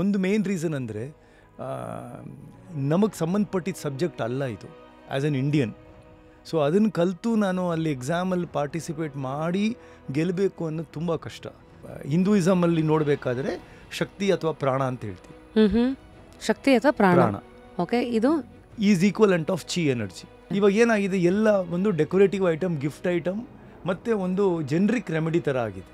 ಒಂದು main reason ಅಂದರೆ ನಮಗೆ ಸಂಬಂಧಪಟ್ಟಿದ್ದ ಸಬ್ಜೆಕ್ಟ್ ಅಲ್ಲ ಇದು ಆ್ಯಸ್ ಅನ್ ಇಂಡಿಯನ್ ಸೊ ಅದನ್ನು ಕಲಿತು ನಾನು ಅಲ್ಲಿ ಎಕ್ಸಾಮಲ್ಲಿ ಪಾರ್ಟಿಸಿಪೇಟ್ ಮಾಡಿ ಗೆಲ್ಲಬೇಕು ಅನ್ನೋದು ತುಂಬ ಕಷ್ಟ ಹಿಂದೂಯಿಸಮಲ್ಲಿ ನೋಡಬೇಕಾದ್ರೆ ಶಕ್ತಿ ಅಥವಾ ಪ್ರಾಣ ಅಂತ ಹೇಳ್ತೀವಿ ಶಕ್ತಿ ಅಥವಾ ಪ್ರಾಣ ಓಕೆ ಇದು is equivalent of chi energy ಇವಾಗ ಏನಾಗಿದೆ ಎಲ್ಲ ಒಂದು ಡೆಕೋರೇಟಿವ್ ಐಟಮ್ ಗಿಫ್ಟ್ ಐಟಮ್ ಮತ್ತು ಒಂದು ಜೆನ್ರಿಕ್ ರೆಮಿಡಿ ಥರ ಆಗಿದೆ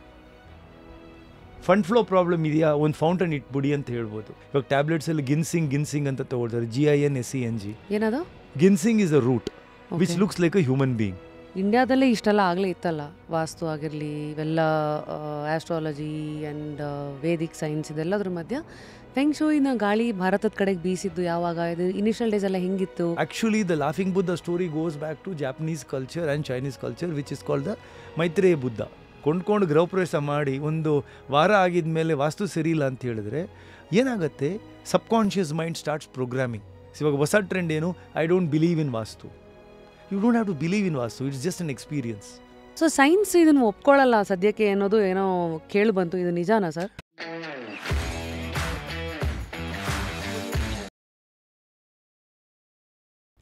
ಫಂಡ್ ಫ್ಲೋ ಪ್ರಾಬ್ಲಮ್ ಇದೆಯಾ ಒಂದು ಫೌಂಟನ್ ಇಟ್ಬಿಡಿ ಅಂತ ಹೇಳ್ಬೋದು ಇವಾಗ ಟ್ಯಾಬ್ಲೆಟ್ಸ್ ಅಲ್ಲಿ ಗಿನ್ಸಿಂಗ್ ಗಿನ್ಸಿಂಗ್ ಅಂತ ತಗೊಳ್ತಾರೆ G I N S C N G ಏನದು ginseng is a root which looks like a human being ಇಂಡಿಯಾದಲ್ಲೇ ಇಷ್ಟೆಲ್ಲ ಆಗಲೇ ಇತ್ತಲ್ಲ ವಾಸ್ತು ಆಗಿರಲಿ ಇವೆಲ್ಲ ಆಸ್ಟ್ರಾಲಜಿ ಆ್ಯಂಡ್ ವೇದಿಕ್ ಸೈನ್ಸ್ ಇದೆಲ್ಲದ್ರ ಮಧ್ಯ ಫೆಂಗ್ ಶೋಯಿನ ಗಾಳಿ ಭಾರತದ ಕಡೆಗೆ ಬೀಸಿದ್ದು ಯಾವಾಗ ಇದು ಇನಿಷಿಯಲ್ ಡೇಸ್ ಎಲ್ಲ ಹೆಂಗಿತ್ತು actually the laughing Buddha story goes back to Japanese culture and Chinese culture which is called the Maitreya Buddha ಕೊಂಡ್ಕೊಂಡು ಗೃಹಪ್ರವೇಶ ಮಾಡಿ ಒಂದು ವಾರ ಆಗಿದ ಮೇಲೆ ವಾಸ್ತು ಸರಿ ಇಲ್ಲ ಅಂತ ಹೇಳಿದ್ರೆ ಏನಾಗುತ್ತೆ ಸಬ್ಕಾನ್ಷಿಯಸ್ ಮೈಂಡ್ ಸ್ಟಾರ್ಟ್ಸ್ ಪ್ರೋಗ್ರಾಮಿಂಗ್ ಇವಾಗ ಹೊಸ ಟ್ರೆಂಡ್ ಏನು I don't believe in vastu you don't have to believe in vastu it's just an experience so science ಇದನ್ನು ಒಪ್ಕೊಳ್ಳಲ್ಲ ಸದ್ಯಕ್ಕೆ ಅನ್ನೋದು ಏನೋ ಕೇಳಿ ಬಂತು ಇದು ನಿಜಾನಾ sir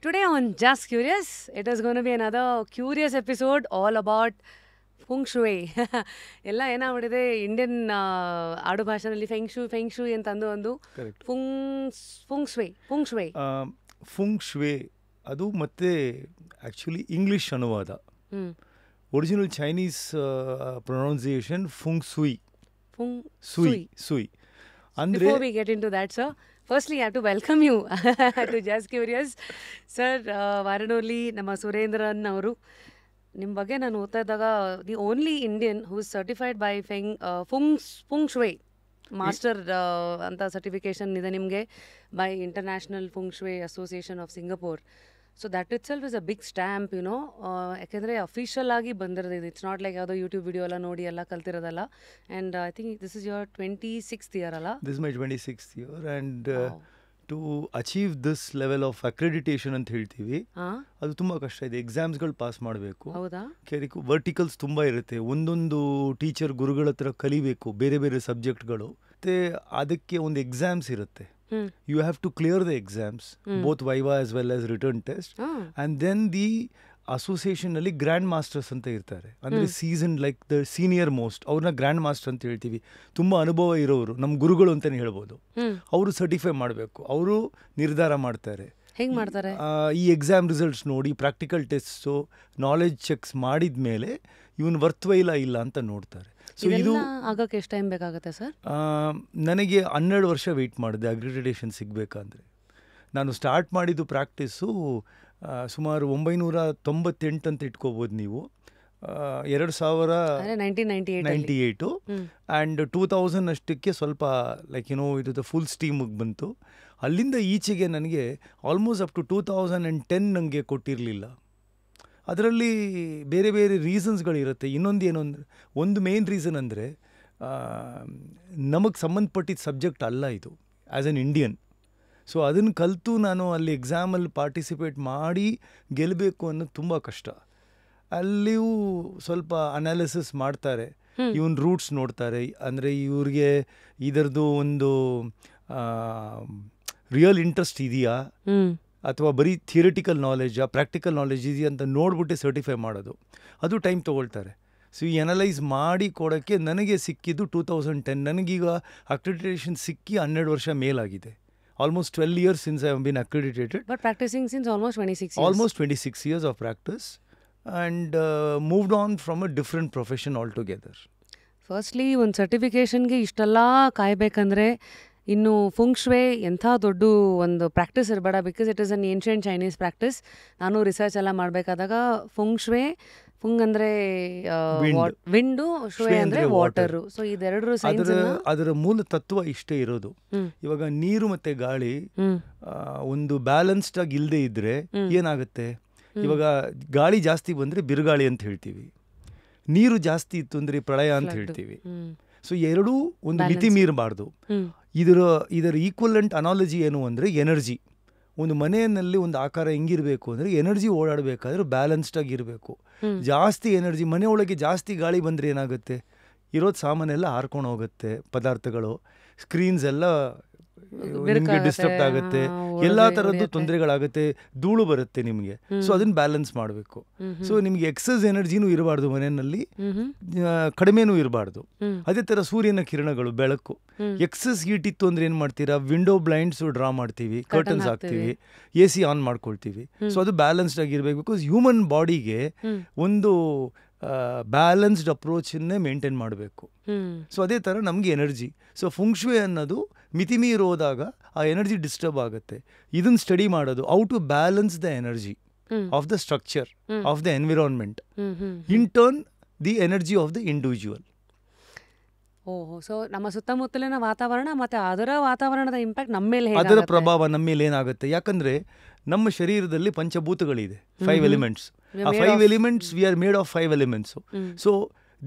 today on just curious it is gonna be be curious curious episode about feng shui ಎಲ್ಲ ಏನಾಗ್ಬಿಟ್ಟಿದೆ ಇಂಡಿಯನ್ ಆಡು ಭಾಷೆನಲ್ಲಿ ಫೆಂಗ್ ಶು ಅಂತಂದು ಒಂದು ಫುಂಗ್ ಫುಂಗ್ ಫುಂಗ್ಶ್ವೆ ಫುಂಗ್ ಶುವೆ ಅದು ಮತ್ತೆ ಆ್ಯಕ್ಚುಲಿ ಇಂಗ್ಲಿಷ್ ಅನುವಾದ original Chinese pronunciation feng shui feng shui shui ಅಂದರೆ we get into to that sir firstly have to welcome you to just curious sir ವಾರಣೋಲಿ ನಮ್ಮ ಸುರೇಂದ್ರನ್ ಅವರು ನಿಮ್ಮ ಬಗ್ಗೆ ನಾನು ಓದ್ತಾ ಇದ್ದಾಗ the only Indian who is certified by feng feng feng shui master ಅಂತ ಸರ್ಟಿಫಿಕೇಷನ್ ಇದೆ ನಿಮಗೆ by international feng shui association of Singapore so that itself is a big stamp no ಯಾಕೆಂದರೆ ಅಫಿಷಿಯಲ್ ಆಗಿ ಬಂದಿರೋದು ಇಟ್ಸ್ ನಾಟ್ ಲೈಕ್ ಯಾವುದೋ YouTube video ಎಲ್ಲ ನೋಡಿ ಎಲ್ಲ ಕಲ್ತಿರೋದಲ್ಲ and I think this is your twenty sixth year ಅಲ್ಲ this my twenty sixth year and to achieve this level of accreditation ಅಂತ ಹೇಳ್ತೀವಿ ಅದು ತುಂಬಾ ಕಷ್ಟ ಇದೆ ಗಳು ಪಾಸ್ ಮಾಡಬೇಕು ವರ್ಟಿಕಲ್ಸ್ ತುಂಬಾ ಇರುತ್ತೆ ಒಂದೊಂದು ಟೀಚರ್ ಗುರುಗಳ ಹತ್ರ ಕಲಿಬೇಕು ಬೇರೆ ಬೇರೆ ಸಬ್ಜೆಕ್ಟ್ಗಳು ಮತ್ತೆ ಅದಕ್ಕೆ ಒಂದು ಎಕ್ಸಾಮ್ಸ್ ಇರುತ್ತೆ you have to clear the exams both viva as well as return test and then the ಅಲ್ಲಿ ಗ್ರ್ಯಾಂಡ್ ಮಾಸ್ಟರ್ಸ್ ಅಂತ ಇರ್ತಾರೆ ಅಂದರೆ season like the senior most ಅವ್ರನ್ನ ಗ್ರ್ಯಾಂಡ್ ಮಾಸ್ಟರ್ ಅಂತ ಹೇಳ್ತೀವಿ ತುಂಬ ಅನುಭವ ಇರೋರು ನಮ್ಮ ಗುರುಗಳು ಅಂತಲೇ ಹೇಳ್ಬೋದು ಅವರು ಸರ್ಟಿಫೈ ಮಾಡಬೇಕು ಅವರು ನಿರ್ಧಾರ ಮಾಡ್ತಾರೆ ಮಾಡ್ತಾರೆ ಈ ಎಕ್ಸಾಮ್ ರಿಸಲ್ಟ್ಸ್ ನೋಡಿ ಪ್ರಾಕ್ಟಿಕಲ್ ಟೆಸ್ಟು ನಾಲೆಜ್ ಚೆಕ್ಸ್ ಮಾಡಿದ ಮೇಲೆ ಇವನು ವರ್ತವೈಲ ಇಲ್ಲ ಅಂತ ನೋಡ್ತಾರೆ ಸೊ ಇದು ಆಗಕ್ಕೆ ಎಷ್ಟು ಟೈಮ್ ಬೇಕಾಗುತ್ತೆ ಸರ್ ನನಗೆ ಹನ್ನೆರಡು ವರ್ಷ ವೆಯ್ಟ್ ಮಾಡಿದೆ ಅಗ್ರಿಟೇಷನ್ ಸಿಗಬೇಕಂದ್ರೆ ನಾನು ಸ್ಟಾರ್ಟ್ ಮಾಡಿದ್ದು ಪ್ರಾಕ್ಟೀಸು ಸುಮಾರು ಒಂಬೈನೂರ ತೊಂಬತ್ತೆಂಟು ಅಂತ ಇಟ್ಕೋಬೋದು ನೀವು ಎರಡು ಸಾವಿರ ninety eight and two thousand ಅಷ್ಟಕ್ಕೆ ಸ್ವಲ್ಪ ಲೈಕ್ ಏನೋ ಇದು ದ ಫುಲ್ ಸ್ಟೀಮಿಗೆ ಬಂತು ಅಲ್ಲಿಂದ ಈಚೆಗೆ ನನಗೆ almost up to two thousand and ten ನನಗೆ ಕೊಟ್ಟಿರಲಿಲ್ಲ ಅದರಲ್ಲಿ ಬೇರೆ ಬೇರೆ ರೀಸನ್ಸ್ಗಳಿರುತ್ತೆ ಇನ್ನೊಂದು ಏನು ಅಂದರೆ ಒಂದು ಮೇನ್ ರೀಸನ್ ಅಂದರೆ ನಮಗೆ ಸಂಬಂಧಪಟ್ಟಿದ್ದ ಸಬ್ಜೆಕ್ಟ್ ಅಲ್ಲ ಇದು ಆ್ಯಸ್ ಅನ್ ಇಂಡಿಯನ್ ಸೊ ಅದನ್ನು ಕಲಿತು ನಾನು ಅಲ್ಲಿ ಎಕ್ಸಾಮಲ್ಲಿ ಪಾರ್ಟಿಸಿಪೇಟ್ ಮಾಡಿ ಗೆಲ್ಲಬೇಕು ಅನ್ನೋದು ತುಂಬ ಕಷ್ಟ ಅಲ್ಲಿಯೂ ಸ್ವಲ್ಪ ಅನಾಲಿಸಿಸ್ ಮಾಡ್ತಾರೆ ಇವನ್ ರೂಟ್ಸ್ ನೋಡ್ತಾರೆ ಅಂದರೆ ಇವ್ರಿಗೆ ಇದರದ್ದು ಒಂದು ರಿಯಲ್ ಇಂಟ್ರೆಸ್ಟ್ ಇದೆಯಾ ಅಥವಾ ಬರೀ ಥಿಯರಿಟಿಕಲ್ ನಾಲೆಜಾ ಪ್ರಾಕ್ಟಿಕಲ್ ನಾಲೆಜ್ ಇದೆಯಾ ಅಂತ ನೋಡ್ಬಿಟ್ಟು ಸರ್ಟಿಫೈ ಮಾಡೋದು ಅದು ಟೈಮ್ ತೊಗೊಳ್ತಾರೆ ಸೊ ಈ ಅನಲೈಸ್ ಮಾಡಿ ಕೊಡೋಕ್ಕೆ ನನಗೆ ಸಿಕ್ಕಿದ್ದು ಟೂ ತೌಸಂಡ್ ಟೆನ್ ನನಗೀಗ ಅಕ್ರಿಡಿಟೇಷನ್ ಸಿಕ್ಕಿ ಹನ್ನೆರಡು ವರ್ಷ ಮೇಲಾಗಿದೆ almost 12 years since I have been accredited. But practicing since almost 26 years. Almost 26 years of practice and moved on from a different profession altogether. Firstly, one certification ki ishtala kai be kandre innu feng shui yentha doddu vandu practice ir bada because it is an ancient Chinese practice. Nanu research ala maad be kadaga feng shui ಅದರ ಮೂಲ ತತ್ವ ಇಷ್ಟೇ ಇರೋದು ಇವಾಗ ನೀರು ಮತ್ತೆ ಗಾಳಿ ಒಂದು ಬ್ಯಾಲೆನ್ಸ್ಡ್ ಆಗಿ ಇಲ್ಲದೆ ಇದ್ರೆ ಏನಾಗುತ್ತೆ ಇವಾಗ ಗಾಳಿ ಜಾಸ್ತಿ ಬಂದ್ರೆ ಬಿರುಗಾಳಿ ಅಂತ ಹೇಳ್ತೀವಿ ನೀರು ಜಾಸ್ತಿ ಇತ್ತು ಅಂದ್ರೆ ಪ್ರಳಯ ಅಂತ ಹೇಳ್ತೀವಿ ಸೊ ಎರಡೂ ಒಂದು ಮಿತಿ ಮೀರಬಾರ್ದು ಇದರ ಇದರ ಈಕ್ವಲೆಂಟ್ ಅನಾಲಜಿ ಏನು ಅಂದ್ರೆ ಎನರ್ಜಿ ಒಂದು ಮನೆಯಲ್ಲಿ ಒಂದು ಆಕಾರ ಹೆಂಗಿರಬೇಕು ಅಂದರೆ ಎನರ್ಜಿ ಓಡಾಡಬೇಕಾದ್ರೆ ಬ್ಯಾಲೆನ್ಸ್ಡಾಗಿ ಇರಬೇಕು ಜಾಸ್ತಿ ಎನರ್ಜಿ ಮನೆಯೊಳಗೆ ಜಾಸ್ತಿ ಗಾಳಿ ಬಂದರೆ ಏನಾಗುತ್ತೆ ಇರೋದು ಸಾಮಾನೆಲ್ಲ ಹಾರ್ಕೊಂಡು ಹೋಗುತ್ತೆ ಪದಾರ್ಥಗಳು ಸ್ಕ್ರೀನ್ಸ್ ಎಲ್ಲ ನಿಮಗೆ ಡಿಸ್ಟರ್ಬ್ ಆಗುತ್ತೆ ಎಲ್ಲ ತರದ್ದು ತೊಂದರೆಗಳಾಗುತ್ತೆ ಧೂಳು ಬರುತ್ತೆ ನಿಮಗೆ ಸೊ ಅದನ್ನ ಬ್ಯಾಲೆನ್ಸ್ ಮಾಡಬೇಕು ಸೊ ನಿಮಗೆ ಎಕ್ಸಸ್ ಎನರ್ಜಿನೂ ಇರಬಾರ್ದು ಮನೆಯಲ್ಲಿ ಕಡಿಮೆನೂ ಇರಬಾರ್ದು ಅದೇ ತರ ಸೂರ್ಯನ ಕಿರಣಗಳು ಬೆಳಕು ಎಕ್ಸಸ್ ಹೀಟ್ ಇತ್ತು ಅಂದ್ರೆ ಏನ್ ಮಾಡ್ತೀರಾ ವಿಂಡೋ ಬ್ಲೈಂಡ್ಸ್ ಡ್ರಾ ಮಾಡ್ತೀವಿ ಕರ್ಟನ್ಸ್ ಹಾಕ್ತೀವಿ ಎ ಸಿ ಆನ್ ಮಾಡ್ಕೊಳ್ತೀವಿ ಸೊ ಅದು ಬ್ಯಾಲೆನ್ಸ್ಡ್ ಆಗಿರ್ಬೇಕು ಬಿಕಾಸ್ ಹ್ಯೂಮನ್ ಬಾಡಿಗೆ ಒಂದು ಬ್ಯಾಲೆನ್ಸ್ಡ್ ಅಪ್ರೋಚನ್ನೇ ಮೇಂಟೈನ್ ಮಾಡಬೇಕು ಸೊ ಅದೇ ಥರ ನಮಗೆ ಎನರ್ಜಿ ಸೊ ಫುಂಕ್ಷುವೆ ಅನ್ನೋದು ಮಿತಿಮಿ ಹೋದಾಗ ಆ ಎನರ್ಜಿ ಡಿಸ್ಟರ್ಬ್ ಆಗುತ್ತೆ ಇದನ್ನ ಸ್ಟಡಿ ಮಾಡೋದು how to balance the energy of the structure of the environment in turn the energy of the individual ಓಹೋ ಸೊ ನಮ್ಮ ಸುತ್ತಮುತ್ತಲಿನ ವಾತಾವರಣ ಮತ್ತೆ ಅದರ ವಾತಾವರಣದ ಇಂಪ್ಯಾಕ್ಟ್ ನಮ್ಮ ಮೇಲೆ ಅದರ ಪ್ರಭಾವ ನಮ್ಮ ಮೇಲೆ ಏನಾಗುತ್ತೆ ಯಾಕಂದ್ರೆ ನಮ್ಮ ಶರೀರದಲ್ಲಿ ಪಂಚಭೂತಗಳಿದೆ ಫೈವ್ ಎಲಿಮೆಂಟ್ಸ್ ಆ five elements we are made of five elements so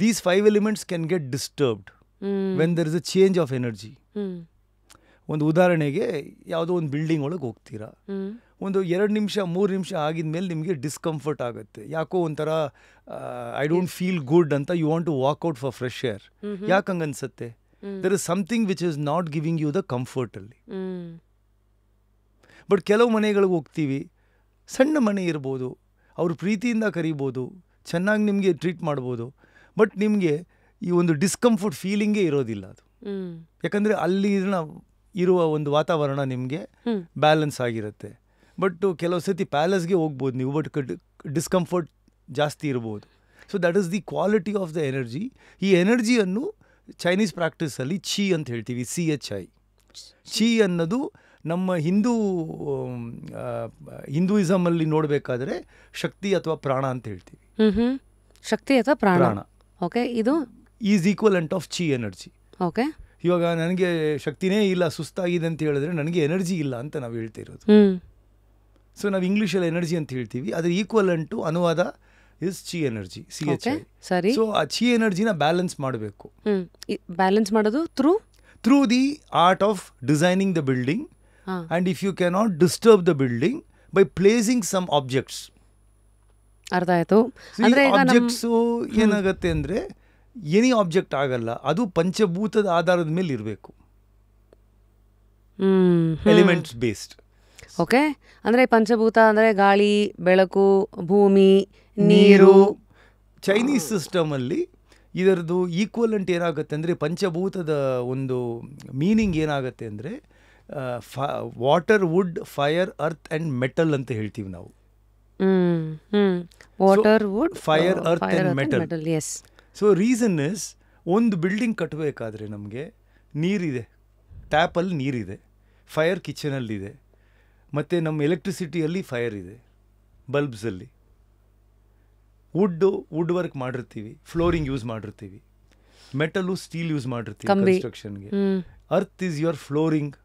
these five elements can get disturbed when there is a change of energy ಒಂದು ಉದಾಹರಣೆಗೆ ಯಾವುದೋ ಒಂದು ಬಿಲ್ಡಿಂಗ್ ಒಳಗೆ ಹೋಗ್ತೀರಾ ಒಂದು ಎರಡು ನಿಮಿಷ ಮೂರು ನಿಮಿಷ ಆಗಿದ ಮೇಲೆ ನಿಮಗೆ ಡಿಸ್ಕಂಫರ್ಟ್ ಆಗುತ್ತೆ ಯಾಕೋ ಒಂಥರ ಐ ಡೋಂಟ್ ಫೀಲ್ ಗುಡ್ ಅಂತ you want to walk out for fresh air ಯಾಕೆ ಅನಿಸುತ್ತೆ there is something which is not giving you the ಕಂಫರ್ಟಲ್ಲಿ ಬಟ್ ಕೆಲವು ಮನೆಗಳಿಗೆ ಹೋಗ್ತೀವಿ ಸಣ್ಣ ಮನೆ ಇರ್ಬೋದು ಅವರು ಪ್ರೀತಿಯಿಂದ ಕರಿಬೋದು ಚೆನ್ನಾಗಿ ನಿಮಗೆ ಟ್ರೀಟ್ ಮಾಡ್ಬೋದು ಬಟ್ ನಿಮಗೆ ಈ ಒಂದು ಡಿಸ್ಕಂಫರ್ಟ್ ಫೀಲಿಂಗೇ ಇರೋದಿಲ್ಲ ಅದು ಯಾಕಂದರೆ ಅಲ್ಲಿ ಇದನ್ನ ಇರುವ ಒಂದು ವಾತಾವರಣ ನಿಮಗೆ ಬ್ಯಾಲೆನ್ಸ್ ಆಗಿರುತ್ತೆ ಬಟ್ ಕೆಲವು ಸತಿ ಪ್ಯಾಲೇಸ್ಗೆ ಹೋಗ್ಬೋದು ನೀವು ಬಟ್ ಡಿಸ್ಕಂಫರ್ಟ್ ಜಾಸ್ತಿ ಇರ್ಬೋದು so that is the quality of the energy ಈ ಎನರ್ಜಿಯನ್ನು ಚೈನೀಸ್ ಪ್ರಾಕ್ಟೀಸಲ್ಲಿ ಛೀ ಅಂತ ಹೇಳ್ತೀವಿ ಸಿ ಎಚ್ ಐ ಛೀ ಅನ್ನೋದು ನಮ್ಮ ಹಿಂದೂ ಹಿಂದೂಯಿಸಮಲ್ಲಿ ನೋಡಬೇಕಾದ್ರೆ ಶಕ್ತಿ ಅಥವಾ ಪ್ರಾಣ ಅಂತ ಹೇಳ್ತೀವಿ ಶಕ್ತಿ ಅಥವಾ ಪ್ರಾಣ ಓಕೆ ಇದು is equivalent of chi energy okay ಇವಾಗ ನನಗೆ ಶಕ್ತಿನೇ ಇಲ್ಲ ಸುಸ್ತಾಗಿದೆ ಅಂತ ಹೇಳಿದ್ರೆ ನನಗೆ ಎನರ್ಜಿ ಇಲ್ಲ ಅಂತ ನಾವು ಹೇಳ್ತಿರೋದು ಸೊ ನಾವು ಇಂಗ್ಲೀಷಲ್ಲಿ ಎನರ್ಜಿ ಅಂತ ಹೇಳ್ತೀವಿ ಅದ್ರ ಈಕ್ವಲ್ ಅಂಟು ಅನುವಾದ is chi energy C H ಸರಿ ಸೊ ಆ ಚಿ ಎನರ್ಜಿನ ಬ್ಯಾಲೆನ್ಸ್ ಮಾಡಬೇಕು ಬ್ಯಾಲೆನ್ಸ್ ಮಾಡೋದು through through the art of designing the building and if you not disturb the building by placing some objects ಅರ್ಥ ಆಯಿತು ಆಬ್ಜೆಕ್ಟ್ಸು ಏನಾಗುತ್ತೆ ಅಂದರೆ ಎನಿ ಆಬ್ಜೆಕ್ಟ್ ಆಗಲ್ಲ ಅದು ಪಂಚಭೂತದ ಆಧಾರದ ಮೇಲೆ ಇರಬೇಕು ಎಲಿಮೆಂಟ್ಸ್ ಬೇಸ್ಡ್ ಓಕೆ ಅಂದ್ರೆ ಪಂಚಭೂತ ಅಂದ್ರೆ ಗಾಳಿ ಬೆಳಕು ಭೂಮಿ ನೀರು ಚೈನೀಸ್ ಅಲ್ಲಿ ಇದರದು ಈಕ್ವಲೆಂಟ್ ಏನಾಗುತ್ತೆ ಅಂದರೆ ಪಂಚಭೂತದ ಒಂದು ಮೀನಿಂಗ್ ಏನಾಗುತ್ತೆ ಅಂದರೆ ಫ water wood fire earth and metal ಅಂತ ಹೇಳ್ತೀವಿ ನಾವು water wood fire earth and metal yes so reason is ಒಂದು ಬಿಲ್ಡಿಂಗ್ ಕಟ್ಟಬೇಕಾದ್ರೆ ನಮಗೆ ನೀರಿದೆ ಟ್ಯಾಪಲ್ಲಿ ನೀರಿದೆ ಫೈರ್ ಕಿಚನಲ್ಲಿದೆ ಮತ್ತು ನಮ್ಮ ಎಲೆಕ್ಟ್ರಿಸಿಟಿಯಲ್ಲಿ ಫೈರ್ ಇದೆ ಬಲ್ಬ್ಸಲ್ಲಿ ವುಡ್ಡು ವುಡ್ ವರ್ಕ್ ಮಾಡಿರ್ತೀವಿ ಫ್ಲೋರಿಂಗ್ ಯೂಸ್ ಮಾಡಿರ್ತೀವಿ ಮೆಟಲು ಸ್ಟೀಲ್ ಯೂಸ್ ಮಾಡಿರ್ತೀವಿ ಕನ್ಸ್ಟ್ರಕ್ಷನ್ಗೆ ಅರ್ತ್ ಈಸ್ ಯುವರ್ ಫ್ಲೋರಿಂಗ್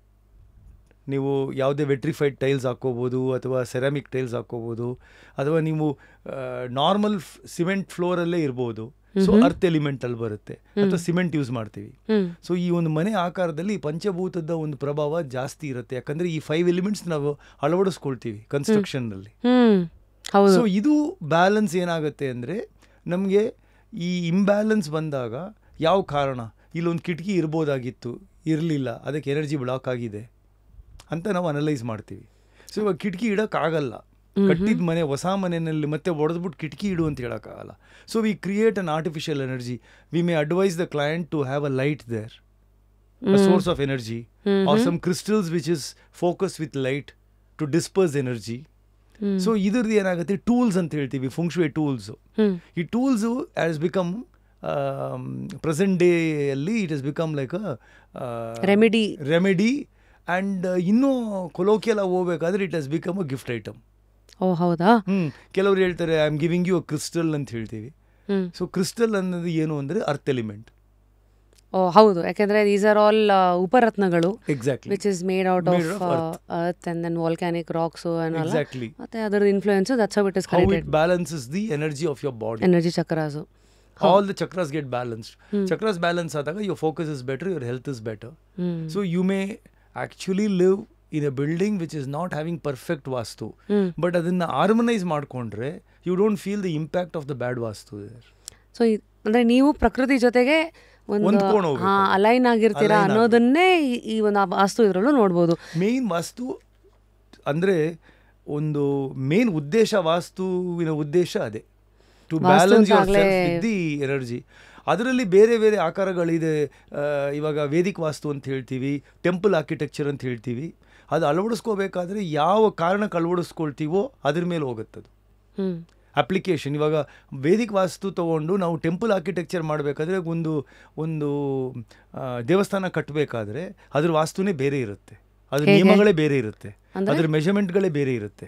ನೀವು ಯಾವುದೇ ವೆಟ್ರಿಫೈಡ್ ಟೈಲ್ಸ್ ಹಾಕ್ಕೋಬೋದು ಅಥವಾ ಸೆರಾಮಿಕ್ ಟೈಲ್ಸ್ ಹಾಕ್ಕೋಬೋದು ಅಥವಾ ನೀವು ನಾರ್ಮಲ್ ಸಿಮೆಂಟ್ ಫ್ಲೋರಲ್ಲೇ ಇರ್ಬೋದು ಸೊ ಅರ್ತ್ ಎಲಿಮೆಂಟ್ ಅಲ್ಲಿ ಬರುತ್ತೆ ಅಥವಾ ಸಿಮೆಂಟ್ ಯೂಸ್ ಮಾಡ್ತೀವಿ ಸೊ ಈ ಒಂದು ಮನೆ ಆಕಾರದಲ್ಲಿ ಪಂಚಭೂತದ ಒಂದು ಪ್ರಭಾವ ಜಾಸ್ತಿ ಇರುತ್ತೆ ಯಾಕಂದ್ರೆ ಈ ಫೈವ್ ಎಲಿಮೆಂಟ್ಸ್ ನಾವು ಅಳವಡಿಸ್ಕೊಳ್ತೀವಿ ಕನ್ಸ್ಟ್ರಕ್ಷನ್ ನಲ್ಲಿ ಸೊ ಇದು ಬ್ಯಾಲೆನ್ಸ್ ಏನಾಗುತ್ತೆ ಅಂದ್ರೆ ನಮಗೆ ಈ ಇಂಬ್ಯಾಲೆನ್ಸ್ ಬಂದಾಗ ಯಾವ ಕಾರಣ ಇಲ್ಲೊಂದು ಕಿಟಕಿ ಇರ್ಬೋದಾಗಿತ್ತು ಇರಲಿಲ್ಲ ಅದಕ್ಕೆ ಎನರ್ಜಿ ಬ್ಲಾಕ್ ಆಗಿದೆ ಅಂತ ನಾವು ಅನಲೈಸ್ ಮಾಡ್ತೀವಿ ಸೊ ಇವಾಗ ಕಿಟಕಿ ಇಡೋಕ್ಕಾಗಲ್ಲ ಕಟ್ಟಿದ ಮನೆ ಹೊಸ ಮನೆಯಲ್ಲಿ ಮತ್ತೆ ಒಡೆದ್ಬಿಟ್ಟು ಕಿಟಕಿ ಇಡು ಅಂತ ಹೇಳೋಕ್ಕಾಗಲ್ಲ So we create an artificial energy. We may advise the client to have a light there, a source of energy, or some crystals which is focused with light to disperse energy. So either the anagati tools and theory, feng shui tools. Mm. The tools has become um, present day -ly, it has become like a remedy. Remedy. And uh, in colloquial way, it has become a gift item. Oh, how that? Hmm. I am giving you a crystal and theory. So crystal ಅನ್ನೋದು ಏನು ಅಂದರೆ earth element ಓ ಹೌದು ಯಾಕಂದ್ರೆ these are all ಉಪರತ್ನಗಳು exactly which is made out of earth and then volcanic rocks and exactly ಮತ್ತೆ ಅದರ influence that's how it is corrected balances the energy of your body energy chakras all the chakras get balanced chakras balance ಆದಾಗ your focus is better your health is better so you may actually live in a building which is not having perfect vastu but ಅದನ್ನ harmonise ಮಾಡಿಕೊಂಡ್ರೆ you don't feel the impact of the bad vastu so ಅಂದರೆ ನೀವು ಪ್ರಕೃತಿ ಜೊತೆಗೆ ಒಂದು align ಆಗಿರ್ತೀರಾ ಅನ್ನೋದನ್ನೇ ಈ ಒಂದು ವಾಸ್ತು ಇದರಲ್ಲೂ ನೋಡ್ಬೋದು ಮೇನ್ ವಾಸ್ತು ಅಂದರೆ ಒಂದು ಮೇನ್ ಉದ್ದೇಶ ವಾಸ್ತುವಿನ ಉದ್ದೇಶ ಅದೇ ಟು ಬ್ಯಾಲೆನ್ಸ್ ದಿ ಎನರ್ಜಿ ಅದರಲ್ಲಿ ಬೇರೆ ಬೇರೆ ಆಕಾರಗಳಿದೆ ಇವಾಗ ವೇದಿಕ್ ವಾಸ್ತು ಅಂತ ಹೇಳ್ತೀವಿ ಟೆಂಪಲ್ ಆರ್ಕಿಟೆಕ್ಚರ್ ಅಂತ ಹೇಳ್ತೀವಿ ಅದು ಅಳವಡಿಸ್ಕೋಬೇಕಾದ್ರೆ ಯಾವ ಕಾರಣಕ್ಕೆ ಅಳವಡಿಸ್ಕೊಳ್ತೀವೋ ಅದ್ರ ಮೇಲೆ ಹೋಗುತ್ತದು ಅಪ್ಲಿಕೇಶನ್ ಇವಾಗ ವೇದಿಕ್ ವಾಸ್ತು ತೊಗೊಂಡು ನಾವು ಟೆಂಪಲ್ ಆರ್ಕಿಟೆಕ್ಚರ್ ಮಾಡಬೇಕಾದ್ರೆ ಒಂದು ಒಂದು ದೇವಸ್ಥಾನ ಕಟ್ಟಬೇಕಾದ್ರೆ ಅದ್ರ ವಾಸ್ತುನೇ ಬೇರೆ ಇರುತ್ತೆ ಅದ್ರ ನಿಯಮಗಳೇ ಬೇರೆ ಇರುತ್ತೆ ಅದ್ರ ಮೆಷರ್ಮೆಂಟ್ಗಳೇ ಬೇರೆ ಇರುತ್ತೆ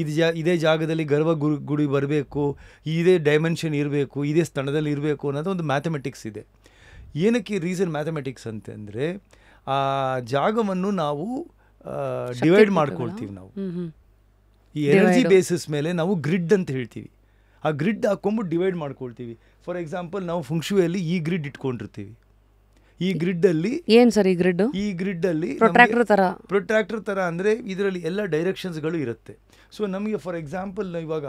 ಇದು ಜಾ ಇದೇ ಜಾಗದಲ್ಲಿ ಗರ್ವ ಗುರು ಗುಡಿ ಬರಬೇಕು ಇದೇ ಡೈಮೆನ್ಷನ್ ಇರಬೇಕು ಇದೇ ಸ್ಥಳದಲ್ಲಿ ಇರಬೇಕು ಅನ್ನೋದು ಒಂದು ಮ್ಯಾಥಮೆಟಿಕ್ಸ್ ಇದೆ ಏನಕ್ಕೆ ರೀಸನ್ ಮ್ಯಾಥಮೆಟಿಕ್ಸ್ ಅಂತಂದರೆ ಆ ಜಾಗವನ್ನು ನಾವು ಡಿವೈಡ್ ಮಾಡ್ಕೊಳ್ತೀವಿ ನಾವು ಈ ಎನರ್ಜಿ ಬೇಸಿಸ್ ಮೇಲೆ ನಾವು ಗ್ರಿಡ್ ಅಂತ ಹೇಳ್ತೀವಿ ಆ ಗ್ರಿಡ್ ಹಾಕೊಂಡು ಡಿವೈಡ್ ಮಾಡ್ಕೊಳ್ತೀವಿ ಫಾರ್ ಎಕ್ಸಾಂಪಲ್ ನಾವು ಫುಂಕ್ಷುವೆಯಲ್ಲಿ ಈ ಗ್ರಿಡ್ ಇಟ್ಕೊಂಡಿರ್ತೀವಿ ಈ ಗ್ರಿಡ್ ಅಲ್ಲಿ ಏನ್ ಸರ್ ಈ ಗ್ರಿಡ್ ಈ ಗ್ರಿಡ್ ಅಲ್ಲಿ ಪ್ರೊಟ್ರಾಕ್ಟರ್ ತರ ಪ್ರೊಟ್ರಾಕ್ಟರ್ ತರ ಅಂದ್ರೆ ಇದರಲ್ಲಿ ಎಲ್ಲ ಡೈರೆಕ್ಷನ್ಸ್ ಗಳು ಇರುತ್ತೆ ಸೊ ನಮಗೆ ಫಾರ್ ಎಕ್ಸಾಂಪಲ್ ಇವಾಗ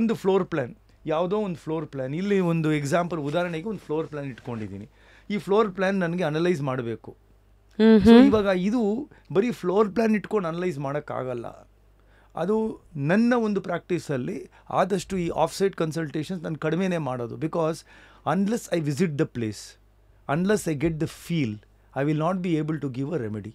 ಒಂದು ಫ್ಲೋರ್ ಪ್ಲಾನ್ ಯಾವುದೋ ಒಂದು ಫ್ಲೋರ್ ಪ್ಲಾನ್ ಇಲ್ಲಿ ಒಂದು ಎಕ್ಸಾಂಪಲ್ ಉದಾಹರಣೆಗೆ ಒಂದು ಫ್ಲೋರ್ ಪ್ಲಾನ್ ಇಟ್ಕೊಂಡಿದ್ದೀನಿ ಈ ಫ್ಲೋರ್ ಪ್ಲಾನ್ ನನಗೆ ಅನಲೈಸ್ ಮಾಡಬೇಕು ಇವಾಗ ಇದು ಬರೀ ಫ್ಲೋರ್ ಪ್ಲಾನ್ ಇಟ್ಕೊಂಡು ಅನಲೈಸ್ ಮಾಡೋಕ್ಕಾಗಲ್ಲ ಅದು ನನ್ನ ಒಂದು ಪ್ರಾಕ್ಟೀಸಲ್ಲಿ ಆದಷ್ಟು ಈ ಆಫ್ ಕನ್ಸಲ್ಟೇಷನ್ಸ್ ನಾನು ಕಡಿಮೆನೇ ಮಾಡೋದು because unless I visit the place unless I get the feel I will not be able to give a remedy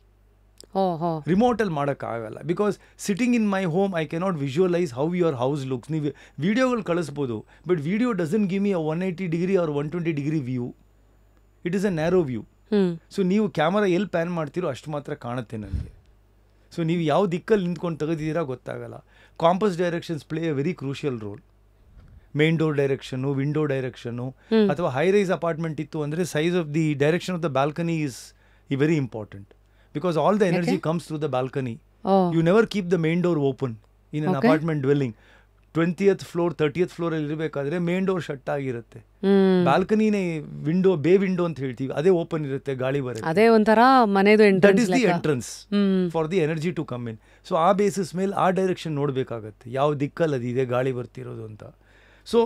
ರಿಮೋಟಲ್ಲಿ ಮಾಡೋಕ್ಕಾಗಲ್ಲ because sitting in my home I cannot visualise how your house looks ನೀವು ವೀಡಿಯೋಗಳು ಕಳಿಸ್ಬೋದು but video doesn't give me a one eighty degree or one twenty degree view it is a narrow view so ನೀವು camera ಎಲ್ಲಿ pan ಮಾಡ್ತೀರೋ ಅಷ್ಟು ಮಾತ್ರ ಕಾಣುತ್ತೆ ನನಗೆ ಸೊ ನೀವು ಯಾವ ದಿಕ್ಕಲ್ಲಿ ನಿಂತ್ಕೊಂಡು ತೆಗೆದಿದ್ದೀರಾ ಗೊತ್ತಾಗಲ್ಲ compass directions play a very crucial role main door direction window direction ಅಥವಾ ಹೈ ರೈಸ್ ಅಪಾರ್ಟ್ಮೆಂಟ್ ಇತ್ತು ಅಂದರೆ size of the direction of the balcony is ಈ very important because all the energy comes through the balcony you never keep the main door open in an apartment dwelling twentieth floor thirtieth ಅಲ್ಲಿ ಇರಬೇಕಾದ್ರೆ main door shut ಆಗಿರುತ್ತೆ ಬಾಲ್ಕನಿನೇ window ಬೇ window ಅಂತ ಹೇಳ್ತೀವಿ ಅದೇ open ಇರುತ್ತೆ ಗಾಳಿ ಬರುತ್ತೆ ಅದೇ ಒಂಥರ ಮನೆದು is the for the energy to come in so ಆ ಬೇಸಿಸ್ ಮೇಲೆ ಆ ಡೈರೆಕ್ಷನ್ ನೋಡಬೇಕಾಗತ್ತೆ ಯಾವ ದಿಕ್ಕಲ್ಲಿ ಅದು ಇದೆ ಗಾಳಿ ಬರ್ತಿರೋದು ಅಂತ ಸೊ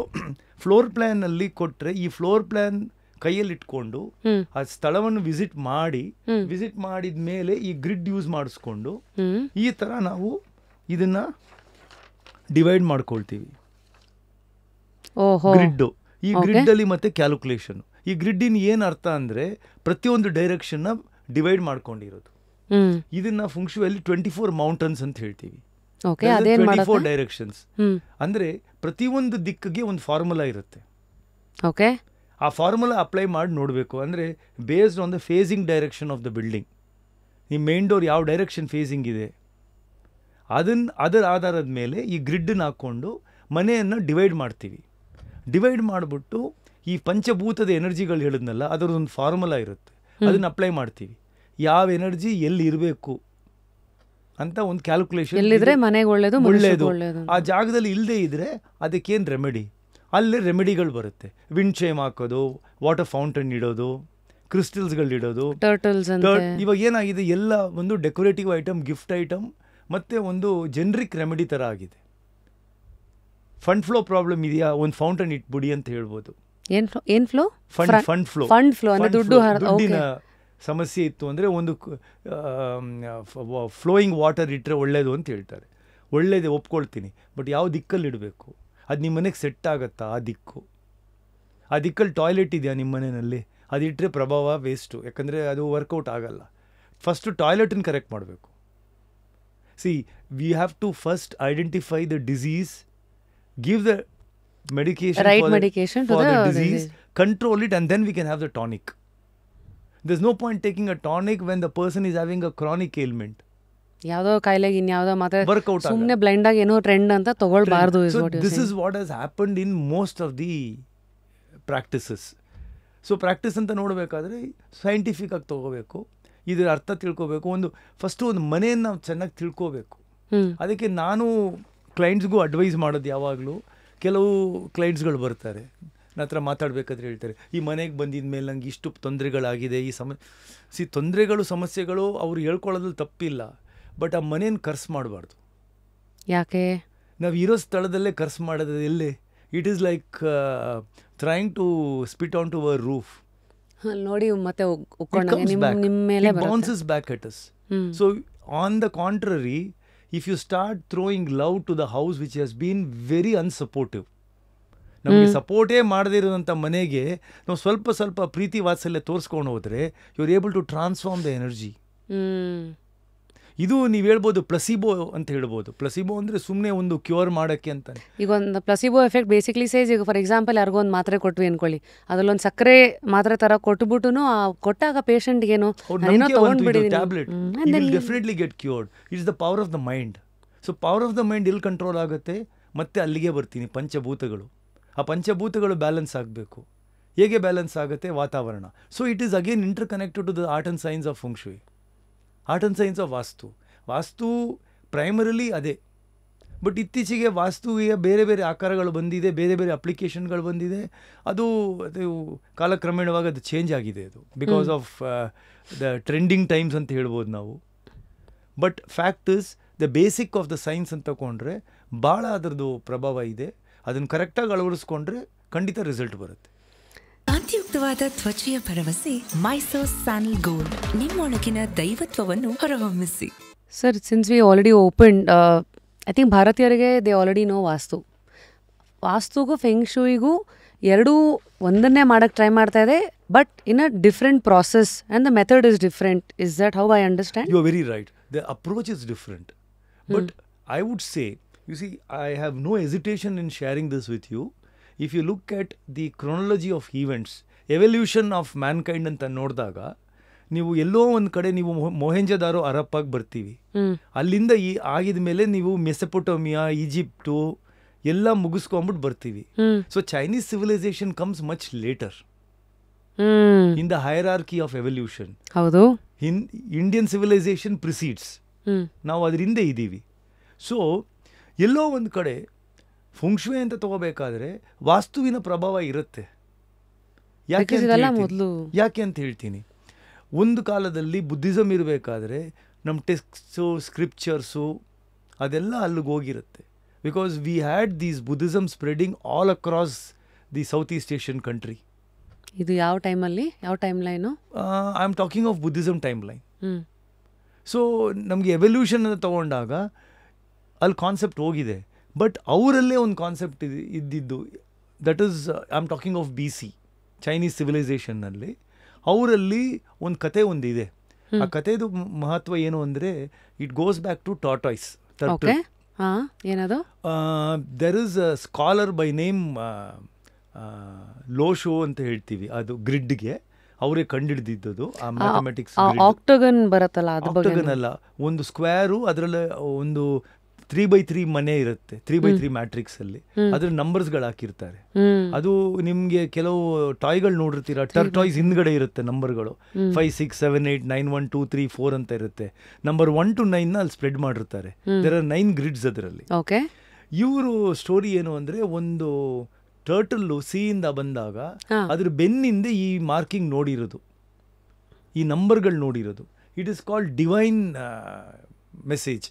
ಫ್ಲೋರ್ ಅಲ್ಲಿ ಕೊಟ್ಟರೆ ಈ ಫ್ಲೋರ್ ಪ್ಲಾನ್ ಕೈಯಲ್ಲಿ ಇಟ್ಕೊಂಡು ಆ ಸ್ಥಳವನ್ನು ವಿಸಿಟ್ ಮಾಡಿ ವಿಸಿಟ್ ಮಾಡಿದ ಮೇಲೆ ಈ ಗ್ರಿಡ್ ಯೂಸ್ ಮಾಡಿಸ್ಕೊಂಡು ಈ ತರ ನಾವು ಇದನ್ನ ಡಿವೈಡ್ ಮಾಡ್ಕೊಳ್ತೀವಿ ಗ್ರಿಡ್ ಈ ಅಲ್ಲಿ ಮತ್ತೆ ಕ್ಯಾಲ್ಕುಲೇಷನ್ ಈ ಗ್ರಿಡ್ಡಿನ ಏನು ಅರ್ಥ ಅಂದ್ರೆ ಪ್ರತಿಯೊಂದು ಡೈರೆಕ್ಷನ್ನ ಡಿವೈಡ್ ಮಾಡ್ಕೊಂಡಿರೋದು ಇದನ್ನ ಫುಂಕ್ಷುವಲ್ಲಿ ಟ್ವೆಂಟಿ ಫೋರ್ ಮೌಂಟನ್ಸ್ ಅಂತ ಹೇಳ್ತೀವಿ ಟ್ವೆಂಟಿ ಫೋರ್ ಡೈರೆಕ್ಷನ್ಸ್ ಅಂದರೆ ಪ್ರತಿಯೊಂದು ದಿಕ್ಕಿಗೆ ಒಂದು ಫಾರ್ಮುಲಾ ಇರುತ್ತೆ ಓಕೆ ಆ ಫಾರ್ಮುಲಾ ಅಪ್ಲೈ ಮಾಡಿ ನೋಡಬೇಕು ಅಂದರೆ based on the facing direction of the building ನಿಮ್ಮ ಮೇನ್ ಡೋರ್ ಯಾವ ಡೈರೆಕ್ಷನ್ ಫೇಸಿಂಗ್ ಇದೆ ಅದನ್ನ ಅದರ ಆಧಾರದ ಮೇಲೆ ಈ ಗ್ರಿಡ್ಡನ್ನು ಹಾಕ್ಕೊಂಡು ಮನೆಯನ್ನು ಡಿವೈಡ್ ಮಾಡ್ತೀವಿ ಡಿವೈಡ್ ಮಾಡಿಬಿಟ್ಟು ಈ ಪಂಚಭೂತದ ಎನರ್ಜಿಗಳು ಹೇಳಿದ್ನಲ್ಲ ಅದರದೊಂದು ಫಾರ್ಮುಲಾ ಇರುತ್ತೆ ಅದನ್ನು ಅಪ್ಲೈ ಮಾಡ್ತೀವಿ ಯಾವ ಎನರ್ಜಿ ಎಲ್ಲಿ ಇರಬೇಕು ಅಂತ ಒಂದು ಕ್ಯಾಲ್ಕುಲೇಷನ್ ಎಲ್ಲಿದ್ರೆ ಮನೆಗೆ ಒಳ್ಳೇದು ಒಳ್ಳೆಯದು ಆ ಜಾಗದಲ್ಲಿ ಇಲ್ಲದೆ ಇದ್ದರೆ ಅದಕ್ಕೇನು ರೆಮಿಡಿ ಅಲ್ಲಿ ರೆಮಿಡಿಗಳು ಬರುತ್ತೆ ವಿಂಡ್ ಶೇಮ್ ಹಾಕೋದು ವಾಟರ್ ಫೌಂಟೇನ್ ಇಡೋದು ಕ್ರಿಸ್ಟಲ್ಸ್ಗಳು ಇಡೋದು ಟರ್ಟಲ್ಸ್ ಇವಾಗ ಏನಾಗಿದೆ ಎಲ್ಲ ಒಂದು ಡೆಕೋರೇಟಿವ್ ಐಟಮ್ ಗಿಫ್ಟ್ ಐಟಮ್ ಮತ್ತು ಒಂದು ಜೆನ್ರಿಕ್ ರೆಮಿಡಿ ಥರ ಆಗಿದೆ ಫಂಡ್ ಫ್ಲೋ ಪ್ರಾಬ್ಲಮ್ ಇದೆಯಾ ಒಂದು ಫೌಂಟನ್ ಇಟ್ಬಿಡಿ ಅಂತ ಹೇಳ್ಬೋದು ಫಂಡ್ ಫ್ಲೋ ಫಂಡ್ ಫ್ಲೋ ದುಡ್ಡು ದುಡ್ಡಿನ ಸಮಸ್ಯೆ ಇತ್ತು ಅಂದರೆ ಒಂದು ಫ್ಲೋಯಿಂಗ್ ವಾಟರ್ ಇಟ್ಟರೆ ಒಳ್ಳೇದು ಅಂತ ಹೇಳ್ತಾರೆ ಒಳ್ಳೇದೇ ಒಪ್ಕೊಳ್ತೀನಿ ಬಟ್ ಯಾವ ದಿಕ್ಕಲ್ಲಿ ಇಡಬೇಕು ಅದು ನಿಮ್ಮ ಮನೆಗೆ ಸೆಟ್ ಆಗುತ್ತಾ ಆ ದಿಕ್ಕು ಆ ದಿಕ್ಕಲ್ಲಿ ಟಾಯ್ಲೆಟ್ ಇದೆಯಾ ನಿಮ್ಮ ಮನೆಯಲ್ಲಿ ಅದಿಟ್ಟರೆ ಪ್ರಭಾವ ವೇಸ್ಟು ಯಾಕಂದರೆ ಅದು ವರ್ಕೌಟ್ ಆಗಲ್ಲ ಫಸ್ಟು ಟಾಯ್ಲೆಟನ್ನು ಕರೆಕ್ಟ್ ಮಾಡಬೇಕು See, we have to first identify the disease, give the medication for the, disease, control it, and then we can have the tonic. There's no point taking a tonic when the person is having a chronic ailment. ಯಾವುದೋ ಕಾಯಿಲೆಗೆ ಇನ್ಯಾವುದೋ ಮಾತ್ರ workout ಸುಮ್ಮನೆ blind ಆಗಿ ಏನೋ trend ಅಂತ ತಗೊಳ್ಬಾರ್ದು this is what has happened in most of the practices so practice ಅಂತ ನೋಡಬೇಕಾದ್ರೆ ಸೈಂಟಿಫಿಕ್ ಆಗಿ ತಗೋಬೇಕು ಇದರ ಅರ್ಥ ತಿಳ್ಕೊಬೇಕು ಒಂದು ಫಸ್ಟು ಒಂದು ಮನೆಯನ್ನು ನಾವು ಚೆನ್ನಾಗಿ ತಿಳ್ಕೋಬೇಕು ಅದಕ್ಕೆ ನಾನು ಕ್ಲೈಂಟ್ಸ್ಗೂ ಅಡ್ವೈಸ್ ಮಾಡೋದು ಯಾವಾಗಲೂ ಕೆಲವು ಕ್ಲೈಂಟ್ಸ್ಗಳು ಬರ್ತಾರೆ ನನ್ನ ಹತ್ರ ಮಾತಾಡಬೇಕಾದ್ರೆ ಹೇಳ್ತಾರೆ ಈ ಮನೆಗೆ ಬಂದಿದ ಮೇಲೆ ನಂಗೆ ಇಷ್ಟು ತೊಂದರೆಗಳಾಗಿದೆ ಈ ಸಮ ಸಿ ತೊಂದರೆಗಳು ಸಮಸ್ಯೆಗಳು ಅವ್ರು ಹೇಳ್ಕೊಳ್ಳೋದ್ರಲ್ಲಿ ತಪ್ಪಿಲ್ಲ ಬಟ್ ಆ ಮನೇನ ಖರ್ಚು ಮಾಡಬಾರ್ದು ಯಾಕೆ ನಾವು ಇರೋ ಸ್ಥಳದಲ್ಲೇ ಖರ್ಚು ಮಾಡೋದು ಎಲ್ಲೇ it is like trying to spit on to our roof ನೋಡಿ ಮತ್ತೆ bounces back us so on the contrary if you start throwing love to the house which has been very unsupportive ನಮಗೆ ಸಪೋರ್ಟೇ ಮಾಡದೇ ಇರೋದಂಥ ಮನೆಗೆ ನಾವು ಸ್ವಲ್ಪ ಸ್ವಲ್ಪ ಪ್ರೀತಿ ವಾತ್ಸಲ್ಯ ತೋರಿಸ್ಕೊಂಡು ಹೋದರೆ you are able to transform the energy ಇದು ನೀವು ಹೇಳ್ಬೋದು ಪ್ಲಸಿಬೋ ಅಂತ ಹೇಳ್ಬೋದು ಪ್ಲಸಿಬೋ ಅಂದ್ರೆ ಸುಮ್ಮನೆ ಒಂದು ಕ್ಯೂರ್ ಮಾಡಕ್ಕೆ ಅಂತ ಈಗ ಒಂದು ಪ್ಲಸಿಬೋ ಎಫೆಕ್ಟ್ ಬೇಸಿಕ್ಲಿ ಸೇಜ್ ಈಗ ಫಾರ್ ಎಕ್ಸಾಂಪಲ್ ಯಾರಿಗೋ ಒಂದು ಮಾತ್ರೆ ಕೊಟ್ವಿ ಅನ್ಕೊಳ್ಳಿ ಅದ್ರಲ್ಲೊಂದು ಸಕ್ಕರೆ ಮಾತ್ರೆ ತರ ಕೊಟ್ಬಿಟ್ಟು ಆ ಕೊಟ್ಟಾಗ patient tablet definitely get cured it's the power of the mind so power of the mind ಇಲ್ಲಿ ಕಂಟ್ರೋಲ್ ಆಗುತ್ತೆ ಮತ್ತೆ ಅಲ್ಲಿಗೆ ಬರ್ತೀನಿ ಪಂಚಭೂತಗಳು ಆ ಪಂಚಭೂತಗಳು ಬ್ಯಾಲೆನ್ಸ್ ಆಗಬೇಕು ಹೇಗೆ ಬ್ಯಾಲೆನ್ಸ್ ಆಗುತ್ತೆ ವಾತಾವರಣ so it is again interconnected to the art and science of feng shui art and science of vastu vastu primarily ಅದೇ ಬಟ್ ಇತ್ತೀಚೆಗೆ ವಾಸ್ತುವಿಯ ಬೇರೆ ಬೇರೆ ಆಕಾರಗಳು ಬಂದಿದೆ ಬೇರೆ ಬೇರೆ ಅಪ್ಲಿಕೇಶನ್ಗಳು ಬಂದಿದೆ ಅದು ಅದು ಕಾಲಕ್ರಮೇಣವಾಗಿ ಅದು ಚೇಂಜ್ ಆಗಿದೆ ಅದು because of the trending times ಅಂತ ಹೇಳ್ಬೋದು ನಾವು but fact is the basic of the science ಅಂತ ತಗೊಂಡ್ರೆ ಭಾಳ ಅದರದ್ದು ಪ್ರಭಾವ ಇದೆ ಅದನ್ನು ಕರೆಕ್ಟಾಗಿ ಅಳವಡಿಸ್ಕೊಂಡ್ರೆ ಖಂಡಿತ ರಿಸಲ್ಟ್ ಬರುತ್ತೆ ಕಾಂತಿಯುಕ್ತವಾದ ತ್ವಚೆಯ ಭರವಸೆ ಮೈಸೋ ಸ್ಯಾನಲ್ ಗೋಲ್ಡ್ ನಿಮ್ಮೊಳಗಿನ ದೈವತ್ವವನ್ನು ಹೊರಹೊಮ್ಮಿಸಿ sir since we already open I think ಭಾರತೀಯರಿಗೆ ದೇ ಆಲ್ರೆಡಿ ನೋ ವಾಸ್ತು ವಾಸ್ತುಗೂ ಫೆಂಗ್ ಶೂಯಿಗೂ ಎರಡೂ ಒಂದನ್ನೇ ಮಾಡೋಕ್ಕೆ ಟ್ರೈ ಮಾಡ್ತಾ ಇದೆ but in a different process and the method is different is that how I understand you very right the approach is different but I would say you see I have no hesitation in sharing this with you if you look at the chronology of events evolution of mankind ಅಂತ ನೋಡಿದಾಗ ನೀವು ಎಲ್ಲೋ ಒಂದು ಕಡೆ ನೀವು ಮೊಹೆಂಜದಾರೋ ಅರಪ್ಪಾಗಿ ಬರ್ತೀವಿ ಅಲ್ಲಿಂದ ಈ ಆಗಿದ ಮೇಲೆ ನೀವು ಮೆಸಪೊಟೋಮಿಯಾ ಈಜಿಪ್ಟು ಎಲ್ಲ ಮುಗಿಸ್ಕೊಂಬಿಟ್ಟು ಬರ್ತೀವಿ so Chinese civilisation comes much later in the hierarchy of evolution ಹೌದು ಇಂಡಿಯನ್ ಸಿವಿಲೈಸೇಷನ್ ಪ್ರಿಸೀಡ್ಸ್ ನಾವು ಅದರಿಂದ ಇದ್ದೀವಿ ಸೊ ಎಲ್ಲೋ ಒಂದು ಕಡೆ ಫುಂಕ್ಷುವೆ ಅಂತ ತಗೋಬೇಕಾದ್ರೆ ವಾಸ್ತುವಿನ ಪ್ರಭಾವ ಇರುತ್ತೆ ಯಾಕೆ ಯಾಕೆ ಅಂತ ಹೇಳ್ತೀನಿ ಒಂದು ಕಾಲದಲ್ಲಿ ಬುದ್ಧಿಸಮ್ ಇರಬೇಕಾದ್ರೆ ನಮ್ಮ ಟೆಕ್ಸ್ಟು ಸ್ಕ್ರಿಪ್ಚರ್ಸು ಅದೆಲ್ಲ ಅಲ್ಲಿಗೆ ಹೋಗಿರುತ್ತೆ because we had these Buddhism spreading all across the South East Asian country ಇದು ಯಾವ ಟೈಮಲ್ಲಿ ಯಾವ timeline I am talking of Buddhism timeline so ನಮಗೆ ಎವಲ್ಯೂಷನ್ ಅಂತ ತೊಗೊಂಡಾಗ ಅಲ್ಲಿ ಕಾನ್ಸೆಪ್ಟ್ ಹೋಗಿದೆ ಬಟ್ ಅವರಲ್ಲೇ ಒಂದು ಕಾನ್ಸೆಪ್ಟ್ ಇದು ಇದ್ದಿದ್ದು that is I am talking of B C Chinese ಸಿವಿಲೈಸೇಷನ್ನಲ್ಲಿ ಅವರಲ್ಲಿ ಒಂದು ಕತೆ ಒಂದಿದೆ ಆ ಕಥೆದು ಮಹತ್ವ ಏನು ಅಂದರೆ it goes back to tortoise ಏನದು there is a scholar by name Lo Shu ಅಂತ ಹೇಳ್ತೀವಿ ಅದು ಗ್ರಿಡ್ಗೆ ಅವರೇ ಕಂಡಿಡಿದಿದ್ದದು ಆ ಮ್ಯಾಥಮೆಟಿಕ್ಸ್ ಆಕ್ಟಗನ್ ಬರುತ್ತಲ್ಲ ಅಲ್ಲ ಒಂದು ಸ್ಕ್ವೇರು ಅದರಲ್ಲಿ ಒಂದು ತ್ರೀ ಬೈ ತ್ರೀ ಮನೆ ಇರುತ್ತೆ ತ್ರೀ ಬೈ ತ್ರೀ ಮ್ಯಾಟ್ರಿಕ್ಸ್ ಅಲ್ಲಿ ಅದ್ರ ನಂಬರ್ಸ್ ಗಳು ಹಾಕಿರ್ತಾರೆ ಅದು ನಿಮ್ಗೆ ಕೆಲವು ಟಾಯ್ಗಳು ನೋಡಿರ್ತೀರಾ ಟರ್ ಟಾಯ್ಸ್ ಹಿಂದ್ಗಡೆ ಇರುತ್ತೆ ನಂಬರ್ಗಳು five six seven eight nine one two three four ಅಂತ ಇರುತ್ತೆ ನಂಬರ್ ಒನ್ ಟು ನೈನ್ ನ ಅಲ್ಲಿ ಸ್ಪ್ರೆಡ್ ಮಾಡಿರ್ತಾರೆ ದೇರ್ ಆರ್ ನೈನ್ ಗ್ರಿಡ್ಸ್ ಅದರಲ್ಲಿ ಇವರು ಸ್ಟೋರಿ ಏನು ಅಂದ್ರೆ ಒಂದು ಟರ್ಟಲ್ ಇಂದ ಬಂದಾಗ ಅದ್ರ ಬೆನ್ನಿಂದ ಈ ಮಾರ್ಕಿಂಗ್ ನೋಡಿರೋದು ಈ ನಂಬರ್ಗಳು ನೋಡಿರೋದು it is called divine message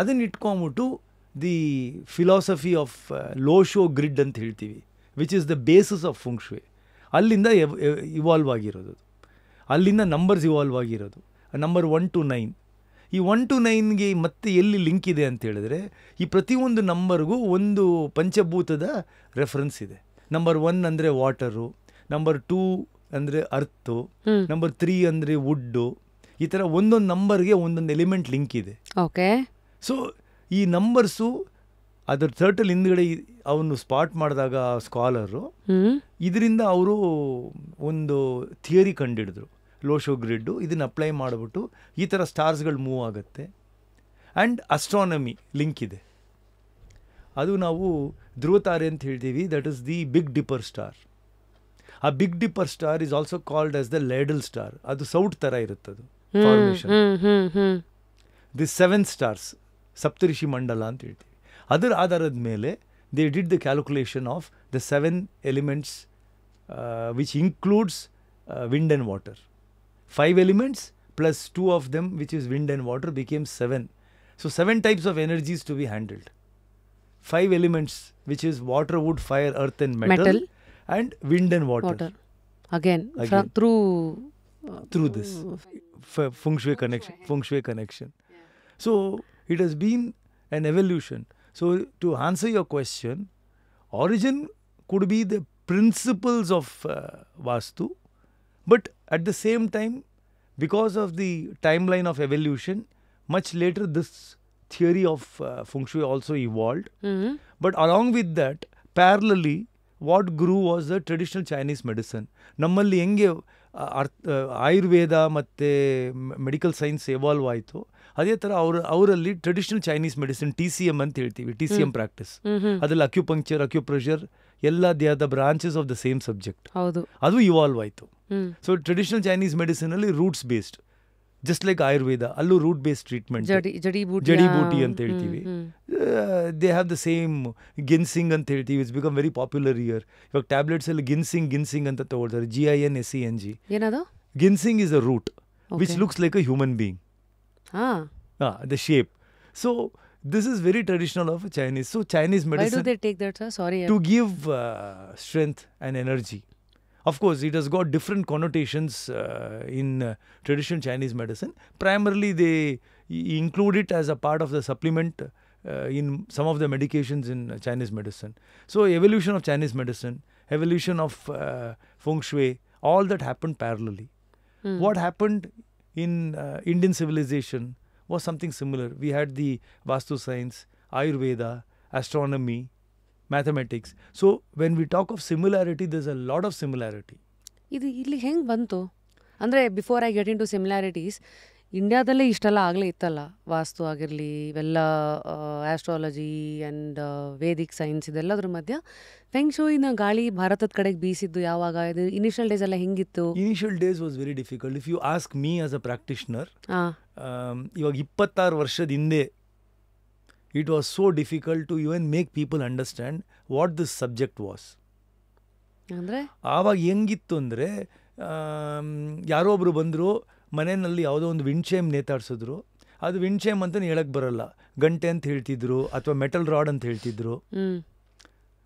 ಅದನ್ನ ಇಟ್ಕೊಂಬಿಟ್ಟು the philosophy of Lo Shu grid ಅಂತ ಹೇಳ್ತೀವಿ which is the basis of feng shui ಅಲ್ಲಿಂದ ಇವಾಲ್ವ್ ಆಗಿರೋದು ಅಲ್ಲಿಂದ ನಂಬರ್ಸ್ ಇವಾಲ್ವ್ ಆಗಿರೋದು ನಂಬರ್ ಒನ್ ಟು ನೈನ್ ಈ ಒನ್ ಟು ನೈನ್ಗೆ ಮತ್ತೆ ಎಲ್ಲಿ ಲಿಂಕ್ ಇದೆ ಅಂತ ಹೇಳಿದ್ರೆ ಈ ಪ್ರತಿಯೊಂದು ನಂಬರ್ಗೂ ಒಂದು ಪಂಚಭೂತದ ರೆಫರೆನ್ಸ್ ಇದೆ ನಂಬರ್ ಒನ್ ಅಂದರೆ ವಾಟರು ನಂಬರ್ ಟೂ ಅಂದರೆ ಅರ್ತು ನಂಬರ್ ತ್ರೀ ಅಂದರೆ ವುಡ್ಡು ಈ ಥರ ಒಂದೊಂದು ನಂಬರ್ಗೆ ಒಂದೊಂದು ಎಲಿಮೆಂಟ್ ಲಿಂಕ್ ಇದೆ ಓಕೆ ಸೊ ಈ ನಂಬರ್ಸು ಅದರ ಥರ್ಟಲ್ ಹಿಂದ್ಗಡೆ ಅವನು ಸ್ಪಾಟ್ ಮಾಡಿದಾಗ ಸ್ಕಾಲರು ಇದರಿಂದ ಅವರು ಒಂದು ಥಿಯರಿ ಕಂಡಿಡಿದ್ರು ಲೋಶೋ ಗ್ರಿಡ್ಡು ಇದನ್ನು ಅಪ್ಲೈ ಮಾಡಿಬಿಟ್ಟು ಈ ಥರ ಸ್ಟಾರ್ಸ್ಗಳು ಮೂವ್ ಆಗುತ್ತೆ ಆ್ಯಂಡ್ ಅಸ್ಟ್ರಾನಮಿ ಲಿಂಕ್ ಇದೆ ಅದು ನಾವು ಧ್ರುವತಾರೆ ಅಂತ ಹೇಳ್ತೀವಿ that is the Big Dipper star ಆ Big Dipper star is also called as the ladle star ಅದು ಸೌಟ್ ಥರ ಇರುತ್ತದು the seven stars Saptarishi Mandala ಅಂತ ಹೇಳ್ತೀವಿ ಅದರ ಆಧಾರದ ಮೇಲೆ they did the calculation of the seven elements which includes wind and water five elements plus two of them which is wind and water became seven so seven types of energies to be handled five elements which is water wood fire earth and metal and wind and water again through through this feng shui connection feng shui connection so it has been an evolution. So, to answer your question, origin could be the principles of uh, Vastu, but at the same time, because of the timeline of evolution, much later this theory of uh, feng shui also evolved. Mm-hmm. But along with that, parallelly, what grew was the traditional Chinese medicine ನಮ್ಮಲ್ಲಿ ಹೆಂಗೆ ಆಯುರ್ವೇದ ಮತ್ತು medical science evolve ಆಯಿತು ಅದೇ ತರ ಅವ್ರ ಅವರಲ್ಲಿ traditional Chinese medicine T C M ಅಂತ ಹೇಳ್ತೀವಿ ಟಿ ಸಿ ಎಂ ಪ್ರಾಕ್ಟಿಸ್ ಅದ್ರಲ್ಲಿ ಅಕ್ಯುಪಂಕ್ಚರ್ ಪಂಕ್ಚರ್ ಎಲ್ಲ ದೇಹದ branches of the same subject ಹೌದು ಅದು ಇವಾಲ್ವ್ ಆಯ್ತು ಸೊ ಟ್ರೆಡಿಷನಲ್ ಚೈನೀಸ್ ಅಲ್ಲಿ roots based just like Ayurveda ಅಲ್ಲೂ ರೂಟ್ ಬೇಸ್ಡ್ ಟ್ರೀಟ್ಮೆಂಟ್ ಜಡಿ ಬೂಟಿ ಅಂತ ಹೇಳ್ತೀವಿ they have the same ginseng ಅಂತ ಹೇಳ್ತೀವಿ it's become very popular year ಇವಾಗ ಟ್ಯಾಬ್ಲೆಟ್ಸ್ ಅಲ್ಲಿ ಗಿನ್ಸಿಂಗ್ ಗಿನ್ಸಿಂಗ್ ಅಂತ ತಗೊಳ್ತಾರೆ G I N S C N G ginseng is a root which looks like a human being Ah. Ah, the shape. So this is very traditional of Chinese. So Chinese medicine. Why do they take that, sir? Sorry. To give uh, strength and energy. Of course, it has got different connotations uh, in uh, traditional Chinese medicine. Primarily, they include it as a part of the supplement uh, in some of the medications in uh, Chinese medicine. So, evolution of Chinese medicine, evolution of uh, feng shui, all that happened parallelly. Mm. What happened in uh, Indian civilization was something similar. We had the Vastu science, Ayurveda, astronomy, mathematics. So when we talk of similarity, there is a lot of similarity. ಇದು ಇಲ್ಲಿ ಹೆಂಗೆ ಬಂತು ಅಂದರೆ before I get into ಇಂಡಿಯಾದಲ್ಲೇ ಇಷ್ಟೆಲ್ಲ ಆಗಲೇ ಇತ್ತಲ್ಲ ವಾಸ್ತು ಆಗಿರಲಿ ಇವೆಲ್ಲ ಆ್ಯಸ್ಟ್ರಾಲಜಿ ಆ್ಯಂಡ್ ವೇದಿಕ್ ಸೈನ್ಸ್ ಇದೆಲ್ಲದ್ರ ಮಧ್ಯ ಶೂಯಿನ ಗಾಳಿ ಭಾರತದ ಕಡೆಗೆ ಬೀಸಿದ್ದು ಯಾವಾಗ ಇದು ಇನಿಷಿಯಲ್ ಡೇಸ್ ಎಲ್ಲ ಹೆಂಗಿತ್ತು initial days was very difficult if you ask me as a practitioner ಇವಾಗ ಇಪ್ಪತ್ತಾರು ವರ್ಷದ ಹಿಂದೆ it was so difficult to and make people understand what this subject was ಅಂದರೆ ಆವಾಗ ಹೆಂಗಿತ್ತು ಅಂದರೆ ಯಾರೋ ಒಬ್ಬರು ಬಂದರು ಮನೆಯಲ್ಲಿ ಯಾವುದೋ ಒಂದು ವಿಂಡ್ಚೇಮ್ ನೇತಾಡಿಸಿದ್ರು ಅದು ವಿಂಡ್ಚೇಮ್ ಅಂತ ಹೇಳಕ್ ಬರಲ್ಲ ಗಂಟೆ ಅಂತ ಹೇಳ್ತಿದ್ರು ಅಥವಾ ಮೆಟಲ್ ರಾಡ್ ಅಂತ ಹೇಳ್ತಿದ್ರು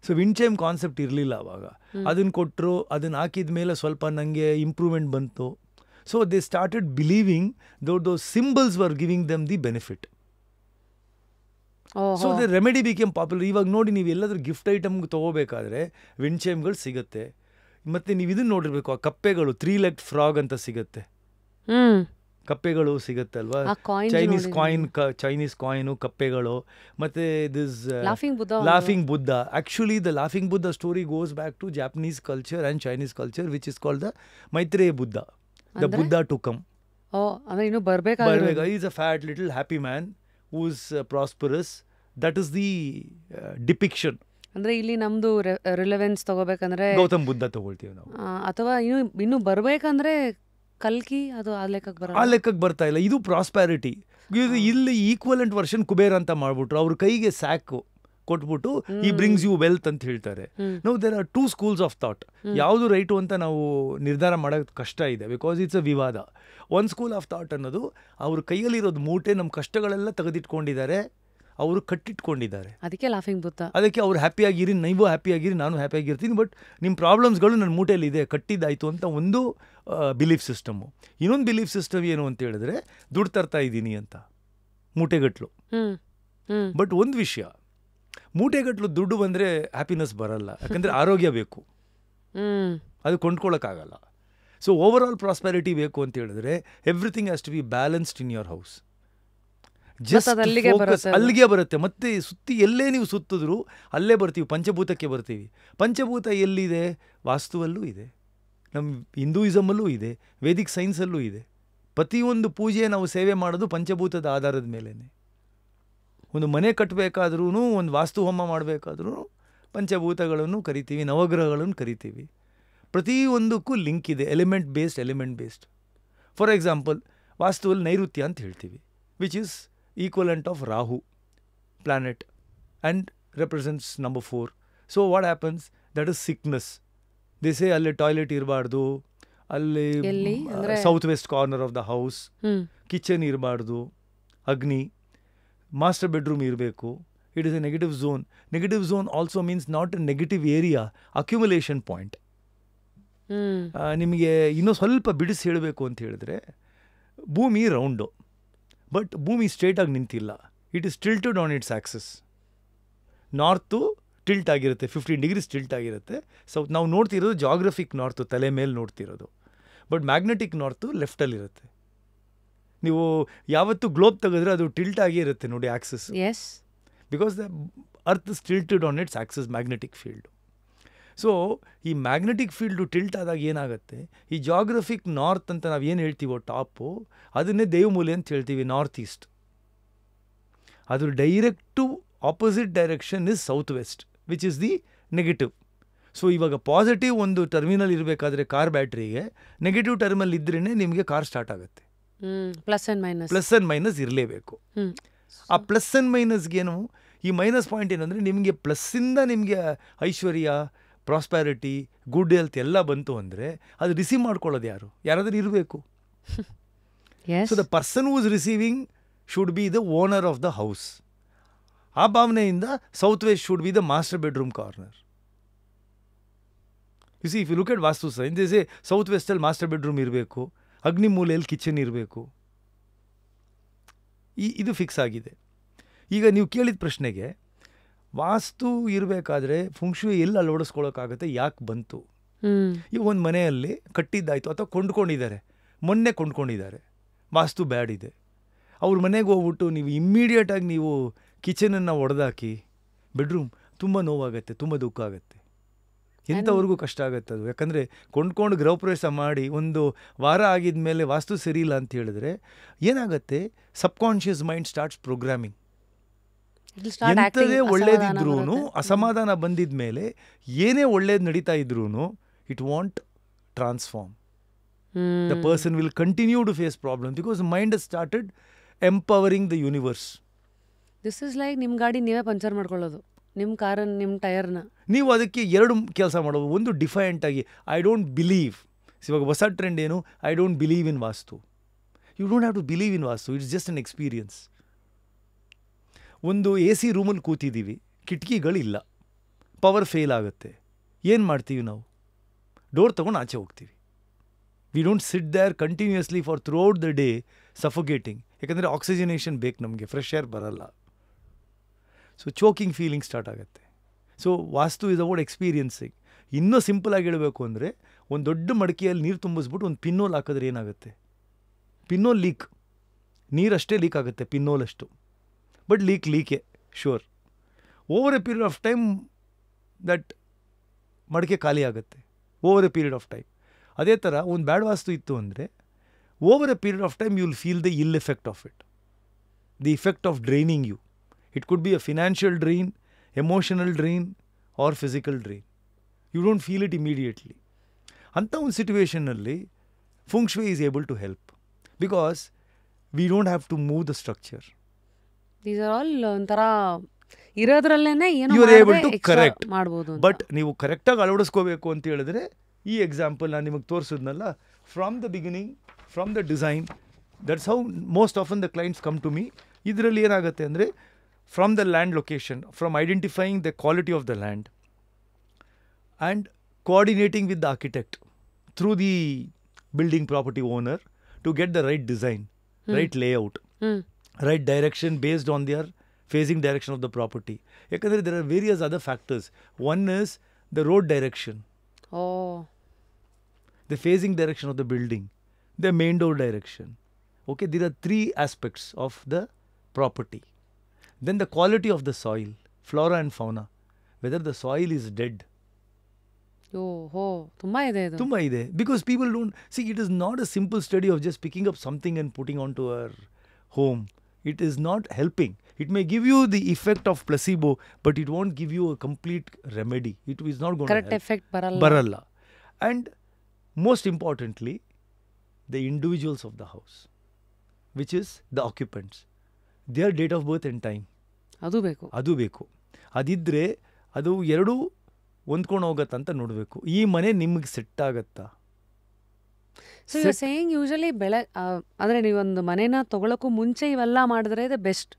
ಸೊ ವಿಂಡ್ಚೇಮ್ ಕಾನ್ಸೆಪ್ಟ್ ಇರಲಿಲ್ಲ ಅವಾಗ ಅದನ್ನ ಕೊಟ್ಟರು ಅದನ್ನ ಹಾಕಿದ ಮೇಲೆ ಸ್ವಲ್ಪ ನನಗೆ ಇಂಪ್ರೂವ್ಮೆಂಟ್ ಬಂತು ಸೊ ದೇ ಸ್ಟಾರ್ಟೆಡ್ ಬಿಲೀವಿಂಗ್ ದೊಡ್ಡ symbols were giving them the benefit so the remedy became popular ಇವಾಗ ನೋಡಿ ನೀವು ಎಲ್ಲಾದರೂ ಗಿಫ್ಟ್ ಐಟಮ್ಗೆ ತೊಗೋಬೇಕಾದ್ರೆ ವಿಂಡ್ಚೇಮ್ಗಳು ಸಿಗುತ್ತೆ ಮತ್ತು ನೀವು ಇದನ್ನು ನೋಡಿರ್ಬೇಕು ಆ ಕಪ್ಪೆಗಳು ತ್ರೀ ಲೆಗ್ ಫ್ರಾಗ್ ಅಂತ ಸಿಗುತ್ತೆ ಕಪ್ಪೆಗಳು ಸಿಗುತ್ತಲ್ವಾ ಚೈನೀಸ್ ಕಾಯಿನ್ ಚೈನೀಸ್ ಕಾಯಿನು ಕಪ್ಪೆಗಳು ಮತ್ತೆ this laughing Buddha actually the laughing Buddha story goes back to Japanese culture and Chinese culture which is called the Maitreya Buddha the Buddha to come ಇನ್ನು ಬರ್ಬೇಕಾಗ is a fat little happy man whose prosperous that is the depiction ಅಂದ್ರೆ ಇಲ್ಲಿ ನಮ್ದು relevance ತಗೋಬೇಕಂದ್ರೆ Gautam Buddha ತಗೊಳ್ತೀವಿ ನಾವು ಅಥವಾ ಇನ್ನು ಇನ್ನು ಬರ್ಬೇಕಂದ್ರೆ ಕಲ್ಕಿ ಅದು ಆ ಲೆಕ್ಕಕ್ಕೆ ಬರ ಆ ಬರ್ತಾ ಇಲ್ಲ ಇದು ಪ್ರಾಸ್ಪ್ಯಾರಿಟಿ ಇಲ್ಲಿ ಈಕ್ವಲೆಂಟ್ ವರ್ಷನ್ ಕುಬೇರ್ ಅಂತ ಮಾಡ್ಬಿಟ್ರು ಅವ್ರ ಕೈಗೆ ಸ್ಯಾಕು ಕೊಟ್ಬಿಟ್ಟು ಈ ಬ್ರಿಂಗ್ಸ್ ಯು ವೆಲ್ತ್ ಅಂತ ಹೇಳ್ತಾರೆ ನಾವು there are two schools of thought ಯಾವುದು ರೈಟು ಅಂತ ನಾವು ನಿರ್ಧಾರ ಮಾಡೋದು ಕಷ್ಟ ಇದೆ ಬಿಕಾಸ್ ಇಟ್ಸ್ ಅ ವಿವಾದ ಒಂದು ಸ್ಕೂಲ್ ಆಫ್ ಥಾಟ್ ಅನ್ನೋದು ಅವ್ರ ಕೈಯಲ್ಲಿರೋದು ಮೂಟೆ ನಮ್ಮ ಕಷ್ಟಗಳೆಲ್ಲ ತೆಗೆದಿಟ್ಕೊಂಡಿದ್ದಾರೆ ಅವರು ಕಟ್ಟಿಟ್ಕೊಂಡಿದ್ದಾರೆ ಅದಕ್ಕೆ ಲಾಫಿಂಗ್ ಬುತ್ತ ಅದಕ್ಕೆ ಅವ್ರು ಹ್ಯಾಪಿಯಾಗಿರಿ ನೀವು ಹ್ಯಾಪಿಯಾಗಿರಿ ನಾನು ಆಗಿರ್ತೀನಿ ಬಟ್ ನಿಮ್ಮ ಪ್ರಾಬ್ಲಮ್ಸ್ಗಳು ನನ್ನ ಮೂಟೆಯಲ್ಲಿ ಇದೆ ಕಟ್ಟಿದ್ದಾಯಿತು ಅಂತ ಒಂದು ಬಿಲೀಫ್ ಸಿಸ್ಟಮು ಇನ್ನೊಂದು ಬಿಲೀಫ್ ಸಿಸ್ಟಮ್ ಏನು ಅಂತ ಹೇಳಿದ್ರೆ ದುಡ್ಡು ತರ್ತಾ ಇದ್ದೀನಿ ಅಂತ ಮೂಟೆಗಟ್ಲು ಬಟ್ ಒಂದು ವಿಷಯ ಮೂಟೆಗಟ್ಲು ದುಡ್ಡು ಬಂದರೆ ಹ್ಯಾಪಿನೆಸ್ ಬರಲ್ಲ ಯಾಕಂದರೆ ಆರೋಗ್ಯ ಬೇಕು ಅದು ಕೊಂಡ್ಕೊಳ್ಳೋಕ್ಕಾಗಲ್ಲ ಸೊ ಓವರ್ ಆಲ್ ಪ್ರಾಸ್ಪೆರಿಟಿ ಬೇಕು ಅಂತ ಹೇಳಿದ್ರೆ everything has to be balanced in your house ಅಲ್ಲಿಗೆ ಬರುತ್ತೆ ಮತ್ತೆ ಸುತ್ತಿ ಎಲ್ಲೇ ನೀವು ಸುತ್ತಿದ್ರು ಅಲ್ಲೇ ಬರ್ತೀವಿ ಪಂಚಭೂತಕ್ಕೆ ಬರ್ತೀವಿ ಪಂಚಭೂತ ಎಲ್ಲಿದೆ ವಾಸ್ತುವಲ್ಲೂ ಇದೆ ನಮ್ಮ ಹಿಂದೂಯಿಸಮಲ್ಲೂ ಇದೆ ವೇದಿಕ್ ಸೈನ್ಸಲ್ಲೂ ಇದೆ ಪ್ರತಿಯೊಂದು ಪೂಜೆ ನಾವು ಸೇವೆ ಮಾಡೋದು ಪಂಚಭೂತದ ಆಧಾರದ ಮೇಲೇ ಒಂದು ಮನೆ ಕಟ್ಟಬೇಕಾದ್ರೂ ಒಂದು ವಾಸ್ತು ಹೋಮ ಮಾಡಬೇಕಾದ್ರೂ ಪಂಚಭೂತಗಳನ್ನು ಕರಿತೀವಿ ನವಗ್ರಹಗಳನ್ನು ಕರಿತೀವಿ ಪ್ರತಿಯೊಂದಕ್ಕೂ ಲಿಂಕ್ ಇದೆ element based element based for example ವಾಸ್ತುವಲ್ಲಿ ನೈಋತ್ಯ ಅಂತ ಹೇಳ್ತೀವಿ which is equivalent of Rahu planet and represents number four So what happens? That is sickness They say ಅಲ್ಲಿ ಟಾಯ್ಲೆಟ್ ಇರಬಾರ್ದು ಅಲ್ಲಿ south west corner of the house kitchen ಇರಬಾರ್ದು Agni master bedroom ಇರಬೇಕು it is a negative zone negative zone also means not a negative area accumulation point ನಿಮಗೆ ಇನ್ನೂ ಸ್ವಲ್ಪ ಬಿಡಿಸಿ ಹೇಳಬೇಕು ಅಂತ ಹೇಳಿದ್ರೆ ಭೂಮಿ ರೌಂಡು ಬಟ್ ಭೂಮಿ ಸ್ಟ್ರೇಟಾಗಿ ನಿಂತಿಲ್ಲ it is tilted on its axis north tilt ಆಗಿರುತ್ತೆ ಫಿಫ್ಟೀನ್ ಡಿಗ್ರೀಸ್ ಟಿಲ್ಟ್ ಆಗಿರುತ್ತೆ ಸೊ ನಾವು ನೋಡ್ತಿರೋದು ಜಾಗ್ರಫಿಕ್ ನಾರ್ತು ತಲೆ ಮೇಲೆ ನೋಡ್ತಿರೋದು ಬಟ್ ಮ್ಯಾಗ್ನೆಟಿಕ್ ನಾರ್ತು ಲೆಫ್ಟಲ್ಲಿರುತ್ತೆ ನೀವು ಯಾವತ್ತೂ ಗ್ಲೋಬ್ ತೆಗೆದ್ರೆ ಅದು ಟಿಲ್ಟ್ ಆಗಿ ಇರುತ್ತೆ ನೋಡಿ axis is because the earth is tilted to on its axis magnetic field so ಈ ಮ್ಯಾಗ್ನೆಟಿಕ್ ಫೀಲ್ಡು ಟಿಲ್ಟ್ ಆದಾಗ ಏನಾಗುತ್ತೆ ಈ ಜಾಗ್ರಫಿಕ್ ನಾರ್ತ್ ಅಂತ ನಾವು ಏನು ಹೇಳ್ತೀವೋ ಟಾಪು ಅದನ್ನೇ ದೇವಮೂಲೆ ಅಂತ ಹೇಳ್ತೀವಿ ನಾರ್ತ್ ಈಸ್ಟ್ ಅದ್ರ direct opposite direction is south west which is the negative so ಇವಾಗ ಪಾಸಿಟಿವ್ ಒಂದು ಟರ್ಮಿನಲ್ ಇರಬೇಕಾದ್ರೆ ಕಾರ್ ಬ್ಯಾಟ್ರಿಗೆ ನೆಗೆಟಿವ್ ಟರ್ಮಲ್ ಇದ್ರೇ ನಿಮಗೆ ಕಾರ್ ಸ್ಟಾರ್ಟ್ ಆಗುತ್ತೆ plus and minus plus and minus ಇರಲೇಬೇಕು ಆ ಪ್ಲಸ್ ಆ್ಯಂಡ್ ಮೈನಸ್ಗೇನು ಈ ಮೈನಸ್ ಪಾಯಿಂಟ್ ಏನಂದರೆ ನಿಮಗೆ ಪ್ಲಸ್ಸಿಂದ ನಿಮಗೆ ಐಶ್ವರ್ಯ ಪ್ರಾಸ್ಪ್ಯಾರಿಟಿ ಗುಡ್ ಹೆಲ್ತ್ ಎಲ್ಲ ಬಂತು ಅಂದರೆ ಅದು ರಿಸೀವ್ ಮಾಡ್ಕೊಳ್ಳೋದು ಯಾರು ಯಾರಾದರೂ ಇರಬೇಕು so the person whose receiving should be the owner of the house ಆ ಭಾವನೆಯಿಂದ south west should be the master bedroom corner you see if you look at vastu sign this a south ವೆಸ್ಟಲ್ಲಿ master bedroom ಇರಬೇಕು ಅಗ್ನಿ ಮೂಲೆಯಲ್ಲಿ kitchen ಇರಬೇಕು ಈ ಇದು fix ಆಗಿದೆ ಈಗ ನೀವು ಕೇಳಿದ ಪ್ರಶ್ನೆಗೆ ವಾಸ್ತು ಇರಬೇಕಾದ್ರೆ ಫುಂಕ್ಷು ಎಲ್ಲಿ ಅಳವಡಿಸ್ಕೊಳಕಾಗತ್ತೆ ಯಾಕೆ ಬಂತು ಈ ಒಂದು ಮನೆಯಲ್ಲಿ ಕಟ್ಟಿದ್ದಾಯಿತು ಅಥವಾ ಕೊಂಡ್ಕೊಂಡಿದ್ದಾರೆ ಮೊನ್ನೆ ಕೊಂಡ್ಕೊಂಡಿದ್ದಾರೆ ವಾಸ್ತು ಬ್ಯಾಡ್ ಇದೆ ಅವ್ರ ಮನೆಗೆ ಹೋಗ್ಬಿಟ್ಟು ನೀವು ಇಮ್ಮಿಡಿಯೇಟಾಗಿ ನೀವು ಕಿಚನನ್ನು ಒಡೆದಾಕಿ ಬೆಡ್ರೂಮ್ ತುಂಬ ನೋವಾಗುತ್ತೆ ತುಂಬ ದುಃಖ ಆಗುತ್ತೆ ಎಂಥವ್ರಿಗೂ ಕಷ್ಟ ಆಗುತ್ತೆ ಅದು ಯಾಕಂದರೆ ಕೊಂಡ್ಕೊಂಡು ಗೃಹಪ್ರವೇಶ ಪ್ರವೇಶ ಮಾಡಿ ಒಂದು ವಾರ ಆಗಿದ ಮೇಲೆ ವಾಸ್ತು ಸರಿಯಿಲ್ಲ ಅಂತ ಹೇಳಿದ್ರೆ ಏನಾಗುತ್ತೆ ಸಬ್ಕಾನ್ಷಿಯಸ್ ಮೈಂಡ್ ಸ್ಟಾರ್ಟ್ಸ್ ಪ್ರೋಗ್ರಾಮಿಂಗ್ ಎಂಥದೇ ಒಳ್ಳೇದಿದ್ರೂ ಅಸಮಾಧಾನ ಬಂದಿದ ಮೇಲೆ ಏನೇ ಒಳ್ಳೇದು ನಡೀತಾ ಇದ್ರೂ it want transform the person will continue to face problem because mind started empowering the universe this is like ನಿಮ್ಮ ಗಾಡಿ ನೀವೇ ಪಂಚರ್ ಮಾಡ್ಕೊಳ್ಳೋದು ನಿಮ್ಮ ಕಾರನ್ನು ನಿಮ್ಮ ಟೈರ್ನ ನೀವು ಅದಕ್ಕೆ ಎರಡು ಕೆಲಸ ಮಾಡೋದು ಒಂದು ಡಿಫೈಂಟ್ ಆಗಿ ಐ ಡೋಂಟ್ ಬಿಲೀವ್ ಇವಾಗ ಹೊಸ ಟ್ರೆಂಡ್ ಏನು I don't believe in vastu you don't have to believe in vastu it's just an experience ಒಂದು ಎ ಸಿ ರೂಮಲ್ಲಿ ಕೂತಿದ್ದೀವಿ ಕಿಟಕಿಗಳಿಲ್ಲ ಪವರ್ ಫೇಲ್ ಆಗುತ್ತೆ ಏನು ಮಾಡ್ತೀವಿ ನಾವು ಡೋರ್ ತೊಗೊಂಡು ಆಚೆ ಹೋಗ್ತೀವಿ we don't sit there continuously for out the day suffocating ಯಾಕಂದರೆ ಆಕ್ಸಿಜನೇಷನ್ ಬೇಕು ನಮಗೆ ಫ್ರೆಶ್ ಏರ್ ಬರಲ್ಲ ಸೊ ಚೋಕಿಂಗ್ ಫೀಲಿಂಗ್ ಸ್ಟಾರ್ಟ್ ಆಗುತ್ತೆ so vastu is about experiencing ಇನ್ನೂ ಸಿಂಪಲಾಗಿ ಹೇಳಬೇಕು ಅಂದರೆ ಒಂದು ದೊಡ್ಡ ಮಡಕೆಯಲ್ಲಿ ನೀರು ತುಂಬಿಸ್ಬಿಟ್ಟು ಒಂದು ಪಿನ್ನೋಲ್ ಹಾಕಿದ್ರೆ ಏನಾಗುತ್ತೆ ಪಿನ್ನೋಲ್ ಲೀಕ್ ನೀರಷ್ಟೇ ಲೀಕ್ ಆಗುತ್ತೆ ಅಷ್ಟು ಬಟ್ ಲೀಕ್ ಲೀಕೆ sure over a period of time that ಮಡಕೆ ಖಾಲಿ ಆಗುತ್ತೆ over a period of time ಅದೇ ಥರ ಒಂದು ಬ್ಯಾಡ್ ವಾಸ್ತು ಇತ್ತು ಅಂದರೆ over a period of time you will feel the ill effect of it the effect of draining you it could be a financial drain emotional drain or physical drain you don't feel it immediately ಅಂಥ ಒಂದು ಸಿಟುವೇಷನಲ್ಲಿ feng shui is able to help because we don't have to move the structure these are correct ಮಾಡ್ಬೋದು but ನೀವು ಕರೆಕ್ಟಾಗಿ ಅಳವಡಿಸ್ಕೋಬೇಕು ಅಂತ ಹೇಳಿದ್ರೆ ಈ ಎಕ್ಸಾಂಪಲ್ ನಾನು ನಿಮಗೆ ತೋರಿಸಿದ್ನಲ್ಲ from the beginning from the design that's how most often the clients come to me ಇದರಲ್ಲಿ ಏನಾಗುತ್ತೆ ಅಂದರೆ from the land location from identifying the quality of the land and coordinating with the architect through the building property owner to get the right design right layout right direction based on their facing direction of the property. Because there are various other factors. One is the road direction. Oh. The facing direction of the building. The main door direction. Okay, there are three aspects of the property. Then the quality of the soil, flora and fauna. Whether the soil is dead. Because people don't see it is not a simple study of just picking up something and putting onto our home. it is not helping. It may give you the effect of placebo, but it won't give you a complete remedy. It is not going Correct to help. effect baralla. baralla. And most importantly, the individuals of the house, which is the occupants, their date of birth and time. ಅದು ಬೇಕು ಅದು ಬೇಕು ಅದಿದ್ದರೆ ಅದು ಎರಡೂ ಹೊಂದ್ಕೊಂಡು ಹೋಗತ್ತಂತ ನೋಡಬೇಕು ಈ ಮನೆ ನಿಮಗೆ ಸೆಟ್ ಆಗತ್ತಾ ಸೊ ಯು ಸೇಯಿಂಗ್ ಯೂಶಲಿ ಬೆಳೆ ಅಂದರೆ ನೀವೊಂದು ಮನೇನ ತೊಗೊಳಕ್ಕೂ ಮುಂಚೆ ಇವೆಲ್ಲ ಮಾಡಿದ್ರೆ ಇದು best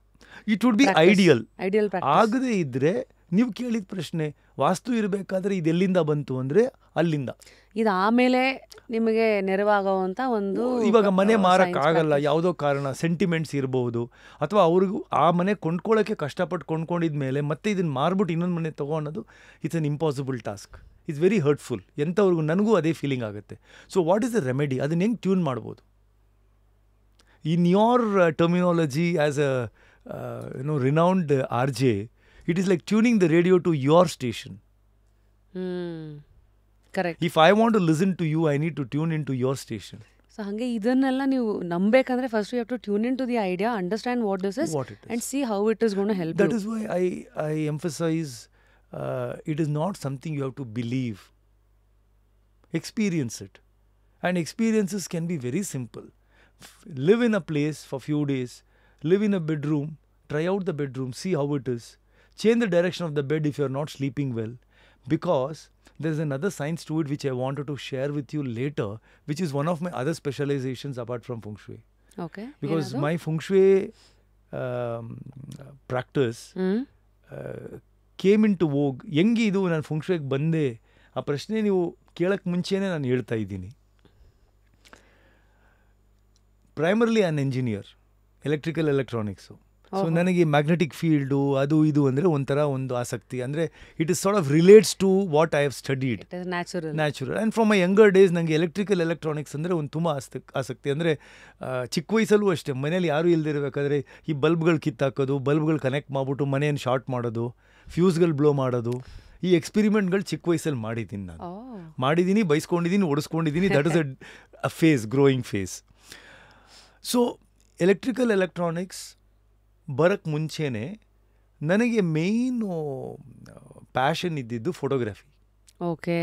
it would be ideal ideal ಆಗದೇ ಇದ್ದರೆ ನೀವು ಕೇಳಿದ ಪ್ರಶ್ನೆ ವಾಸ್ತು ಇರಬೇಕಾದ್ರೆ ಇದೆಲ್ಲಿಂದ ಬಂತು ಅಂದರೆ ಅಲ್ಲಿಂದ ಇದು ಆಮೇಲೆ ನಿಮಗೆ ನೆರವಾಗುವಂಥ ಒಂದು ಇವಾಗ ಮನೆ ಮಾರಕ್ಕಾಗಲ್ಲ ಯಾವುದೋ ಕಾರಣ ಸೆಂಟಿಮೆಂಟ್ಸ್ ಇರಬಹುದು ಅಥವಾ ಅವ್ರಿಗೂ ಆ ಮನೆ ಕೊಂಡ್ಕೊಳ್ಳೋಕ್ಕೆ ಕಷ್ಟಪಟ್ಟು ಕೊಂಡ್ಕೊಂಡಿದ್ಮೇಲೆ ಮತ್ತೆ ಇದನ್ನ ಮಾರ್ಬಿಟ್ಟು ಇನ್ನೊಂದು ಮನೆ ಅನ್ನೋದು it's an impossible task is very hurtful ಎಂಥವ್ರಿಗೂ ನನಗೂ ಅದೇ ಫೀಲಿಂಗ್ ಆಗುತ್ತೆ so what is the remedy ಅದನ್ನ ಹೆಂಗೆ ಟ್ಯೂನ್ ಮಾಡ್ಬೋದು in your terminology as a you know renowned R J it is like tuning the radio to your station correct if I want to listen to you I need to tune in to your station so ಹಾಗೆ ಇದನ್ನೆಲ್ಲ ನೀವು ನಂಬೇಕಂದ್ರೆ first you have to tune in to the idea understand what this is and see how it is gonna help that is why I I emphasize uh, it is not something you have to believe. Experience it. And experiences can be very simple. F live in a place for few days, live in a bedroom, try out the bedroom, see how it is. Change the direction of the bed if you are not sleeping well. Because there is another science to it which I wanted to share with you later, which is one of my other specializations apart from feng shui. Okay. Because my feng shui um, practice mm. uh, came into vogue ಹೆಂಗೆ ಇದು ನಾನು ಫಂಕ್ಷನ್ಗೆ ಬಂದೆ ಆ ಪ್ರಶ್ನೆ ನೀವು ಕೇಳೋಕ್ಕೆ ಮುಂಚೆನೆ ನಾನು ಹೇಳ್ತಾ ಇದ್ದೀನಿ primarily an engineer electrical electronics so ನನಗೆ ಮ್ಯಾಗ್ನೆಟಿಕ್ ಫೀಲ್ಡು ಅದು ಇದು ಅಂದರೆ ಒಂಥರ ಒಂದು ಆಸಕ್ತಿ ಅಂದರೆ it is sort of relates to what I have it natural natural and from my younger days ನನಗೆ ಎಲೆಕ್ಟ್ರಿಕಲ್ ಎಲೆಕ್ಟ್ರಾನಿಕ್ಸ್ ಅಂದರೆ ಒಂದು ತುಂಬ ಆಸಕ್ತಿ ಆಸಕ್ತಿ ಅಂದರೆ ಚಿಕ್ಕ ವಯಸ್ಸಲ್ಲೂ ಅಷ್ಟೇ ಮನೇಲಿ ಯಾರೂ ಇಲ್ಲದಿರಬೇಕಾದ್ರೆ ಈ ಬಲ್ಬ್ಗಳು ಕಿತ್ತಾಕೋದು ಬಲ್ಬ್ಗಳು ಕನೆಕ್ಟ್ ಮಾಡಿಬಿಟ್ಟು ಮನೆಯನ್ನು ಶಾರ್ಟ್ ಮಾಡೋದು ಫ್ಯೂಸ್ಗಳು ಬ್ಲೋ ಮಾಡೋದು ಈ ಎಕ್ಸ್ಪಿರಿಮೆಂಟ್ಗಳು ಚಿಕ್ಕ ವಯಸ್ಸಲ್ಲಿ ಮಾಡಿದ್ದೀನಿ ನಾನು ಮಾಡಿದ್ದೀನಿ ಬೈಸ್ಕೊಂಡಿದ್ದೀನಿ ಓಡಿಸ್ಕೊಂಡಿದ್ದೀನಿ that is a phase growing phase so electrical electronics ಬರೋಕ್ಕೆ ಮುಂಚೆನೆ ನನಗೆ ಮೇಯ್ನು ಪ್ಯಾಷನ್ ಇದ್ದಿದ್ದು ಫೋಟೋಗ್ರಫಿ ಓಕೆ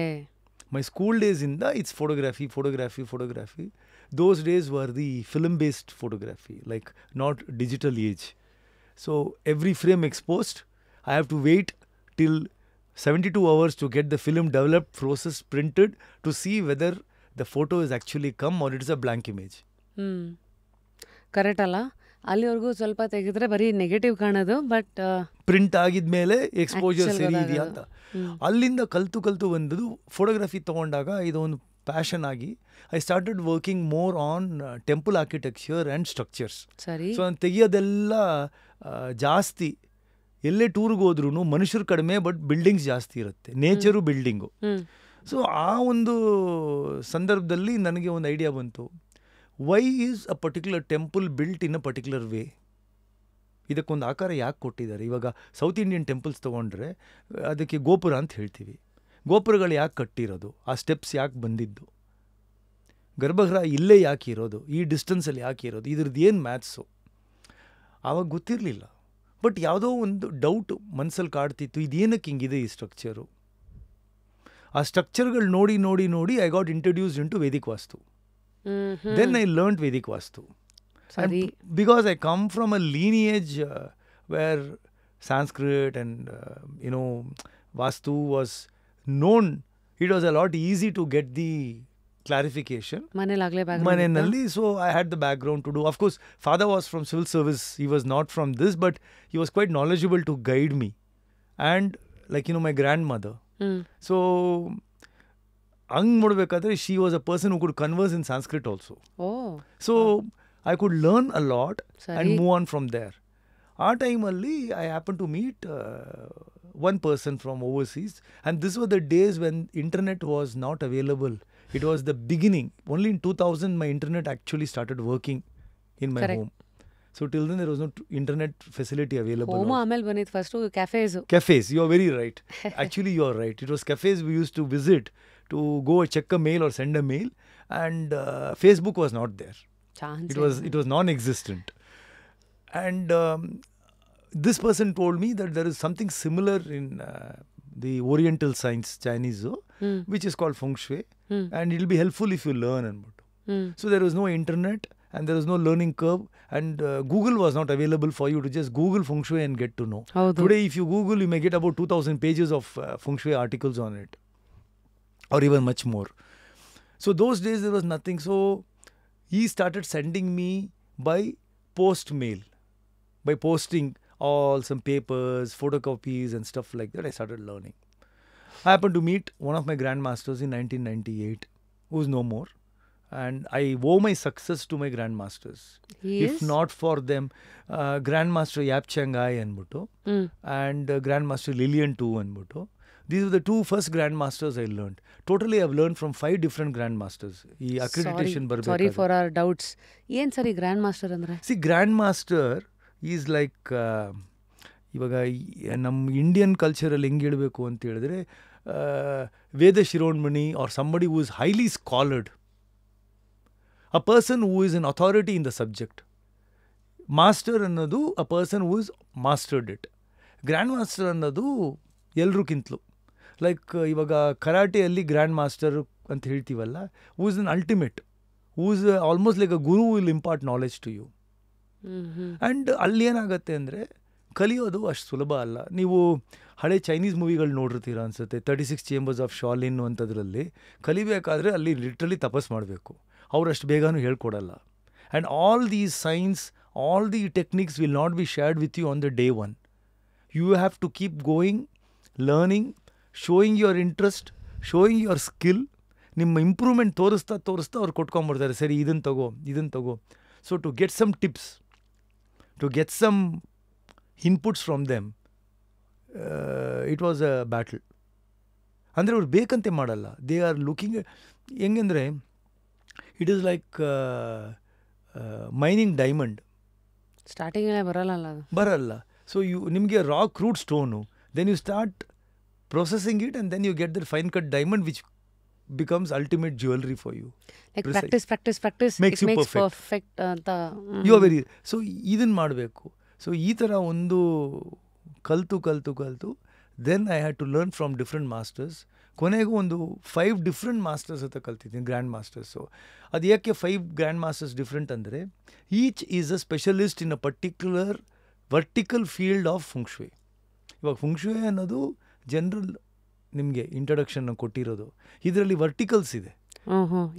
ಮೈ ಸ್ಕೂಲ್ ಡೇಸಿಂದ it's photography photography photography those days were the film based photography like not digital age so every frame exposed I have to wait till 72 hours to get the film developed, processed, printed to see whether the photo is actually come or it is a blank image. Hmm. Correct ಅಲ್ಲ ಅಲ್ಲಿವರೆಗೂ ಸ್ವಲ್ಪ ತೆಗೆದ್ರೆ ಬರೀ negative ಕಾಣೋದು but print ಆಗಿದ ಮೇಲೆ exposure ಸರಿ ಇದೆಯಾ ಅಂತ ಅಲ್ಲಿಂದ ಕಲಿತು ಕಲಿತು ಬಂದದು ಫೋಟೋಗ್ರಫಿ ತೊಗೊಂಡಾಗ ಇದೊಂದು ಪ್ಯಾಷನ್ ಆಗಿ I started working more on temple architecture and structures ಸರಿ ಸೊ ನಾನು uh, ಜಾಸ್ತಿ ಎಲ್ಲೇ ಟೂರ್ಗೆ ಹೋದ್ರೂ ಮನುಷ್ಯರು ಕಡಿಮೆ ಬಟ್ ಬಿಲ್ಡಿಂಗ್ಸ್ ಜಾಸ್ತಿ ಇರುತ್ತೆ ನೇಚರು ಬಿಲ್ಡಿಂಗು ಸೊ ಆ ಒಂದು ಸಂದರ್ಭದಲ್ಲಿ ನನಗೆ ಒಂದು ಐಡಿಯಾ ಬಂತು why is a particular temple built in a particular way ಇದಕ್ಕೊಂದು ಆಕಾರ ಯಾಕೆ ಕೊಟ್ಟಿದ್ದಾರೆ ಇವಾಗ ಸೌತ್ ಇಂಡಿಯನ್ ಟೆಂಪಲ್ಸ್ ತೊಗೊಂಡ್ರೆ ಅದಕ್ಕೆ ಗೋಪುರ ಅಂತ ಹೇಳ್ತೀವಿ ಗೋಪುರಗಳು ಯಾಕೆ ಕಟ್ಟಿರೋದು ಆ ಸ್ಟೆಪ್ಸ್ ಯಾಕೆ ಬಂದಿದ್ದು ಗರ್ಭಗೃಹ ಇಲ್ಲೇ ಯಾಕೆ ಇರೋದು ಈ ಡಿಸ್ಟೆನ್ಸಲ್ಲಿ ಯಾಕೆ ಇರೋದು ಇದ್ರದ್ದು ಏನು ಮ್ಯಾಥ್ಸು ಆವಾಗ ಗೊತ್ತಿರಲಿಲ್ಲ ಬಟ್ ಯಾವುದೋ ಒಂದು ಡೌಟ್ ಮನಸ್ಸಲ್ಲಿ ಕಾಡ್ತಿತ್ತು ಇದೇನಕ್ಕೆ ಹಿಂಗಿದೆ ಈ ಸ್ಟ್ರಕ್ಚರು ಆ ಸ್ಟ್ರಕ್ಚರ್ಗಳು ನೋಡಿ ನೋಡಿ ನೋಡಿ I got introduced into Vedic vastu then I learn Vedic vastu because I come from a lineage where Sanskrit and uh, you know Vastu was known. It was a lot easy to get the clarification. Manenalli. So I had the background to do. Of course, father was from civil service. He was not from this, but he was quite knowledgeable to guide me. And like, you know, my grandmother. Hmm. So, Mm. So, she was a person who could converse in Sanskrit also. Oh. So, I could learn a lot and move on from there. Our time early, I happened to meet uh, one person from overseas. And this was the days when internet was not available it was the beginning. Only in 2000, my internet actually started working in my Correct. home. So till then, there was no internet facility available. Home Amal Banit first to oh, cafes. Cafes, you are very right. actually, you are right. It was cafes we used to visit to go check a mail or send a mail, and uh, Facebook was not there. Chance it was it was non-existent, and um, this person told me that there is something similar in uh, the Oriental science Chinese, mm. which is called feng shui Hmm. and it'll be helpful if you learn and hmm. so there was no internet and there was no learning curve and uh, google was not available for you to just google feng shui and get to know oh, Howdu. today if you google you may get about 2000 pages of uh, shui articles on it or even much more so those days there was nothing so he started sending me by post mail by posting all some papers photocopies and stuff like that i started learning I happened to meet one of my grandmasters in 1998, who's no more. And I owe my success to my grandmasters. If not for them, uh, Grandmaster Yap Changai and Bhutto, mm. and uh, Grandmaster Lillian too and Bhutto. These are the two first grandmasters I learned. Totally, I've learned from five different grandmasters. ಈ accreditation sorry, sorry for our doubts ಏನು grandmaster? Grandmaster ಅಂದರೆ see grandmaster is like ಇವಾಗ ನಮ್ಮ Indian ಕಲ್ಚರಲ್ಲಿ ಹೆಂಗೆ ಇಡಬೇಕು ಅಂತ ಹೇಳಿದ್ರೆ Veda uh, Veda or or somebody who is highly scholared, a person who is an authority in the master ಅನ್ನೋದು a person who is mastered it grandmaster ಅನ್ನೋದು ಎಲ್ರಿಗಿಂತಲೂ ಲೈಕ್ ಇವಾಗ ಕರಾಟೆಯಲ್ಲಿ ಗ್ರ್ಯಾಂಡ್ ಮಾಸ್ಟರ್ ಅಂತ ಹೇಳ್ತೀವಲ್ಲ who is an ultimate who is almost like a guru will impart knowledge to you and ಅಲ್ಲಿ ಏನಾಗುತ್ತೆ ಅಂದರೆ ಕಲಿಯೋದು ಅಷ್ಟು ಸುಲಭ ಅಲ್ಲ ನೀವು ಹಳೆ ಚೈನೀಸ್ ಮೂವಿಗಳು ನೋಡಿರ್ತೀರ ಅನಿಸುತ್ತೆ thirty six chambers of Shaolin ಅಂಥದ್ರಲ್ಲಿ ಕಲಿಬೇಕಾದ್ರೆ ಅಲ್ಲಿ ಲಿಟ್ರಲಿ ತಪಸ್ ಮಾಡಬೇಕು ಅವರಷ್ಟು ಬೇಗನೂ ಹೇಳ್ಕೊಡಲ್ಲ and all these science all the techniques will not be shared with you on the day one you have to keep going learning showing your interest showing your skill ನಿಮ್ಮ improvement ತೋರಿಸ್ತಾ ತೋರಿಸ್ತಾ ಅವ್ರು ಕೊಟ್ಕೊಂಬಿಡ್ತಾರೆ ಸರಿ ಇದನ್ನು ತಗೋ ಇದನ್ನು ತಗೋ so to get some tips to get some inputs from them it was a battle ಅಂದರೆ ಅವ್ರು ಬೇಕಂತೆ ಮಾಡಲ್ಲ ದೇ ಆರ್ ಲುಕಿಂಗ್ ಹೆಂಗೆಂದರೆ it is like mining diamond ಸ್ಟಾರ್ಟಿಂಗೇ ಬರಲ್ಲ ಬರಲ್ಲ ಸೊ ಯು ನಿಮಗೆ rock root stone then you start processing it and then you get the fine cut diamond which becomes ultimate jewellery for you practice practice practice makes you perfect ಅಂತ you are very so ಇದನ್ನು ಮಾಡಬೇಕು so ಈ ಥರ ಒಂದು ಕಲಿತು ಕಲಿತು ಕಲಿತು then I had to learn from different masters ಕೊನೆಗೂ ಒಂದು ಫೈವ್ ಡಿಫ್ರೆಂಟ್ ಮಾಸ್ಟರ್ಸ್ ಹತ್ರ ಕಲ್ತಿದ್ದೀನಿ ಗ್ರ್ಯಾಂಡ್ ಮಾಸ್ಟರ್ಸು ಅದು ಯಾಕೆ ಫೈವ್ ಗ್ರ್ಯಾಂಡ್ ಮಾಸ್ಟರ್ಸ್ ಡಿಫ್ರೆಂಟ್ ಅಂದರೆ each is a specialist in a particular vertical field of feng shui ಇವಾಗ ಫುಂಕ್ಷುವೆ ಅನ್ನೋದು ಜನರಲ್ ನಿಮಗೆ ಇಂಟ್ರಡಕ್ಷನ್ನ ಕೊಟ್ಟಿರೋದು ಇದರಲ್ಲಿ ವರ್ಟಿಕಲ್ಸ್ ಇದೆ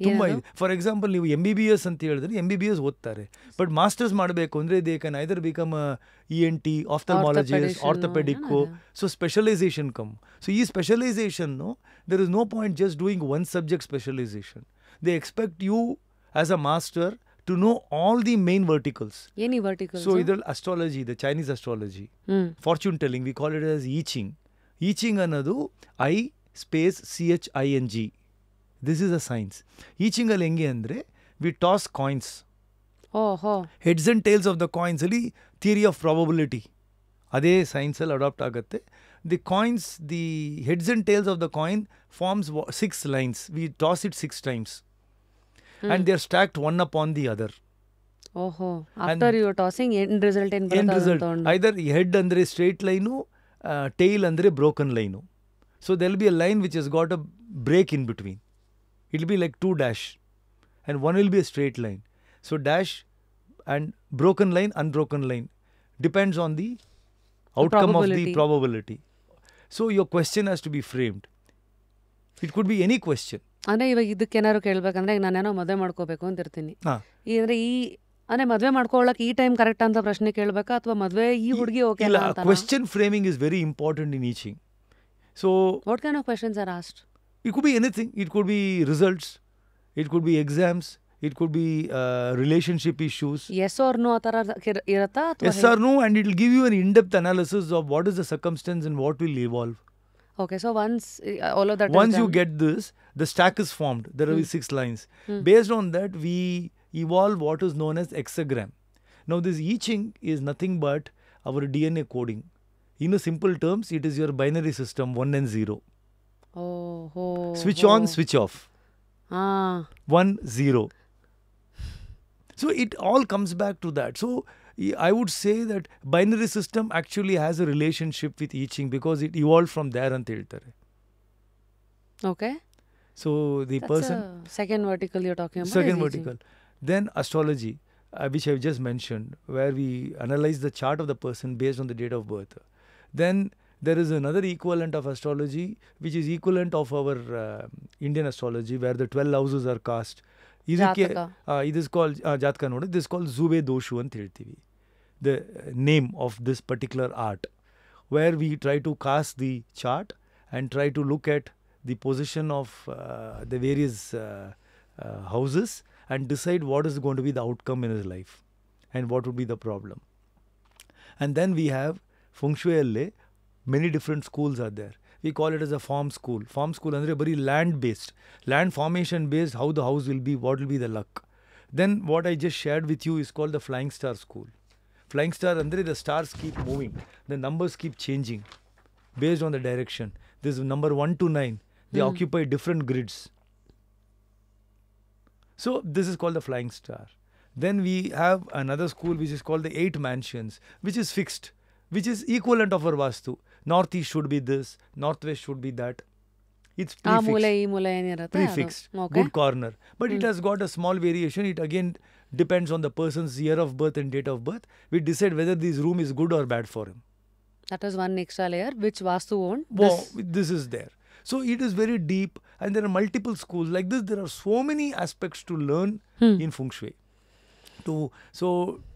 ತುಂಬ ಇದೆ ಫಾರ್ ಎಕ್ಸಾಂಪಲ್ ನೀವು ಎಂಬಿಬಿಎಸ್ ಬಿ ಬಿ ಎಸ್ ಅಂತ ಹೇಳಿದ್ರೆ ಎಂಬಿಬಿಎಸ್ ಬಿ ಬಿ ಎಸ್ ಓದ್ತಾರೆ ಬಟ್ ಮಾಸ್ಟರ್ಸ್ ಮಾಡಬೇಕು ಅಂದರೆ they can either become E N T ophthalmologist orthopaedic so specialisation come so ಈ ಸ್ಪೆಷಲೈಸೇಷನ್ನು there is no point just doing one subject specialisation they expect you as a master to know all the main verticals so ಇದರಲ್ಲಿ astrology ಇದೆ Chinese astrology fortune telling we call it as itching I Ching ಅನ್ನೋದು I space C H I N G this is a science ಈಚಿಂಗಲ್ಲಿ ಹೆಂಗೆ ಅಂದರೆ we toss coins heads and tails of the ಕಾಯಿನ್ಸಲ್ಲಿ theory of probability ಅದೇ ಸೈನ್ಸಲ್ಲಿ adapt ಆಗುತ್ತೆ the coins the heads and tails of the coin forms six lines we toss it six times and they are stacked one upon the other ಓಹೋ after you tossing end result ಏನು end result either head ಅಂದರೆ straight line tail ಅಂದರೆ broken line so they'll be a line which is got a break in between it'll be like two dash and one will be a straight line. So dash and broken line, unbroken line depends on the outcome the of the probability. So your question has to be framed. It could be any question. ಅಂದರೆ ಇವಾಗ ಇದಕ್ಕೇನಾದ್ರು ಕೇಳಬೇಕಂದ್ರೆ ಈಗ ನಾನೇನೋ ಮದುವೆ ಮಾಡ್ಕೋಬೇಕು ಅಂತ ಇರ್ತೀನಿ ಅಂದರೆ ಈ ಅಂದರೆ ಮದುವೆ ಮಾಡ್ಕೊಳ್ಳೋಕೆ ಈ ಟೈಮ್ ಕರೆಕ್ಟ್ ಅಂತ ಪ್ರಶ್ನೆ ಕೇಳಬೇಕಾ ಅಥವಾ ಮದುವೆ ಈ ಹುಡುಗಿ ಓಕೆ ಇಲ್ಲ question framing is very important in I Ching so what kind of questions are asked it could be anything. It could be results. It could be exams. It could be uh, relationship issues. Yes or no? Yes or no, and it will give you an in depth analysis of what is the circumstance and what will evolve. Okay, so once uh, all of that. Once you get this, the stack is formed. There will hmm. be six lines. Hmm. Based on that, we evolve what is known as hexagram. Now, this I Ching is nothing but our DNA coding. In a simple terms, it is your binary system 1 and 0. Oh, oh switch oh. on, switch off. Ah. One, zero. So it all comes back to that. So I would say that binary system actually has a relationship with I Ching because it evolved from there and there. Okay. So the That's person. second vertical you're talking about. Second vertical. Then astrology, uh, which I've just mentioned, where we analyze the chart of the person based on the date of birth. Then there is another equivalent of astrology, which is equivalent of our uh, Indian astrology, where the 12 houses are cast. Jataka. Uh, it is called uh, Jataka This is called Zube Doshu and Thirtivi, the uh, name of this particular art, where we try to cast the chart and try to look at the position of uh, the various houses and decide what is going to be the outcome in his life and what would be the problem. And then we have Feng Shui Le, many different schools are there we call it as a farm school farm school andre very land based land formation based how the house will be what will be the luck then what i just shared with you is called the flying star school flying star andre the stars keep moving the numbers keep changing based on the direction this number 1 to 9 they hmm. occupy different grids so this is called the flying star then we have another school which is called the eight mansions which is fixed which is equivalent of our vastu Northeast should be this, Northwest should be that. Be it's prefixed, prefixed okay. good corner but it has got a small variation it again depends on the person's year of birth and date of birth we decide whether this room is good or bad for him that is one extra layer which vastu owned well, this. this is there so it is very deep and there are multiple schools like this there are so many aspects to learn hmm. in feng shui to so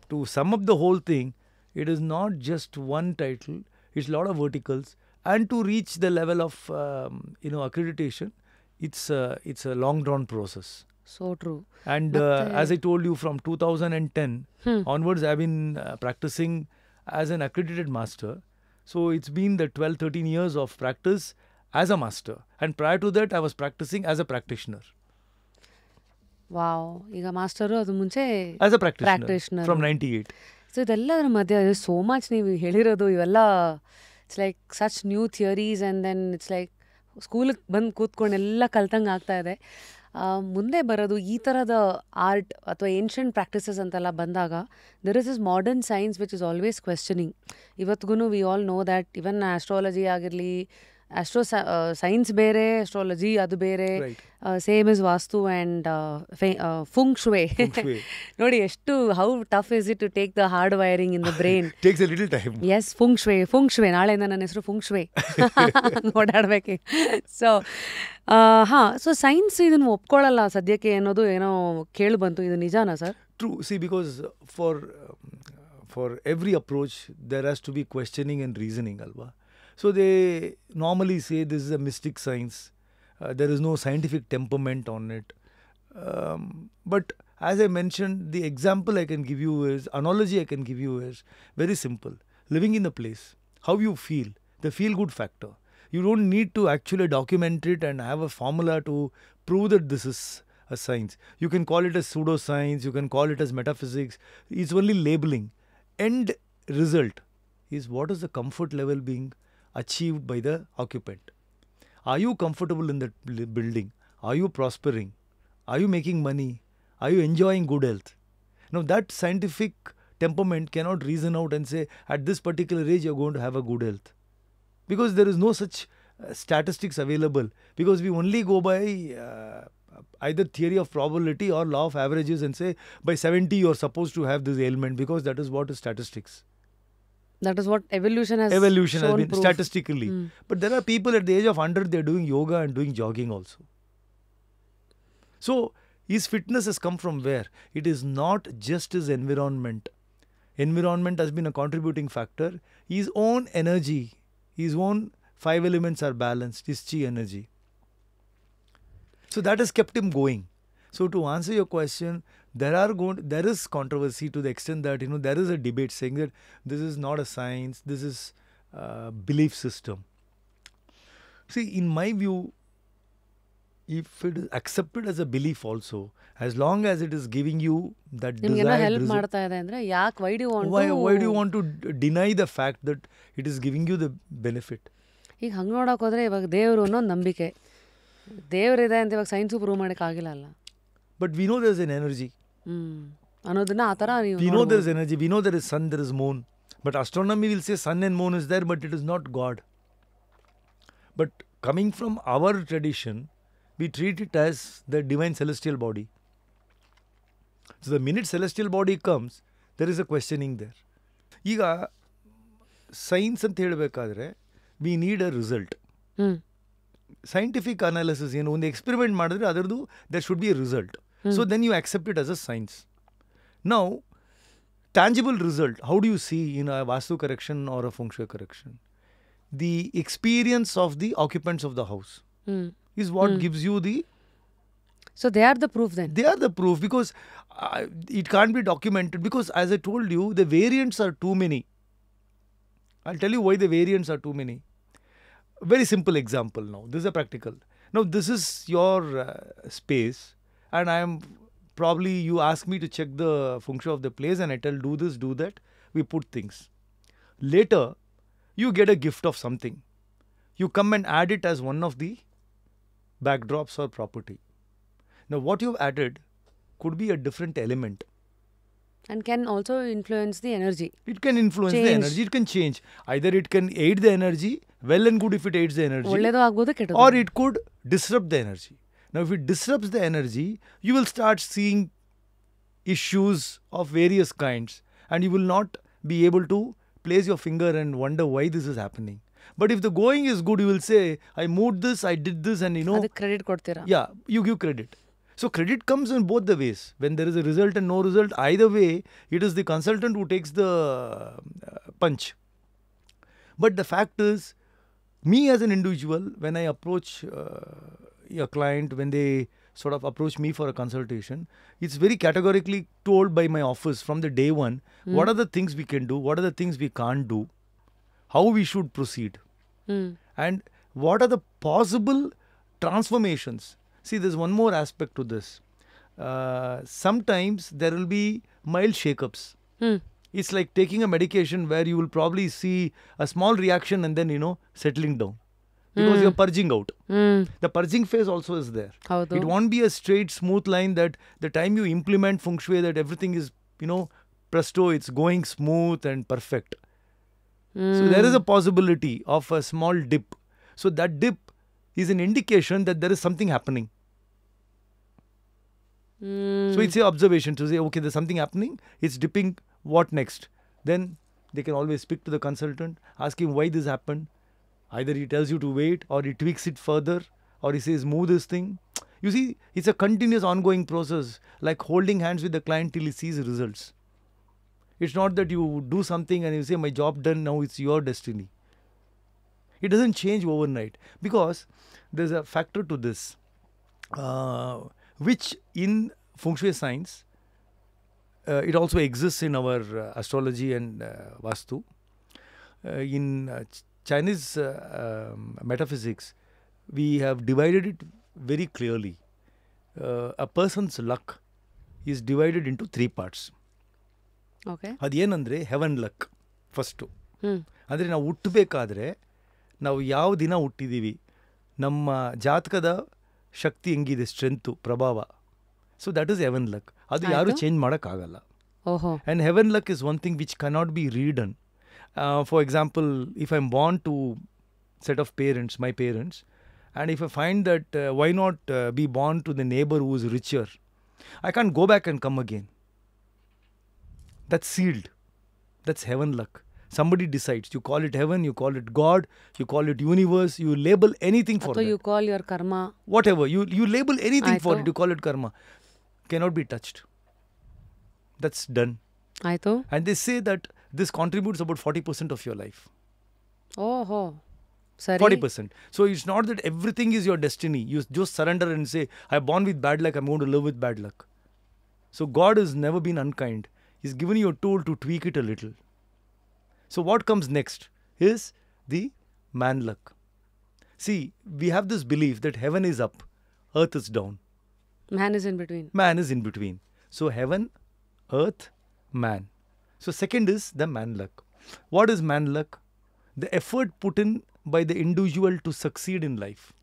to sum up the whole thing it is not just one title it's a lot of verticals and to reach the level of um, you know accreditation it's a, it's a long drawn process so true and uh, uh, as i told you from 2010 hmm. onwards i've been uh, practicing as an accredited master so it's been the 12 13 years of practice as a master and prior to that i was practicing as a practitioner wow ಈಗ master ಅದು ಮುಂಚೆ as 98 so ಇದೆಲ್ಲದರ ಮಧ್ಯೆ so much ನೀವು ಹೇಳಿರೋದು ಇವೆಲ್ಲ it's like such new theories and then it's like ಸ್ಕೂಲಿಗೆ ಬಂದು ಕೂತ್ಕೊಂಡು ಎಲ್ಲ ಕಲ್ತಂಗೆ ಆಗ್ತಾ ಇದೆ ಮುಂದೆ ಬರೋದು ಈ ಥರದ ಆರ್ಟ್ ಅಥವಾ ಏನ್ಷಂಟ್ ಪ್ರಾಕ್ಟಿಸಸ್ ಅಂತೆಲ್ಲ ಬಂದಾಗ there is is modern science which is always questioning ಇವತ್ತಿಗೂ we all know that even astrology ಆಗಿರಲಿ ಅಷ್ಟೋ ಸೈನ್ಸ್ uh, ಬೇರೆ ಅಸ್ಟ್ರಾಲಜಿ ಅದು ಬೇರೆ same is vastu and feng shui ನೋಡಿ ಎಷ್ಟು how tough is it to take the hard wiring in the brain takes little time yes feng shui feng shui ನಾಳೆಯಿಂದ ನನ್ನ ಹೆಸರು ಫುಂಗ್ ಶುವೆ ಓಡಾಡಬೇಕು ಸೊ ಹಾ ಸೊ ಸೈನ್ಸ್ ಇದನ್ನು ಒಪ್ಕೊಳ್ಳಲ್ಲ ಸದ್ಯಕ್ಕೆ ಅನ್ನೋದು ಏನೋ ಕೇಳಿ ಬಂತು ಇದು ನಿಜಾನಾ sir true see because for for every approach there has to be questioning and reasoning ಅಲ್ವಾ So they normally say this is a mystic science. Uh, there is no scientific temperament on it. Um, but as I mentioned, the example I can give you is, analogy I can give you is very simple. Living in the place, how you feel, the feel good factor. You don't need to actually document it and have a formula to prove that this is a science. You can call it as pseudoscience, you can call it as metaphysics. It's only labeling. End result is what is the comfort level being achieved by the occupant. Are you comfortable in that building? Are you prospering? Are you making money? Are you enjoying good health? Now, that scientific temperament cannot reason out and say, at this particular age, you're going to have a good health. Because there is no such uh, statistics available. Because we only go by uh, either theory of probability or law of averages and say, by 70, you're supposed to have this ailment because that is what is statistics. That is what evolution has evolution has been proof. statistically. Mm. But there are people at the age of 100 they're doing yoga and doing jogging also. So his fitness has come from where? It is not just his environment. Environment has been a contributing factor. His own energy, his own five elements are balanced, his chi energy. So that has kept him going. So to answer your question, there are going there is controversy to the extent that you know there is a debate saying that this is not a science this is a belief system see in my view if it is accepted as a belief also as long as it is giving you that desire help ಮಾಡ್ತಾ ಇದೆ ಅಂದ್ರೆ ಯಾಕೆ why do want why, to why do you want to deny the fact that it is giving you the benefit ಈಗ ಹಂಗೆ ನೋಡಕ್ಕೆ ಹೋದರೆ ಇವಾಗ ದೇವರು ಅನ್ನೋ ನಂಬಿಕೆ ದೇವರಿದೆ ಅಂತ ಇವಾಗ ಸೈನ್ಸು ಪ್ರೂವ್ ಮಾಡೋಕ್ಕಾಗಿಲ್ಲ ಅಲ್ಲ but we know there an energy energy we is sun there is moon but astronomy will say sun and moon is there but it is not God but coming from our tradition we treat it as the divine celestial body so the minute celestial body comes there is a questioning there. ಈಗ science ಅಂತ ಹೇಳಬೇಕಾದ್ರೆ we need a result scientific analysis ಏನು ಒಂದು experiment ಮಾಡಿದ್ರೆ ಅದರದ್ದು there should be a result So hmm. then you accept it as a science. Now, tangible result, how do you see in a Vastu correction or a Feng Shui correction? The experience of the occupants of the house mm. is what hmm. gives you the so they are the proof then? They are the proof because uh, it can't be documented because as I told you, the variants are too many. I'll tell you why the variants are too many. Very simple example now. This is a practical. Now, this is your uh, space and I am probably you ask me to check the function of the place and I tell do this, do that. We put things. Later, you get a gift of something. You come and add it as one of the backdrops or property. Now, what you've added could be a different element. And can also influence the energy. It can influence change. the energy. It can change. Either it can aid the energy, well and good if it aids the energy. or it could disrupt the energy. Now, if it disrupts the energy, you will start seeing issues of various kinds and you will not be able to place your finger and wonder why this is happening. But if the going is good, you will say, I moved this, I did this, and you know. credit Yeah, you give credit. So credit comes in both the ways. When there is a result and no result, either way, it is the consultant who takes the uh, punch. But the fact is, me as an individual, when I approach uh, a client when they sort of approach me for a consultation, it's very categorically told by my office from the day one mm. what are the things we can do, what are the things we can't do, how we should proceed, mm. and what are the possible transformations. See, there's one more aspect to this. Uh, sometimes there will be mild shakeups. Mm. It's like taking a medication where you will probably see a small reaction and then, you know, settling down because mm. you're hmm. purging out. Mm. The purging phase also is there. It won't be a straight, smooth line that the time you implement feng shui, that everything is, you know, presto, it's going smooth and perfect. Mm. So there is a hmm. possibility of a small dip. So that dip is an indication that there is something happening. So hmm. it's your observation to say, okay, there's something happening, it's dipping, what next? Then they can always speak to the consultant, ask him why this happened Either he tells you to wait or he tweaks it further or he says move this thing. You see, it's a continuous ongoing process like holding hands with the client till he sees results. It's not that you do something and you say my job done now it's your destiny. It doesn't change overnight because there's a factor to this uh, which in feng shui science uh, it also exists in our uh, astrology and uh, vastu. Uh, in uh, Chinese uh, um, metaphysics, we have divided it very clearly. Uh, a person's luck is divided into three parts. Okay ಅದೇನಂದರೆ heaven luck first ಅಂದರೆ ನಾವು ಹುಟ್ಟಬೇಕಾದ್ರೆ ನಾವು ಯಾವ ದಿನ ಹುಟ್ಟಿದ್ದೀವಿ ನಮ್ಮ ಜಾತಕದ ಶಕ್ತಿ ಹೆಂಗಿದೆ strength ಪ್ರಭಾವ so that is heaven luck ಅದು ಯಾರು ಚೇಂಜ್ ಮಾಡೋಕ್ಕಾಗಲ್ಲ and heaven luck is one thing which cannot be redone Uh, for example, if I'm born to set of parents, my parents, and if I find that uh, why not uh, be born to the neighbor who is richer, I can't go back and come again. That's sealed. That's heaven luck. Somebody decides. You call it heaven, you call it God, you call it universe, you label anything for it. So you call your karma. Whatever. You, you label anything for it, you call it karma. Cannot be touched. That's done. I And they say that this contributes about 40% of your life. Oh, sorry. 40%. So it's not that everything is your destiny. You just surrender and say, I'm born with bad luck, I'm going to live with bad luck. So God has never been unkind. He's given you a tool to tweak it a little. So what comes next is the man luck. See, we have this belief that heaven is up, earth is down. Man is in between. Man is in between. So heaven, earth, man. So second is the man luck. What is man luck? The effort put in by the individual to succeed in life.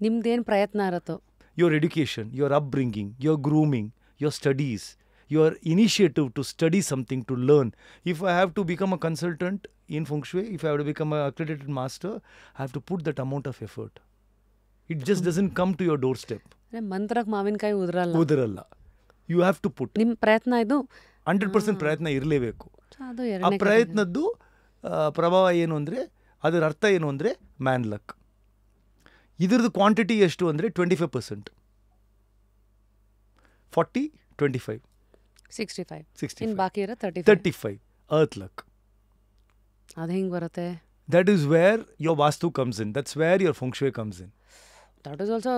your education, your upbringing, your grooming, your studies, your initiative to study something, to learn. If I have to become a consultant in Feng Shui, if I have to become an accredited master, I have to put that amount of effort. It just doesn't come to your doorstep. ಮಂತ್ರಕ್ಕೆ ಮಾವಿನಕಾಯಿ to put you have to put ನಿಮ್ಮ ಪ್ರಯತ್ನ ಇದು hundred percent ಪ್ರಯತ್ನ ಇರಲೇಬೇಕು ಆ ಪ್ರಯತ್ನದ್ದು ಪ್ರಭಾವ ಏನು ಅಂದರೆ ಅದರ ಅರ್ಥ ಏನು ಅಂದರೆ ಮ್ಯಾನ್ ಲಕ್ ಇದ್ರದ್ದು ಕ್ವಾಂಟಿಟಿ ಎಷ್ಟು ಅಂದರೆ twenty five percent forty twenty five sixty five sixty ಬಾಕಿ ಇರೋ thirty thirty five earth luck ಅದು ಹಿಂಗೆ ಬರುತ್ತೆ that is where your vastu comes in that's where your function comes in that is also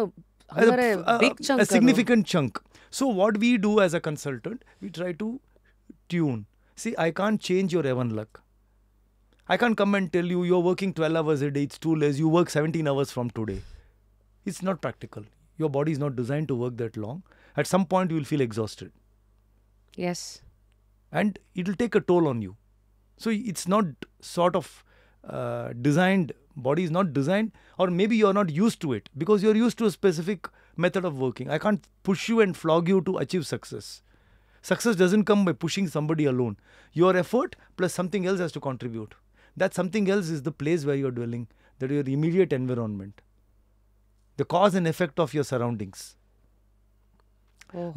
significant chunk so what we do as a consultant we try to tune See, I can't change your even luck. I can't come and tell you you're working 12 hours a day, it's too less, you work 17 hours from today. It's not practical. Your body is not designed to work that long. At some point, you will feel exhausted. Yes. And it will take a toll on you. So it's not sort of uh, designed, body is not designed, or maybe you're not used to it because you're used to a specific method of working. I can't push you and flog you to achieve success. Success doesn't come by pushing somebody alone. Your effort plus something else has to contribute. That something else is the place where you're dwelling, that your immediate environment, the cause and effect of your surroundings.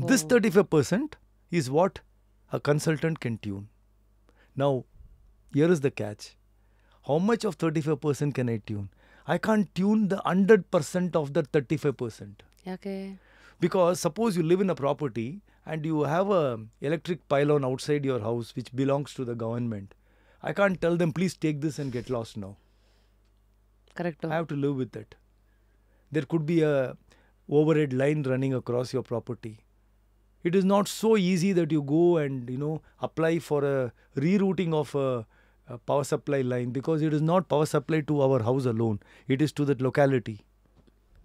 this 35% is what a consultant can tune. Now, here is the catch. How much of 35% can I tune? I can't tune the 100% of the 35%. Okay because suppose you live in a property and you have a electric pylon outside your house which belongs to the government i can't tell them please take this and get lost now correct i have to live with it there could be a overhead line running across your property it is not so easy that you go and you know apply for a rerouting of a, a power supply line because it is not power supply to our house alone it is to that locality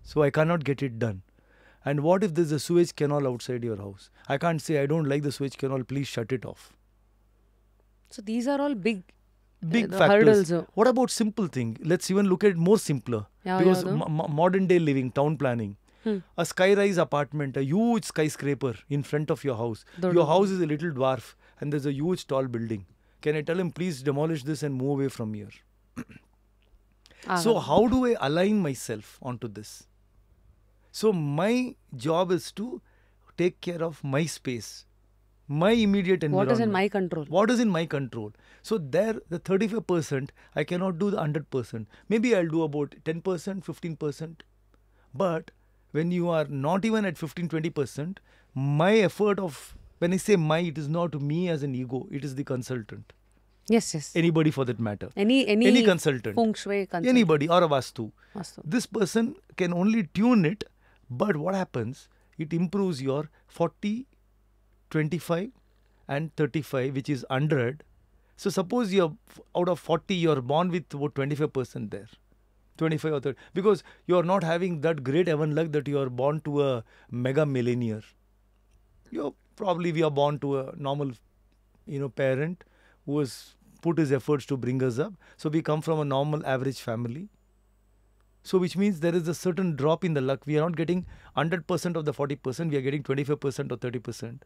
so i cannot get it done and what if there's a sewage canal outside your house? I can't say, I don't like the sewage canal, please shut it off. So these are all big uh, big uh, factors. What about simple thing? Let's even look at more simpler yeah, because yeah, modern day living, town planning. Hmm. A skyrise apartment, a huge skyscraper in front of your house. Don't your house is a little dwarf and there's a huge tall building. Can I tell him, please demolish this and move away from here? Ah, so, how do I align myself onto this? So my job is to take care of my space, my immediate environment. What is in my control? What is in my control? So there, the 35%, I cannot do the 100%. Maybe I'll do about 10%, 15%. But when you are not even at 15, 20%, my effort of, when I say my, it is not me as an ego, it is the consultant. Yes, yes. Anybody for that matter. Any any, any consultant. Feng Shui consultant. Anybody or a Vastu. Vastu. This person can only tune it but what happens? It improves your 40, 25 and 35 which is 100. So suppose you're out of 40, you're born with what 25% there. 25 or 30 because you are not having that great even luck that you are born to a mega millionaire you probably we are born to a normal you know parent who has put his efforts to bring us up so we come from a normal average family so which means there is a certain drop in the luck. We are not getting 100% of the 40%. We are getting 25% or 30%.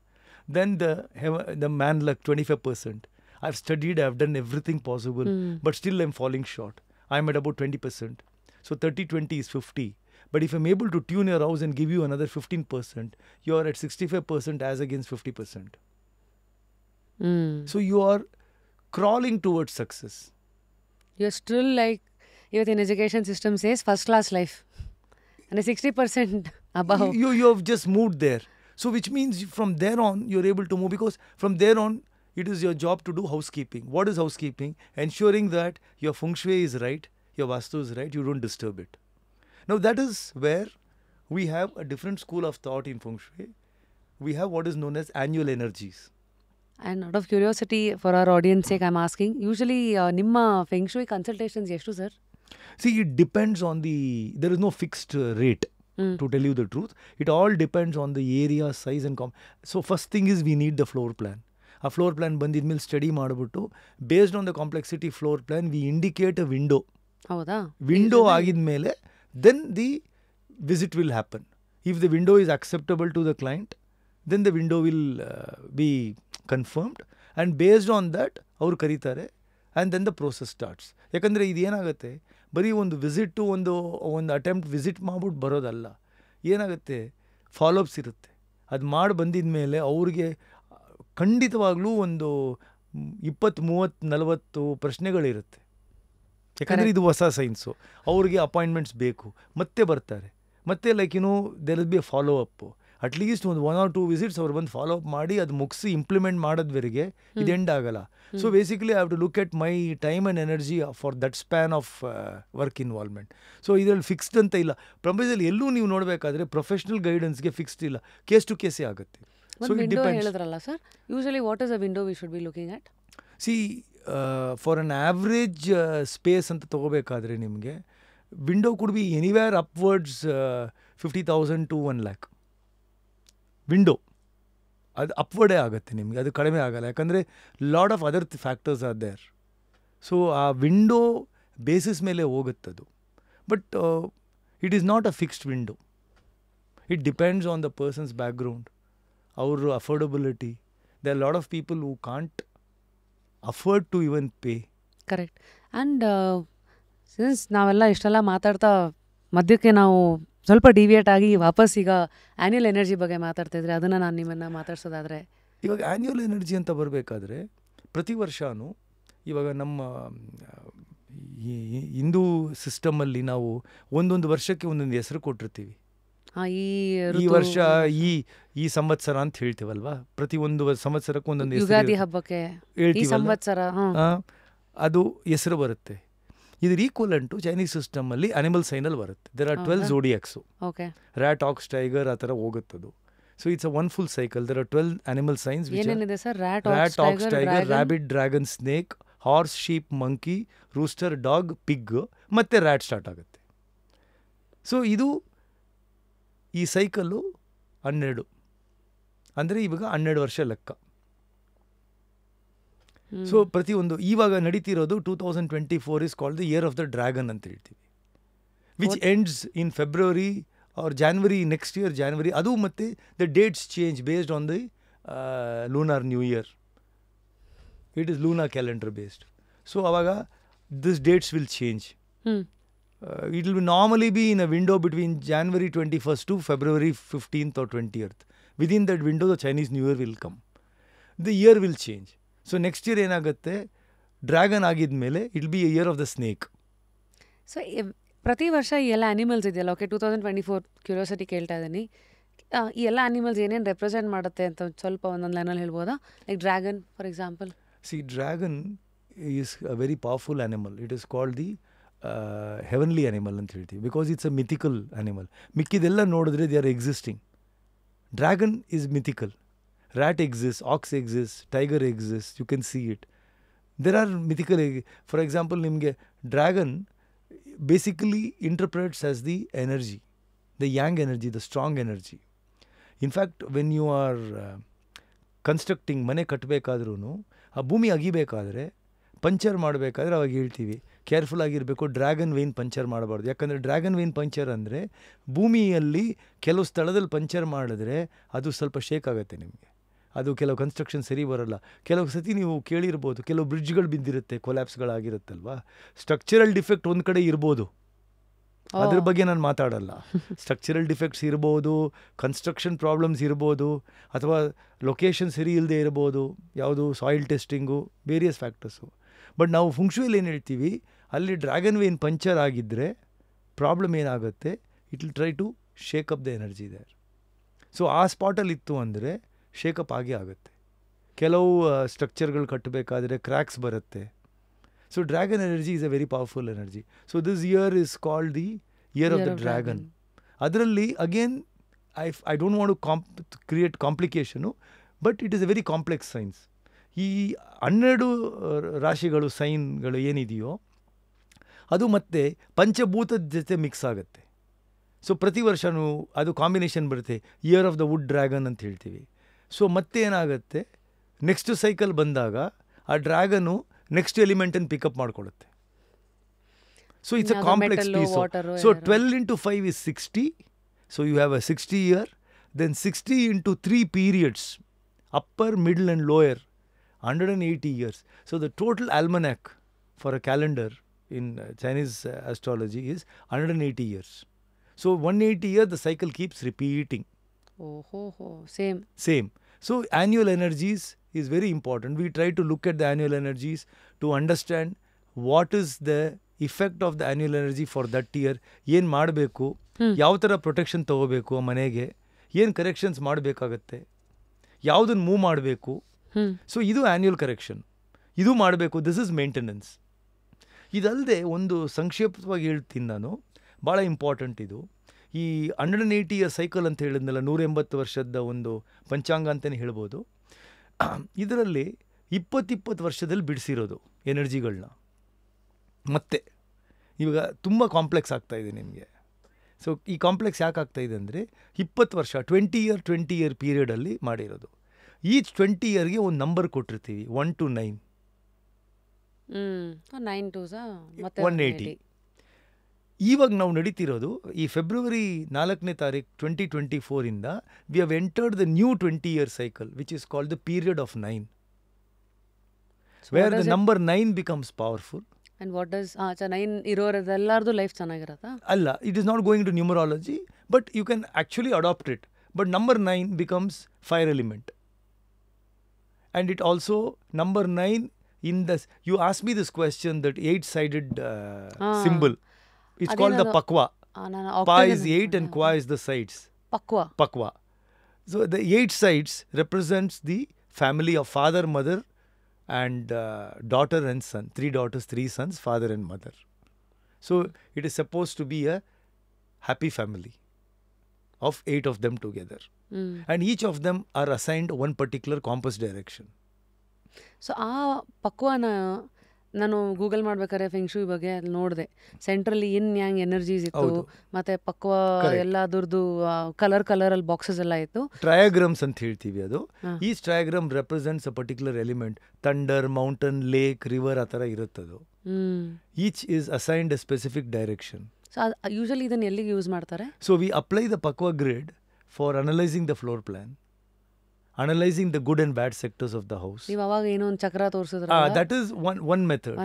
Then the the man luck 25%. I've studied. I've done everything possible, mm. but still I'm falling short. I'm at about 20%. So 30 20 is 50. But if I'm able to tune your house and give you another 15%, you're at 65% as against 50%. Mm. So you are crawling towards success. You're still like ಇವತ್ತಿನ education system says first class life ಅಂದರೆ sixty percent above you you have just moved there, so which means from there on you are able to move because from there on it is your job to do housekeeping. What is housekeeping? Ensuring that your feng shui is right, your vastu is right, you don't disturb it. Now, that is where we have a different school of thought in feng shui. We have what is known as annual energies. And out of curiosity, for our audience sake, I'm asking usually, uh, Nimma feng shui consultations, yes, sir? See, it depends on the. There is no fixed uh, rate. Hmm. To tell you the truth, it all depends on the area size and com. So first thing is we need the floor plan. A floor plan, bandit mill study madabuto. Based on the complexity floor plan, we indicate a window. How oh, Window agid mele, then the visit will happen. If the window is acceptable to the client, then the window will uh, be confirmed. And based on that, our karitare, and then the process starts. ಯಾಕಂದರೆ ಇದೇನಾಗುತ್ತೆ ಬರೀ ಒಂದು visit ಒಂದು ಒಂದು attempt visit ಮಾಡ್ಬಿಟ್ಟು ಬರೋದಲ್ಲ ಏನಾಗುತ್ತೆ follow-ups ಇರುತ್ತೆ ಅದು ಮಾಡಿ ಬಂದಿದ ಮೇಲೆ ಅವ್ರಿಗೆ ಖಂಡಿತವಾಗ್ಲೂ ಒಂದು ಇಪ್ಪತ್ತು ಮೂವತ್ತು ನಲವತ್ತು ಪ್ರಶ್ನೆಗಳಿರುತ್ತೆ ಯಾಕಂದರೆ ಇದು ಹೊಸ ಸೈನ್ಸು ಅವ್ರಿಗೆ ಅಪಾಯಿಂಟ್ಮೆಂಟ್ಸ್ ಬೇಕು ಮತ್ತೆ ಬರ್ತಾರೆ ಮತ್ತೆ ಲೈಕ್ ಏನು there is be a follow up at least ಒಂದು ಒನ್ ಆರ್ ಟೂ ವಿಸಿಟ್ಸ್ ಅವ್ರು ಬಂದು ಫಾಲೋಅಪ್ ಮಾಡಿ ಅದು ಮುಗಿಸಿ ಇಂಪ್ಲಿಮೆಂಟ್ ಮಾಡೋದ್ವರೆಗೆ ಇದು ಎಂಡ್ ಆಗಲ್ಲ so basically I have to look at my time and energy for that span of work involvement so ಇದರಲ್ಲಿ fixed ಅಂತ ಇಲ್ಲ ಪ್ರಪಂಚದಲ್ಲಿ ಎಲ್ಲೂ ನೀವು ನೋಡಬೇಕಾದ್ರೆ ಪ್ರೊಫೆಷನಲ್ ಗೈಡೆನ್ಸ್ಗೆ ಫಿಕ್ಸ್ಡ್ ಇಲ್ಲ ಕೇಸ್ ಟು ಕೇಸೇ ಆಗುತ್ತೆ ಸೊ ಹೇಳಿದ್ರಲ್ಲ sir what is a window we should be looking at see for an average space ಅಂತ ತಗೋಬೇಕಾದ್ರೆ ನಿಮಗೆ window could be anywhere upwards fifty thousand to one lakh window ಅದು ಅಪ್ವರ್ಡೇ ಆಗುತ್ತೆ ನಿಮಗೆ ಅದು ಕಡಿಮೆ ಆಗಲ್ಲ ಯಾಕಂದರೆ lot of other factors are there so ಆ ವಿಂಡೋ ಬೇಸಿಸ್ ಮೇಲೆ ಹೋಗುತ್ತದು but it is not a fixed window it depends on the person's background ಅವ್ರ affordability the lot of people who can't afford to even pay correct and since ನಾವೆಲ್ಲ ಇಷ್ಟೆಲ್ಲ ಮಾತಾಡ್ತಾ ಮಧ್ಯಕ್ಕೆ ನಾವು ಸ್ವಲ್ಪ ಡಿವಿಯೇಟ್ ಆಗಿ ವಾಪಸ್ ಈಗ ಆ್ಯನ್ಯಲ್ ಎನರ್ಜಿ ಬಗ್ಗೆ ಮಾತಾಡ್ತಿದ್ರೆ ಇದ್ರೆ ಅದನ್ನು ನಾನು ನಿಮ್ಮನ್ನು ಮಾತಾಡ್ಸೋದಾದರೆ ಇವಾಗ ಆ್ಯನ್ಯಲ್ ಎನರ್ಜಿ ಅಂತ ಬರಬೇಕಾದ್ರೆ ಪ್ರತಿ ವರ್ಷವೂ ಇವಾಗ ನಮ್ಮ ಹಿಂದೂ ಸಿಸ್ಟಮಲ್ಲಿ ನಾವು ಒಂದೊಂದು ವರ್ಷಕ್ಕೆ ಒಂದೊಂದು ಹೆಸರು ಕೊಟ್ಟಿರ್ತೀವಿ ಈ ವರ್ಷ ಈ ಈ ಸಂವತ್ಸರ ಅಂತ ಹೇಳ್ತೀವಲ್ವಾ ಪ್ರತಿ ಒಂದು ಸಂವತ್ಸರಕ್ಕೆ ಒಂದೊಂದು ಹಬ್ಬಕ್ಕೆ ಅದು ಹೆಸರು ಬರುತ್ತೆ ಇದು ಈಕ್ವಲೆಂಟ್ ಅಂಟು ಚೈನೀಸ್ ಸಿಸ್ಟಮ್ ಅಲ್ಲಿ ಅನಿಮಲ್ ಅಲ್ಲಿ ಬರುತ್ತೆ there are twelve zodiacs rat ox tiger ಆ ಥರ ಹೋಗುತ್ತದು so it's one full cycle there are twelve animal signs rat ox tiger rabbit dragon snake horse sheep monkey rooster dog pig ಮತ್ತೆ rat start ಆಗುತ್ತೆ so ಇದು ಈ cycle ಹನ್ನೆರಡು ಅಂದರೆ ಇವಾಗ ಹನ್ನೆರಡು ವರ್ಷ ಲೆಕ್ಕ ಸೊ ಪ್ರತಿಯೊಂದು ಇವಾಗ ನಡೀತಿರೋದು two thousand twenty four is called the year of the dragon ಅಂತ ಹೇಳ್ತೀವಿ which ends in February or January next year January ಅದು ಮತ್ತು the dates change based on the lunar new year it is lunar calendar based so ಅವಾಗ this dates will change it will normally be in a window between January twenty first to February fifteenth or twentieth within that window the Chinese new year will come the year will change so next year ಏನಾಗುತ್ತೆ dragon ಆಗಿದ ಮೇಲೆ it be a year of the snake so ಪ್ರತಿ ವರ್ಷ ಈ ಎಲ್ಲ animals ಇದೆಯಲ್ಲ okay two thousand twenty four curiosity ಕೇಳ್ತಾ ಇದ್ದೀನಿ ಈ ಎಲ್ಲ ಅನಿಮಲ್ಸ್ ಏನೇನು ರೆಪ್ರೆಸೆಂಟ್ ಮಾಡುತ್ತೆ ಅಂತ ಸ್ವಲ್ಪ ಒಂದೊಂದು ಲೈನಲ್ಲಿ ಹೇಳ್ಬೋದಾ like dragon for example see dragon is a very powerful animal it is called the heavenly animal ಅಂತ ಹೇಳ್ತೀವಿ because it's a mythical animal ಮಿಕ್ಕಿದೆಲ್ಲ ನೋಡಿದ್ರೆ the are existing dragon is mythical rat exists, ox exists, tiger exists, you can see it. There are mythical, for example, nimge dragon basically interprets as the energy, the yang energy, the strong energy. In fact, when you are uh, constructing ಮನೆ ಕಟ್ಟಬೇಕಾದ್ರೂ ಆ ಭೂಮಿ ಅಗಿಬೇಕಾದ್ರೆ puncture ಮಾಡಬೇಕಾದ್ರೆ ಅವಾಗ ಹೇಳ್ತೀವಿ careful ಆಗಿರಬೇಕು dragon vein puncture ಮಾಡಬಾರ್ದು ಯಾಕಂದರೆ ಡ್ರ್ಯಾಗನ್ ವೇನ್ ಪಂಚರ್ ಅಂದರೆ ಭೂಮಿಯಲ್ಲಿ ಕೆಲವು ಸ್ಥಳದಲ್ಲಿ ಪಂಚರ್ ಮಾಡಿದ್ರೆ ಅದು ಸ್ವಲ್ಪ ಶೇಕ್ ಆಗುತ್ತೆ ನಿಮಗೆ ಅದು ಕೆಲವು ಕನ್ಸ್ಟ್ರಕ್ಷನ್ ಸರಿ ಬರೋಲ್ಲ ಕೆಲವು ಸತಿ ನೀವು ಕೇಳಿರ್ಬೋದು ಕೆಲವು ಬ್ರಿಡ್ಜ್ಗಳು ಬಿದ್ದಿರುತ್ತೆ ಕೊಲ್ಯಾಪ್ಸ್ಗಳಾಗಿರುತ್ತಲ್ವ ಸ್ಟ್ರಕ್ಚರಲ್ ಡಿಫೆಕ್ಟ್ ಒಂದು ಕಡೆ ಇರ್ಬೋದು ಅದ್ರ ಬಗ್ಗೆ ನಾನು ಮಾತಾಡಲ್ಲ ಸ್ಟ್ರಕ್ಚರಲ್ ಡಿಫೆಕ್ಟ್ಸ್ ಇರ್ಬೋದು ಕನ್ಸ್ಟ್ರಕ್ಷನ್ ಪ್ರಾಬ್ಲಮ್ಸ್ ಇರ್ಬೋದು ಅಥವಾ ಲೊಕೇಶನ್ ಸರಿ ಇಲ್ಲದೆ ಇರ್ಬೋದು ಯಾವುದು soil testing various factors but ನಾವು ಫುಂಕ್ಷುವಲ್ಲಿ ಏನು ಹೇಳ್ತೀವಿ ಅಲ್ಲಿ ಡ್ರ್ಯಾಗನ್ ವೇನ್ ಪಂಚರ್ ಆಗಿದ್ದರೆ ಪ್ರಾಬ್ಲಮ್ ಏನಾಗುತ್ತೆ it will try to shake up the energy there so ಆ ಸ್ಪಾಟಲ್ಲಿತ್ತು ಇತ್ತು ಅಂದರೆ ಶೇಕಪ್ ಆಗಿ ಆಗುತ್ತೆ ಕೆಲವು ಸ್ಟ್ರಕ್ಚರ್ಗಳು ಕಟ್ಟಬೇಕಾದ್ರೆ ಕ್ರ್ಯಾಕ್ಸ್ ಬರುತ್ತೆ so dragon energy is a very powerful energy so this year is called the year of the dragon ಅದರಲ್ಲಿ again I I don't want to comp create complication but it is a very complex signs ಈ ಹನ್ನೆರಡು ರಾಶಿಗಳು ಸೈನ್ಗಳು ಏನಿದೆಯೋ ಅದು ಮತ್ತೆ ಪಂಚಭೂತದ ಜೊತೆ mix ಆಗುತ್ತೆ so ಪ್ರತಿ ವರ್ಷವೂ ಅದು ಕಾಂಬಿನೇಷನ್ ಬರುತ್ತೆ year of the wood dragon ಅಂತ ಹೇಳ್ತೀವಿ ಸೊ ಮತ್ತೆ ಏನಾಗುತ್ತೆ ನೆಕ್ಸ್ಟ್ ಸೈಕಲ್ ಬಂದಾಗ ಆ ಡ್ರ್ಯಾಗನು ನೆಕ್ಸ್ಟ್ ಎಲಿಮೆಂಟನ್ನು ಪಿಕಪ್ ಮಾಡಿಕೊಳ್ಳುತ್ತೆ so it's a complex piece so twelve into five is sixty so you have a sixty year then sixty into three periods upper middle and lower hundred and eighty years so the total almanac for a calendar in Chinese astrology is hundred and eighty years so one eighty year the cycle keeps repeating same same So annual energies is very important. We try to look at the annual energies to understand what is the effect of the annual energy for that year ಏನು ಮಾಡಬೇಕು ಯಾವ ಥರ protection ತೊಗೋಬೇಕು ಮನೆಗೆ ಏನು corrections ಮಾಡಬೇಕಾಗತ್ತೆ ಯಾವುದನ್ನು move ಮಾಡಬೇಕು ಸೊ ಇದು ಆ್ಯನ್ಯುವಲ್ ಕರೆಕ್ಷನ್ ಇದು ಮಾಡಬೇಕು ದಿಸ್ ಇಸ್ ಮೇಂಟೆನೆನ್ಸ್ ಇದಲ್ಲದೆ ಒಂದು ಸಂಕ್ಷೇಪವಾಗಿ ಹೇಳ್ತೀನಿ ನಾನು ಭಾಳ ಇಂಪಾರ್ಟೆಂಟ್ ಇದು ಈ ಅಂಡ್ ಏಯ್ಟಿ ಇಯರ್ ಸೈಕಲ್ ಅಂತ ಹೇಳಿದ್ನಲ್ಲ ನೂರ ಎಂಬತ್ತು ವರ್ಷದ ಒಂದು ಪಂಚಾಂಗ ಅಂತಲೇ ಹೇಳ್ಬೋದು ಇದರಲ್ಲಿ ಇಪ್ಪತ್ತಿಪ್ಪತ್ತು ವರ್ಷದಲ್ಲಿ ಬಿಡಿಸಿರೋದು ಎನರ್ಜಿಗಳನ್ನ ಮತ್ತೆ ಇವಾಗ ತುಂಬ ಕಾಂಪ್ಲೆಕ್ಸ್ ಆಗ್ತಾಯಿದೆ ನಿಮಗೆ ಸೊ ಈ ಕಾಂಪ್ಲೆಕ್ಸ್ ಯಾಕೆ ಆಗ್ತಾಯಿದೆ ಅಂದರೆ ಇಪ್ಪತ್ತು ವರ್ಷ ಟ್ವೆಂಟಿ ಇಯರ್ ಟ್ವೆಂಟಿ ಇಯರ್ ಪೀರಿಯಡಲ್ಲಿ ಮಾಡಿರೋದು ಈಚ್ ಟ್ವೆಂಟಿ ಇಯರ್ಗೆ ಒಂದು ನಂಬರ್ ಕೊಟ್ಟಿರ್ತೀವಿ one to nine one eighty ಇವಾಗ ನಾವು ನಡೀತಿರೋದು ಈ ಫೆಬ್ರವರಿ ನಾಲ್ಕನೇ ತಾರೀಕು ಟ್ವೆಂಟಿ ಟ್ವೆಂಟಿ ಫೋರಿಂದ we have entered the new twenty year cycle which is called the period of nine where the number nine becomes powerful what nine life ಚೆನ್ನಾಗಿರತ್ತಾ ಅಲ್ಲ it is not going to numerology but you can actually adapt it but number nine becomes fire element and it also number nine in thus you as be this question symbol It's called the pakwa. Ah, pa is 8 and kwa is the sides. Pakwa. Pakwa. So the 8 sides represents the family of father, mother and uh, daughter and son. Three daughters, three sons, father and mother. So it is supposed to be a happy family of eight of them together. Mm. And each of them are assigned one particular compass direction. So, ah, Pakwa na. ನಾನು Google ಮಾಡ್ಬೇಕಾದ್ರೆ shui ಬಗ್ಗೆ ಅಲ್ಲಿ ನೋಡಿದೆ ಸೆಂಟ್ರಲ್ಲಿ ಇನ್ Yang energies ಇತ್ತು ಮತ್ತೆ ಪಕ್ವ ಎಲ್ಲ ಅದರದ್ದು ಕಲರ್ ಕಲರ್ ಅಲ್ಲಿ ಬಾಕ್ಸಸ್ ಎಲ್ಲ ಇತ್ತು ಟ್ರಯಾಗ್ರಾಮ್ಸ್ ಅಂತ ಹೇಳ್ತೀವಿ ಅದು ಈ trigram represents particular element thunder mountain lake river ಆ ಥರ ಇರುತ್ತದು each is assigned specific direction so usually ಇದನ್ನು ಎಲ್ಲಿಗೆ ಯೂಸ್ ಮಾಡ್ತಾರೆ so we apply the pakua grid for analyzing the floor plan Analyzing the good and bad sectors of the house. That is one method.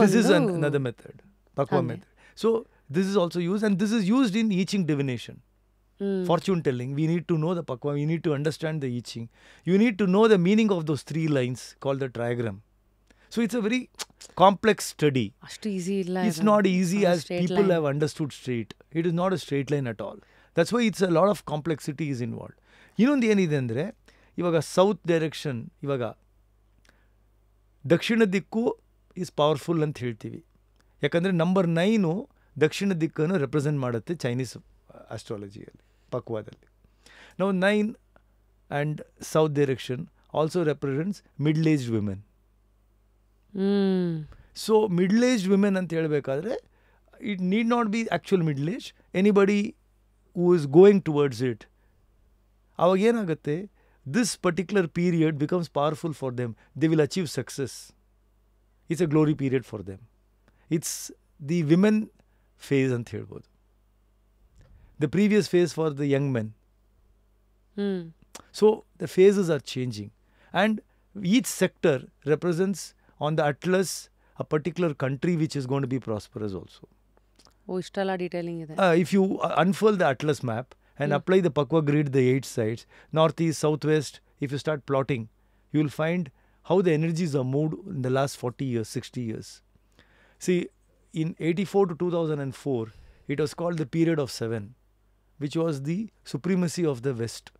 This is another method. One method. So, this is also used and this is used in so this is fortune telling. We need to know the pakwa. We need to understand the I Ching. You need to know the meaning of those three lines called the triagram. So it's a very complex study. It's not easy as people have understood straight. It is not a straight line at all. That's why it's a lot of complexity is involved. You ಇನ್ನೊಂದು ಏನಿದೆ ಅಂದರೆ ಇವಾಗ south direction ಇವಾಗ ದಕ್ಷಿಣ ದಿಕ್ಕು is powerful ಅಂತ ಹೇಳ್ತೀವಿ ಯಾಕಂದರೆ ನಂಬರ್ ನೈನು ದಕ್ಷಿಣ ದಿಕ್ಕನ್ನು ರೆಪ್ರೆಸೆಂಟ್ ಮಾಡುತ್ತೆ ಚೈನೀಸ್ ಆಸ್ಟ್ರಾಲಜಿಯಲ್ಲಿ ಪಕ್ವಾದಲ್ಲಿ ನಾವು nine and south direction also represents middle age women so middle age women ಅಂತ ಹೇಳಬೇಕಾದ್ರೆ it need not be actual middle age anybody who is going towards it ಅವಾಗ ಏನಾಗುತ್ತೆ this particular period becomes powerful for them. They will achieve success. It's a glory period for them. It's the women phase third ಹೇಳ್ಬೋದು the previous phase for the young men. Mm. So the phases are changing, and each sector represents on the atlas a particular country which is going to be prosperous also. Oh, ಇಷ್ಟೆಲ್ಲ detailing ಇದೆ if you unfold the atlas map and hmm. apply the pakwa grid, the eight sides, northeast, southwest, if you start plotting, you will find how the energies are moved in the last 40 years, 60 years. See, in 84 to 2004, it was called the period of seven, which was the supremacy of the West.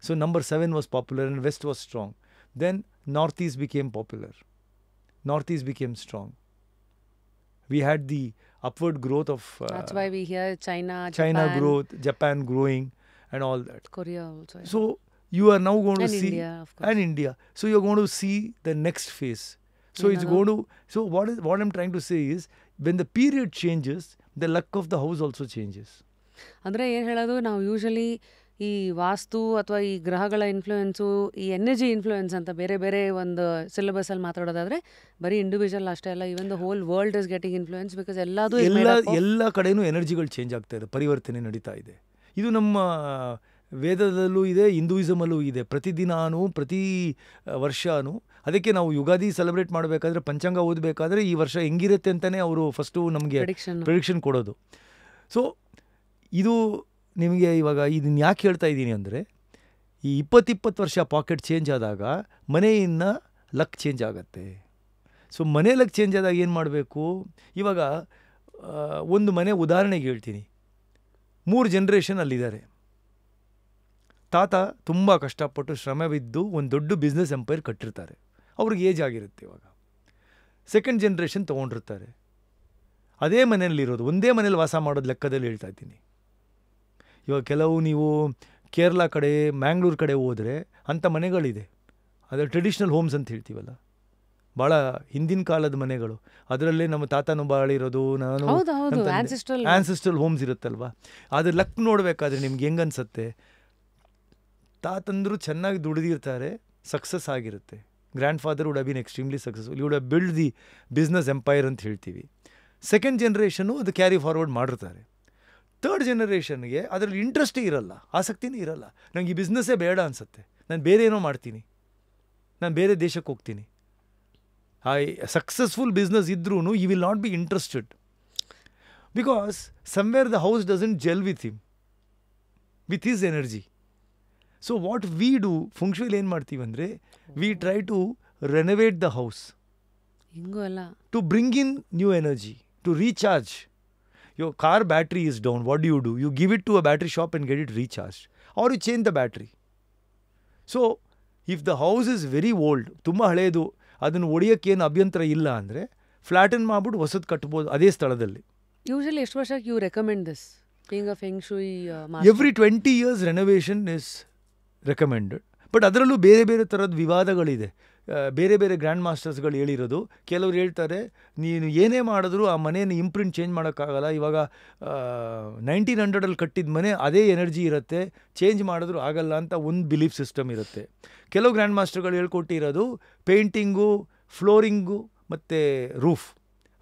So number seven was popular and West was strong. Then Northeast became popular. Northeast became strong. We had the upward growth of. Uh, That's why we hear China, China Japan. growth, Japan growing, and all that. Korea also. Yeah. So you are now going and to see India, of course. and India. So you're going to see the next phase. So it's going to. So what is what I'm trying to say is when the period changes, the luck of the house also changes. Andra, ಏನು ಹೇಳೋದು now. Usually. ಈ ವಾಸ್ತು ಅಥವಾ ಈ ಗ್ರಹಗಳ influence ಈ energy influence ಅಂತ ಬೇರೆ ಬೇರೆ ಒಂದು ಸಿಲೆಬಸ್ಸಲ್ಲಿ ಮಾತಾಡೋದಾದರೆ ಬರೀ ಇಂಡಿವಿಜುವಲ್ ಅಷ್ಟೇ ಅಲ್ಲ even the whole world is getting influence because ಎಲ್ಲದೂ ಎಲ್ಲ ಎಲ್ಲ ಕಡೆಯೂ ಎನರ್ಜಿಗಳು ಚೇಂಜ್ ಆಗ್ತಾ ಇದೆ ಪರಿವರ್ತನೆ ನಡೀತಾ ಇದೆ ಇದು ನಮ್ಮ ವೇದದಲ್ಲೂ ಇದೆ ಹಿಂದೂಯಿಸಮಲ್ಲೂ ಇದೆ ಪ್ರತಿದಿನಾನೂ ಪ್ರತಿ ವರ್ಷನೂ ಅದಕ್ಕೆ ನಾವು ಯುಗಾದಿ ಸೆಲೆಬ್ರೇಟ್ ಮಾಡಬೇಕಾದ್ರೆ ಪಂಚಾಂಗ ಓದಬೇಕಾದ್ರೆ ಈ ವರ್ಷ ಹೆಂಗಿರುತ್ತೆ ಅಂತಲೇ ಅವರು ಫಸ್ಟು ನಮಗೆ ಪ್ರಿಡಿಕ್ಷನ್ ಕೊಡೋದು ಸೊ ಇದು ನಿಮಗೆ ಇವಾಗ ಇದನ್ನು ಯಾಕೆ ಹೇಳ್ತಾ ಇದ್ದೀನಿ ಅಂದರೆ ಈ ಇಪ್ಪತ್ತಿಪ್ಪತ್ತು ವರ್ಷ ಪಾಕೆಟ್ ಚೇಂಜ್ ಆದಾಗ ಮನೆಯಿಂದ ಲಕ್ ಚೇಂಜ್ ಆಗುತ್ತೆ ಸೊ ಮನೆ ಲಕ್ ಚೇಂಜ್ ಆದಾಗ ಏನು ಮಾಡಬೇಕು ಇವಾಗ ಒಂದು ಮನೆ ಉದಾಹರಣೆಗೆ ಹೇಳ್ತೀನಿ ಮೂರು ಜನ್ರೇಷನ್ ಅಲ್ಲಿದ್ದಾರೆ ತಾತ ತುಂಬ ಕಷ್ಟಪಟ್ಟು ಶ್ರಮವಿದ್ದು ಒಂದು ದೊಡ್ಡ ಬಿಸ್ನೆಸ್ ಎಂಪೈರ್ ಕಟ್ಟಿರ್ತಾರೆ ಅವ್ರಿಗೆ ಏಜ್ ಆಗಿರುತ್ತೆ ಇವಾಗ ಸೆಕೆಂಡ್ ಜನ್ರೇಷನ್ ತೊಗೊಂಡಿರ್ತಾರೆ ಅದೇ ಮನೆಯಲ್ಲಿರೋದು ಒಂದೇ ಮನೇಲಿ ವಾಸ ಮಾಡೋದು ಲೆಕ್ಕದಲ್ಲಿ ಹೇಳ್ತಾ ಇದ್ದೀನಿ ಇವಾಗ ಕೆಲವು ನೀವು ಕೇರಳ ಕಡೆ ಮ್ಯಾಂಗ್ಳೂರ್ ಕಡೆ ಹೋದರೆ ಅಂಥ ಮನೆಗಳಿದೆ ಅದರ ಟ್ರೆಡಿಷ್ನಲ್ ಹೋಮ್ಸ್ ಅಂತ ಹೇಳ್ತೀವಲ್ಲ ಭಾಳ ಹಿಂದಿನ ಕಾಲದ ಮನೆಗಳು ಅದರಲ್ಲೇ ನಮ್ಮ ತಾತನು ಬಾಳಿರೋದು ನಾನು ಆ್ಯನ್ಸಿಸ್ಟ್ರಲ್ ಹೋಮ್ಸ್ ಇರುತ್ತಲ್ವ ಅದ್ರ ಲಕ್ ನೋಡಬೇಕಾದ್ರೆ ನಿಮ್ಗೆ ಹೆಂಗೆ ಅನ್ಸುತ್ತೆ ತಾತಂದರು ಚೆನ್ನಾಗಿ ದುಡಿದಿರ್ತಾರೆ ಸಕ್ಸಸ್ ಆಗಿರುತ್ತೆ grandfather would been extremely successful would build the business empire ಅಂತ ಹೇಳ್ತೀವಿ ಸೆಕೆಂಡ್ ಜನ್ರೇಷನು ಅದು ಕ್ಯಾರಿ ಫಾರ್ವರ್ಡ್ ಮಾಡಿರ್ತಾರೆ ಥರ್ಡ್ ಜನರೇಷನ್ಗೆ ಅದರಲ್ಲಿ ಇಂಟ್ರೆಸ್ಟೇ ಇರಲ್ಲ ಆಸಕ್ತಿನೇ ಇರಲ್ಲ ನಂಗೆ ಈ ಬಿಸ್ನೆಸ್ಸೇ ಬೇಡ ಅನಿಸುತ್ತೆ ನಾನು ಬೇರೆ ಏನೋ ಮಾಡ್ತೀನಿ ನಾನು ಬೇರೆ ದೇಶಕ್ಕೆ ಹೋಗ್ತೀನಿ ಆ ಸಕ್ಸಸ್ಫುಲ್ ಬಿಸ್ನೆಸ್ ಇದ್ರೂ you will not be interested because somewhere the house doesn't gel with him with his energy so what we do function ಏನು ಮಾಡ್ತೀವಿ ಅಂದರೆ we try to renovate the house to bring in new energy to recharge your car battery is down, what do you do? You give it to a battery shop and get it recharged, or you change the battery. So, if the house is very old, ತುಂಬ ಹಳೆಯದು ಅದನ್ನು ಏನು ಅಭ್ಯಂತರ ಇಲ್ಲ ಅಂದರೆ ಫ್ಲ್ಯಾಟನ್ನು ಮಾಡ್ಬಿಟ್ಟು ಹೊಸದು ಕಟ್ಬೋದು ಅದೇ ಸ್ಥಳದಲ್ಲಿ ಯೂಶಲಿ ಎಷ್ಟು ವರ್ಷ you recommend this every twenty years renovation is recommended but ಅದರಲ್ಲೂ ಬೇರೆ ಬೇರೆ ಥರದ ವಿವಾದಗಳಿದೆ ಬೇರೆ ಬೇರೆ ಗ್ರ್ಯಾಂಡ್ ಮಾಸ್ಟರ್ಸ್ಗಳು ಹೇಳಿರೋದು ಕೆಲವ್ರು ಹೇಳ್ತಾರೆ ನೀನು ಏನೇ ಮಾಡಿದ್ರೂ ಆ ಮನೇನ ಇಂಪ್ರಿಂಟ್ ಚೇಂಜ್ ಮಾಡೋಕ್ಕಾಗಲ್ಲ ಇವಾಗ ನೈನ್ಟೀನ್ ಹಂಡ್ರೆಡಲ್ಲಿ ಕಟ್ಟಿದ ಮನೆ ಅದೇ ಎನರ್ಜಿ ಇರುತ್ತೆ ಚೇಂಜ್ ಮಾಡಿದ್ರೂ ಆಗಲ್ಲ ಅಂತ ಒಂದು ಬಿಲೀಫ್ ಸಿಸ್ಟಮ್ ಇರುತ್ತೆ ಕೆಲವು ಗ್ರ್ಯಾಂಡ್ ಮಾಸ್ಟರ್ಗಳು ಹೇಳ್ಕೊಟ್ಟಿರೋದು ಪೇಂಟಿಂಗು ಫ್ಲೋರಿಂಗು ಮತ್ತು ರೂಫ್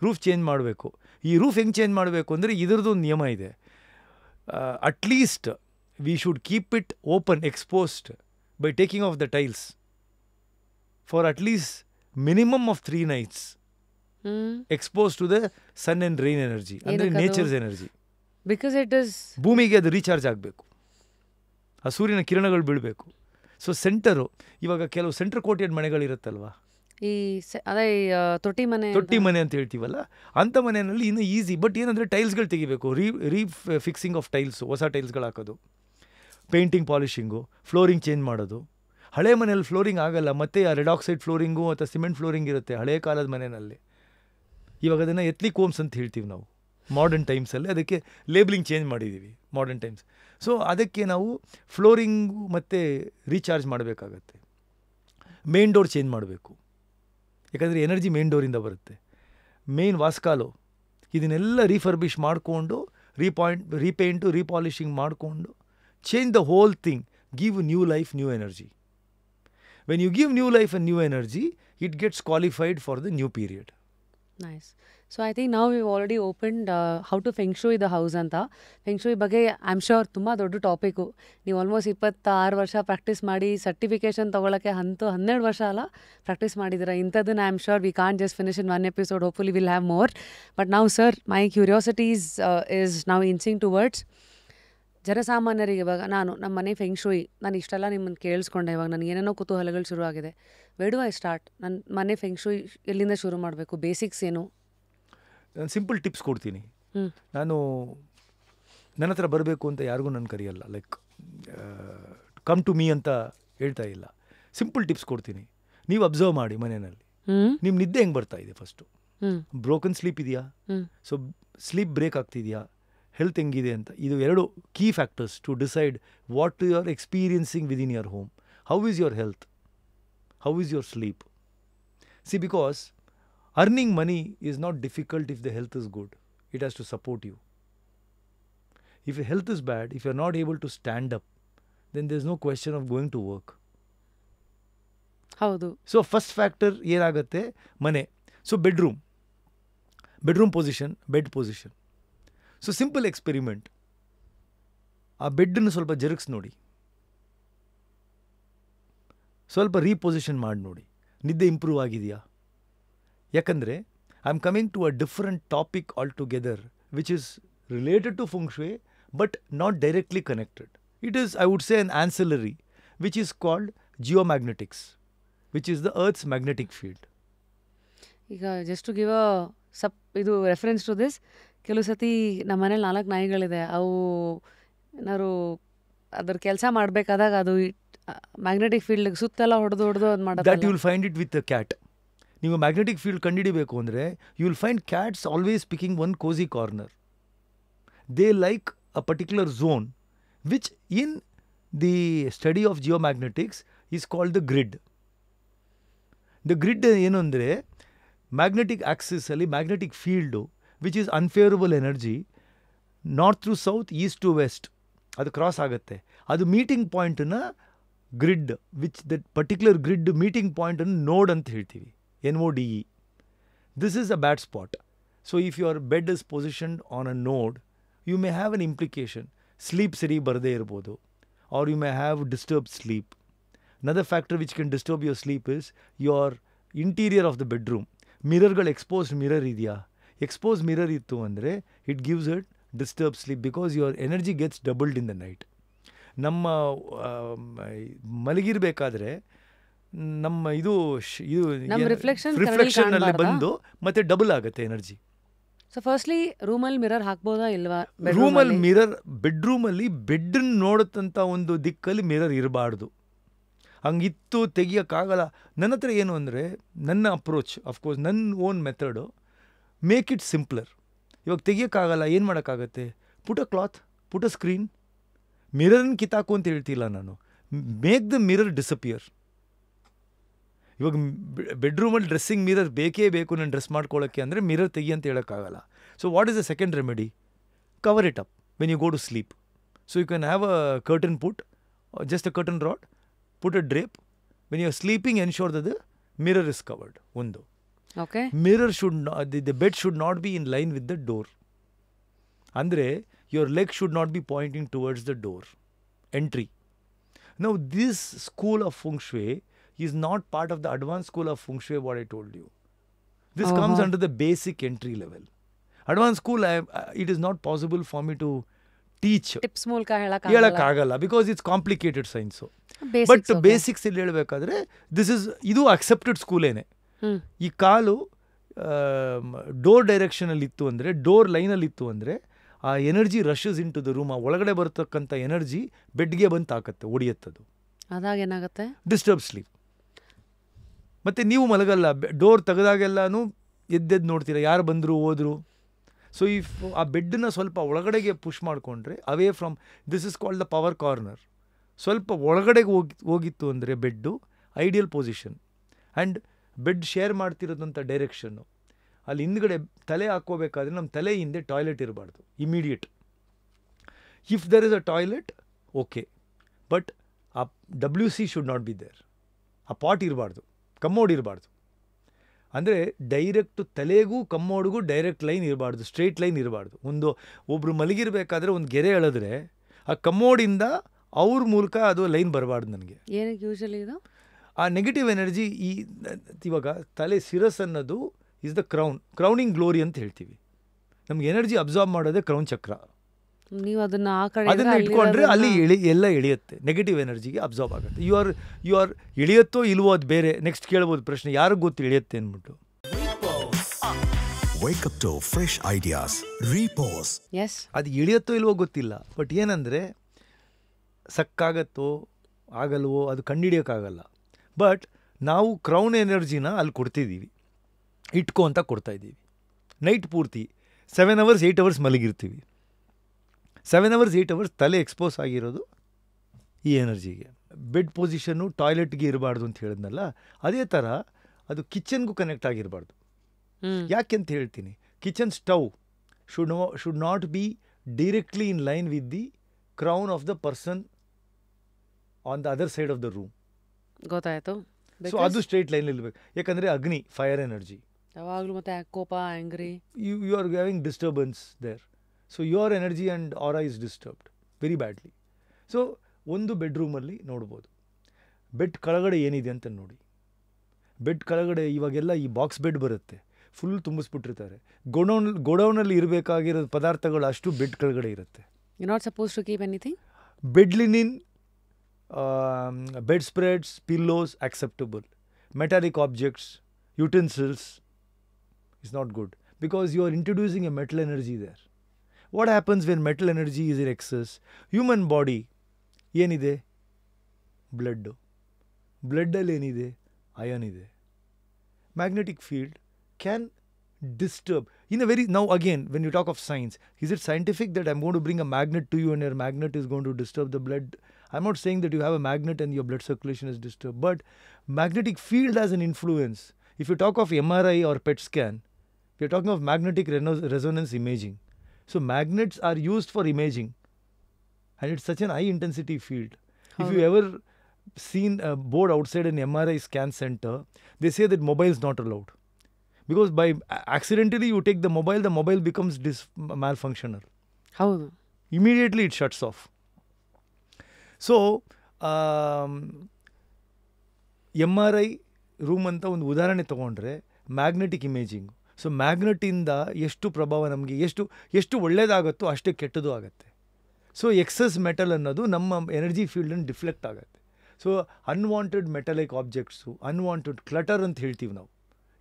ರೂಫ್ ಚೇಂಜ್ ಮಾಡಬೇಕು ಈ ರೂಫ್ ಹೆಂಗೆ ಚೇಂಜ್ ಮಾಡಬೇಕು ಅಂದರೆ ಇದರದ್ದು ನಿಯಮ ಇದೆ at least we should keep it open exposed by taking off the tiles for at least minimum of three nights expose to the sun sun and energy energy ಅಂದರೆ nature's energy because it is ಭೂಮಿಗೆ ಅದು recharge ಆಗಬೇಕು ಆ ಸೂರ್ಯನ ಕಿರಣಗಳು ಬೀಳಬೇಕು so centre ಇವಾಗ ಕೆಲವು ಸೆಂಟರ್ ಕೋಟೆಡ್ ಮನೆಗಳಿರುತ್ತಲ್ವಾ ಈ ಅದೇ ತೊಟ್ಟಿ ಮನೆ ತೊಟ್ಟಿ ಮನೆ ಅಂತ ಹೇಳ್ತೀವಲ್ಲ ಅಂಥ ಮನೆಯಲ್ಲಿ ಇನ್ನೂ ಈಸಿ ಬಟ್ ಏನಂದರೆ ಟೈಲ್ಸ್ಗಳು ತೆಗಿಬೇಕು ರೀ ರೀ ಫಿಕ್ಸಿಂಗ್ ಆಫ್ ಟೈಲ್ಸು ಹೊಸ ಟೈಲ್ಸ್ಗಳು ಹಾಕೋದು ಪೇಂಟಿಂಗ್ ಪಾಲಿಷಿಂಗು ಫ್ಲೋರಿಂಗ್ ಚೇಂಜ್ ಮಾಡೋದು ಹಳೆ ಮನೆಯಲ್ಲಿ ಫ್ಲೋರಿಂಗ್ ಆಗಲ್ಲ ಮತ್ತೆ ಆ ರೆಡ್ ಫ್ಲೋರಿಂಗು ಅಥವಾ ಸಿಮೆಂಟ್ ಫ್ಲೋರಿಂಗ್ ಇರುತ್ತೆ ಹಳೆ ಕಾಲದ ಮನೆಯಲ್ಲಿ ಇವಾಗ ಅದನ್ನು ಎತ್ಲಿಕ್ ಓಮ್ಸ್ ಅಂತ ಹೇಳ್ತೀವಿ ನಾವು ಮಾಡರ್ನ್ ಟೈಮ್ಸಲ್ಲಿ ಅದಕ್ಕೆ ಲೇಬ್ಲಿಂಗ್ ಚೇಂಜ್ ಮಾಡಿದ್ದೀವಿ ಮಾಡರ್ನ್ ಟೈಮ್ಸ್ ಸೊ ಅದಕ್ಕೆ ನಾವು ಫ್ಲೋರಿಂಗು ಮತ್ತು ರೀಚಾರ್ಜ್ ಮಾಡಬೇಕಾಗತ್ತೆ ಮೇನ್ ಡೋರ್ ಚೇಂಜ್ ಮಾಡಬೇಕು ಯಾಕಂದರೆ ಎನರ್ಜಿ ಮೇನ್ ಡೋರಿಂದ ಬರುತ್ತೆ ಮೇನ್ ವಾಸ್ಕಾಲು ಇದನ್ನೆಲ್ಲ ರೀಫರ್ಬಿಷ್ ಮಾಡಿಕೊಂಡು ರೀಪಾಯಿಂಟ್ ರೀಪೇಂಟು ರೀಪಾಲಿಷಿಂಗ್ ಮಾಡಿಕೊಂಡು change the whole thing give new life new energy when you give new life and new energy, it gets qualified for the new period. Nice. So I think ನಾವು have already opened how to feng ಇ the house ಅಂತ feng shui ಬಗ್ಗೆ I am sure ತುಂಬ ದೊಡ್ಡ topic ನೀವು almost ಇಪ್ಪತ್ತಾರು ವರ್ಷ practice ಮಾಡಿ ಸರ್ಟಿಫಿಕೇಷನ್ ತೊಗೊಳಕ್ಕೆ ಹಂತು ಹನ್ನೆರಡು ವರ್ಷ ಅಲ್ಲ ಪ್ರಾಕ್ಟೀಸ್ ಮಾಡಿದ್ದೀರಾ ಇಂಥದ್ದನ್ನ I am sure we can just finish in one episode hopefully will have more but ನಾವು ಸರ್ ಮೈ ಕ್ಯೂರಿಯಾಸಿಟೀಸ್ ಇಸ್ ನಾವು ಇನ್ಸಿಂಗ್ ಟು ವರ್ಡ್ಸ್ ಜನಸಾಮಾನ್ಯರಿಗೆ ಇವಾಗ ನಾನು ನಮ್ಮ ಮನೆ ಫೆಂಗ್ ಶೂಯಿ ನಾನು ಇಷ್ಟೆಲ್ಲ ನಿಮ್ಮನ್ನು ಕೇಳಿಸ್ಕೊಂಡೆ ಇವಾಗ ನನಗೆ ಏನೇನೋ ಕುತೂಹಲಗಳು ಶುರುವಾಗಿದೆ ವೆಡು ಐ ಸ್ಟಾರ್ಟ್ ನನ್ನ ಮನೆ ಫೆಂಗ್ ಶೂಯಿ ಎಲ್ಲಿಂದ ಶುರು ಮಾಡಬೇಕು ಬೇಸಿಕ್ಸ್ ಏನು ನಾನು ಸಿಂಪಲ್ ಟಿಪ್ಸ್ ಕೊಡ್ತೀನಿ ನಾನು ನನ್ನ ಹತ್ರ ಬರಬೇಕು ಅಂತ ಯಾರಿಗೂ ನಾನು ಕರೆಯಲ್ಲ ಲೈಕ್ ಕಮ್ ಟು ಮೀ ಅಂತ ಹೇಳ್ತಾ ಇಲ್ಲ ಸಿಂಪಲ್ ಟಿಪ್ಸ್ ಕೊಡ್ತೀನಿ ನೀವು ಅಬ್ಸರ್ವ್ ಮಾಡಿ ಮನೆಯಲ್ಲಿ ನಿಮ್ಮ ನಿದ್ದೆ ಹೆಂಗೆ ಬರ್ತಾ ಇದೆ ಫಸ್ಟು ಬ್ರೋಕನ್ ಸ್ಲೀಪ್ ಇದೆಯಾ ಸೊ ಸ್ಲೀಪ್ ಬ್ರೇಕ್ ಆಗ್ತಿದೆಯಾ ಹೆಲ್ತ್ ಹೆಂಗಿದೆ ಅಂತ ಇದು ಎರಡು key factors to decide what you are experiencing within your home how is your health how is your sleep see because earning money is not difficult if the health is good it has to support you if you health is bad if you are not able to stand up then there is no question of going to work ಹೌದು so first factor ಏನಾಗುತ್ತೆ ಮನೆ so bedroom bedroom position bed position so simple experiment ಆ ಬೆಡ್ಡನ್ನು ಸ್ವಲ್ಪ ಜರುಗಿಸಿ ನೋಡಿ ಸ್ವಲ್ಪ ರೀಪೊಸಿಷನ್ ಮಾಡಿ ನೋಡಿ ನಿದ್ದೆ ಇಂಪ್ರೂವ್ ಆಗಿದೆಯಾ ಯಾಕಂದರೆ I am coming to a different topic all together which is related to feng shui but not directly connected it is I would say an ancillary which is called geomagnetics which is the earth's magnetic field ಈಗ just give a ಸಪ್ ಇದು reference to this ಕೆಲವು ಸತಿ ನಮ್ಮ ಮನೇಲಿ ನಾಲ್ಕು ನಾಯಿಗಳಿದೆ ಅವು ಏನಾದ್ರು ಅದ್ರ ಕೆಲಸ ಮಾಡಬೇಕಾದಾಗ ಅದು ಮ್ಯಾಗ್ನೆಟಿಕ್ ಫೀಲ್ಡ್ ಸುತ್ತೆಲ್ಲ ಹೊಡೆದು ಹೊಡೆದು ಅದು ಮಾಡೋದು that you will find it with cat ನೀವು ಮ್ಯಾಗ್ನೆಟಿಕ್ ಫೀಲ್ಡ್ ಕಂಡುಹಿಡಿಬೇಕು ಅಂದರೆ you will find cats always picking one cosy corner they like a particular zone which in the study of geomagnetics is called the grid the grid ಏನು ಅಂದರೆ magnetic ಆಕ್ಸಿಸಲ್ಲಿ magnetic field which is unfavourable energy north to south east to west ಅದು cross ಆಗುತ್ತೆ ಅದು meeting ಪಾಯಿಂಟನ್ನು grid which that particular grid meeting ಪಾಯಿಂಟನ್ನು node ಅಂತ ಹೇಳ್ತೀವಿ N O D E this is a bad spot so if your bed is positioned on a node you may have an implication sleep ಸರಿ ಬರದೇ ಇರ್ಬೋದು or you may have disturb sleep another factor which can disturb your sleep is your interior of the bedroom ಮಿರರ್ಗಳು exposed mirror ಇದೆಯಾ expose mirror ಇತ್ತು ಅಂದರೆ it gives it disturb sleep because your energy gets doubled in the night ನಮ್ಮ ಮಲಗಿರಬೇಕಾದ್ರೆ ನಮ್ಮ ಇದು ಇದು ಬಂದು ಮತ್ತೆ ಡಬಲ್ ಆಗುತ್ತೆ ಎನರ್ಜಿ ಸೊ ಫಸ್ಟ್ಲಿ ರೂಮಲ್ಲಿ ಮಿರರ್ ಹಾಕ್ಬೋದಾ ಇಲ್ವಾ ರೂಮಲ್ಲಿ ಮಿರರ್ ಬೆಡ್ರೂಮಲ್ಲಿ ಬೆಡ್ ನೋಡುತ್ತಂಥ ಒಂದು ದಿಕ್ಕಲ್ಲಿ ಮಿರರ್ ಇರಬಾರ್ದು ಹಂಗಿತ್ತು ತೆಗಿಯೋಕ್ಕಾಗಲ್ಲ ನನ್ನ ಹತ್ರ ಏನು ಅಂದರೆ ನನ್ನ ಅಪ್ರೋಚ್ ಅಫ್ಕೋರ್ಸ್ ನನ್ನ own method make it simpler ಇವಾಗ ತೆಗಿಯೋಕ್ಕಾಗಲ್ಲ ಏನು ಮಾಡೋಕ್ಕಾಗತ್ತೆ ಪುಟ ಕ್ಲಾತ್ ಪುಟ ಸ್ಕ್ರೀನ್ ಮಿರರ್ನ ಕಿತ್ತಾಕು ಅಂತ ಹೇಳ್ತಿಲ್ಲ ನಾನು ಮೇಕ್ ದ ಮಿರರ್ ಡಿಸಪಿಯರ್ ಇವಾಗ ಬೆಡ್ರೂಮಲ್ಲಿ ಡ್ರೆಸ್ಸಿಂಗ್ ಮಿರರ್ ಬೇಕೇ ಬೇಕು ನಾನು ಡ್ರೆಸ್ ಮಾಡ್ಕೊಳ್ಳೋಕ್ಕೆ ಅಂದರೆ ಮಿರರ್ ತೆಗಿ ಅಂತ ಹೇಳೋಕ್ಕಾಗಲ್ಲ so what is the second remedy cover it up when you go to sleep so you can have a curtain put just a curtain rod put a drape when you are sleeping ensure the mirror is covered ಒಂದು okay mirror should the bed should not be in line with the door ಅಂದರೆ your leg should not be pointing towards the door entry now this school of ಫುಂಕ್ಷ್ವೆ is not part of the advance school of feng shui what I told you this comes under the basic entry level advance school it is not possible for me to teach ಹೇಳಕ್ಕಾಗಲ್ಲ because it's complicated science but basics ಇಲ್ಲಿ ಹೇಳಬೇಕಾದ್ರೆ this is ಇದು accepted ಸ್ಕೂಲೇನೆ ಈ ಕಾಲು door ಡೈರೆಕ್ಷನಲ್ಲಿತ್ತು ಅಂದರೆ door ಲೈನಲ್ಲಿತ್ತು ಅಂದರೆ ಆ energy rushes into the room ಆ ಒಳಗಡೆ ಬರತಕ್ಕಂಥ ಎನರ್ಜಿ ಬೆಡ್ಗೆ ಬಂದು ತಾಕತ್ತೆ ಒಡೆಯತ್ತದು ಅದಾಗ ಏನಾಗುತ್ತೆ ಡಿಸ್ಟರ್ಬ್ ಸ್ಲೀಪ್ ಮತ್ತು ನೀವು ಮಲಗಲ್ಲ ಡೋರ್ ತೆಗೆದಾಗೆಲ್ಲನೂ ಎದ್ದೆದ್ದು ನೋಡ್ತೀರ ಯಾರು ಬಂದರು ಹೋದರು ಸೊ ಈ ಆ ಬೆಡ್ನ ಸ್ವಲ್ಪ ಒಳಗಡೆಗೆ ಪುಷ್ ಮಾಡಿಕೊಂಡ್ರೆ away from this is called the power corner ಸ್ವಲ್ಪ ಒಳಗಡೆಗೆ ಹೋಗಿ ಹೋಗಿತ್ತು ಅಂದರೆ bed ideal position and bed share ಮಾಡ್ತಿರೋದಂಥ ಡೈರೆಕ್ಷನ್ನು ಅಲ್ಲಿ ಹಿಂದ್ಗಡೆ ತಲೆ ಹಾಕ್ಕೋಬೇಕಾದ್ರೆ ನಮ್ಮ ತಲೆ ಹಿಂದೆ ಟಾಯ್ಲೆಟ್ ಇರಬಾರ್ದು immediate if there is a toilet okay but a W C should not be there ಆ ಪಾಟ್ ಇರಬಾರ್ದು ಕಮ್ಮೋಡ್ ಇರಬಾರ್ದು ಅಂದರೆ ಡೈರೆಕ್ಟ್ ತಲೆಗೂ ಕಮ್ಮೋಡಿಗೂ ಡೈರೆಕ್ಟ್ ಲೈನ್ ಇರಬಾರ್ದು ಸ್ಟ್ರೈಟ್ ಲೈನ್ ಇರಬಾರ್ದು ಒಂದು ಒಬ್ಬರು ಮಲಗಿರಬೇಕಾದ್ರೆ ಒಂದು ಗೆರೆ ಎಳೆದ್ರೆ ಆ ಕಮ್ಮೋಡಿಂದ ಅವ್ರ ಮೂಲಕ ಅದು ಲೈನ್ ಬರಬಾರ್ದು ನನಗೆ ಏನಕ್ಕೆ ಯೂಶಲಿ ಇದು ಆ ನೆಗೆಟಿವ್ ಎನರ್ಜಿ ಈ ಇವಾಗ ತಲೆ ಸಿರಸ್ ಅನ್ನೋದು is the crown crowning glory ಅಂತ ಹೇಳ್ತೀವಿ ನಮ್ಗೆ ಎನರ್ಜಿ ಅಬ್ಸಾರ್ಬ್ ಮಾಡೋದೇ ಕ್ರೌನ್ ಚಕ್ರ ನೀವು ಅದನ್ನ ಇಟ್ಕೊಂಡ್ರೆ ಅಲ್ಲಿ ಇಳಿ ಎಲ್ಲ ಇಳಿಯುತ್ತೆ ನೆಗೆಟಿವ್ ಎನರ್ಜಿಗೆ ಅಬ್ಸಾರ್ಬ್ ಆಗುತ್ತೆ ಯು ಆರ್ ಯು ಆರ್ ಇಳಿಯುತ್ತೋ ಇಲ್ವೋ ಅದು ಬೇರೆ ನೆಕ್ಸ್ಟ್ ಕೇಳ್ಬೋದು ಪ್ರಶ್ನೆ ಯಾರಿಗೂ ಗೊತ್ತು ಇಳಿಯುತ್ತೆ ಅಂದ್ಬಿಟ್ಟು wake up to fresh ideas repose yes ಅದು ಇಳಿಯುತ್ತೋ ಇಲ್ವೋ ಗೊತ್ತಿಲ್ಲ ಬಟ್ ಏನಂದರೆ ಸಕ್ಕಾಗತ್ತೋ ಆಗಲ್ವೋ ಅದು ಕಂಡುಹಿಡಿಯೋಕ್ಕಾಗಲ್ಲ ಬಟ್ ನಾವು ಕ್ರೌನ್ ಎನರ್ಜಿನ ಅಲ್ಲಿ ಕೊಡ್ತಿದ್ದೀವಿ ಇಟ್ಕೊ ಅಂತ ಕೊಡ್ತಾ ಇದ್ದೀವಿ ನೈಟ್ ಪೂರ್ತಿ ಸೆವೆನ್ ಅವರ್ಸ್ ಏಯ್ಟ್ ಅವರ್ಸ್ ಮಲಗಿರ್ತೀವಿ ಸೆವೆನ್ ಅವರ್ಸ್ ಏಯ್ಟ್ ಅವರ್ಸ್ ತಲೆ ಎಕ್ಸ್ಪೋಸ್ ಆಗಿರೋದು ಈ ಎನರ್ಜಿಗೆ ಬೆಡ್ ಪೊಸಿಷನ್ನು ಟಾಯ್ಲೆಟ್ಗೆ ಇರಬಾರ್ದು ಅಂತ ಹೇಳಿದ್ನಲ್ಲ ಅದೇ ಥರ ಅದು ಕಿಚನ್ಗೂ ಕನೆಕ್ಟ್ ಆಗಿರಬಾರ್ದು ಯಾಕೆ ಅಂತ ಹೇಳ್ತೀನಿ kitchen stove should no should not be directly in line with the crown of the person on the other side of the room ಗೊತ್ತಾಯ್ತು ಸೊ ಅದು ಸ್ಟ್ರೈಟ್ ಲೈನ್ ಇರ್ಬೇಕು ಯಾಕಂದ್ರೆ ಅಗ್ನಿ ಫೈರ್ ಎನರ್ಜಿ ಯಾವಾಗಲೂ ಮತ್ತೆ ಕೋಪ angry you you are having disturbance there so your energy and are is disturbed very badly so ಒಂದು ಬೆಡ್ರೂಮಲ್ಲಿ ನೋಡ್ಬೋದು ಬೆಡ್ ಕೆಳಗಡೆ ಏನಿದೆ ಅಂತ ನೋಡಿ ಬೆಡ್ ಕೆಳಗಡೆ ಇವಾಗೆಲ್ಲ ಈ ಬಾಕ್ಸ್ ಬೆಡ್ ಬರುತ್ತೆ ಫುಲ್ ತುಂಬಿಸ್ಬಿಟ್ಟಿರ್ತಾರೆ ಗೋಡೌನ್ ಗೋಡೌನಲ್ಲಿ ಇರಬೇಕಾಗಿರೋ ಪದಾರ್ಥಗಳು ಅಷ್ಟು ಬೆಡ್ ಕೆಳಗಡೆ ಇರುತ್ತೆ you not suppose to keep anything Um, bedspreads, pillows, acceptable. Metallic objects, utensils, is not good because you are introducing a metal energy there. What happens when metal energy is in excess? Human body, yenide, blood, do. blood alenide, ionide. Magnetic field can disturb. In a very now again, when you talk of science, is it scientific that I'm going to bring a magnet to you and your magnet is going to disturb the blood? I'm not saying that you have a magnet and your blood circulation is disturbed, but magnetic field has an influence. If you talk of MRI or PET scan, we are talking of magnetic resonance imaging. So magnets are used for imaging, and it's such an high intensity field. How if you ever seen a board outside an MRI scan center, they say that mobile is not allowed because by accidentally you take the mobile, the mobile becomes dis- malfunctional. How? Immediately it shuts off. So M R I room ಅಂತ ಒಂದು ಉದಾಹರಣೆ ತೊಗೊಂಡ್ರೆ magnetic ಇಮೇಜಿಂಗು so ಮ್ಯಾಗ್ನೆಟಿಂದ ಎಷ್ಟು ಪ್ರಭಾವ ನಮಗೆ ಎಷ್ಟು ಎಷ್ಟು ಒಳ್ಳೇದಾಗುತ್ತೋ ಅಷ್ಟೇ ಕೆಟ್ಟದು ಆಗುತ್ತೆ ಸೊ ಎಕ್ಸಸ್ ಮೆಟಲ್ ಅನ್ನೋದು ನಮ್ಮ ಎನರ್ಜಿ ಫೀಲ್ಡನ್ನು ಡಿಫ್ಲೆಕ್ಟ್ ಆಗುತ್ತೆ so unwanted metal like objects unwanted clutter ಅಂತ ಹೇಳ್ತೀವಿ ನಾವು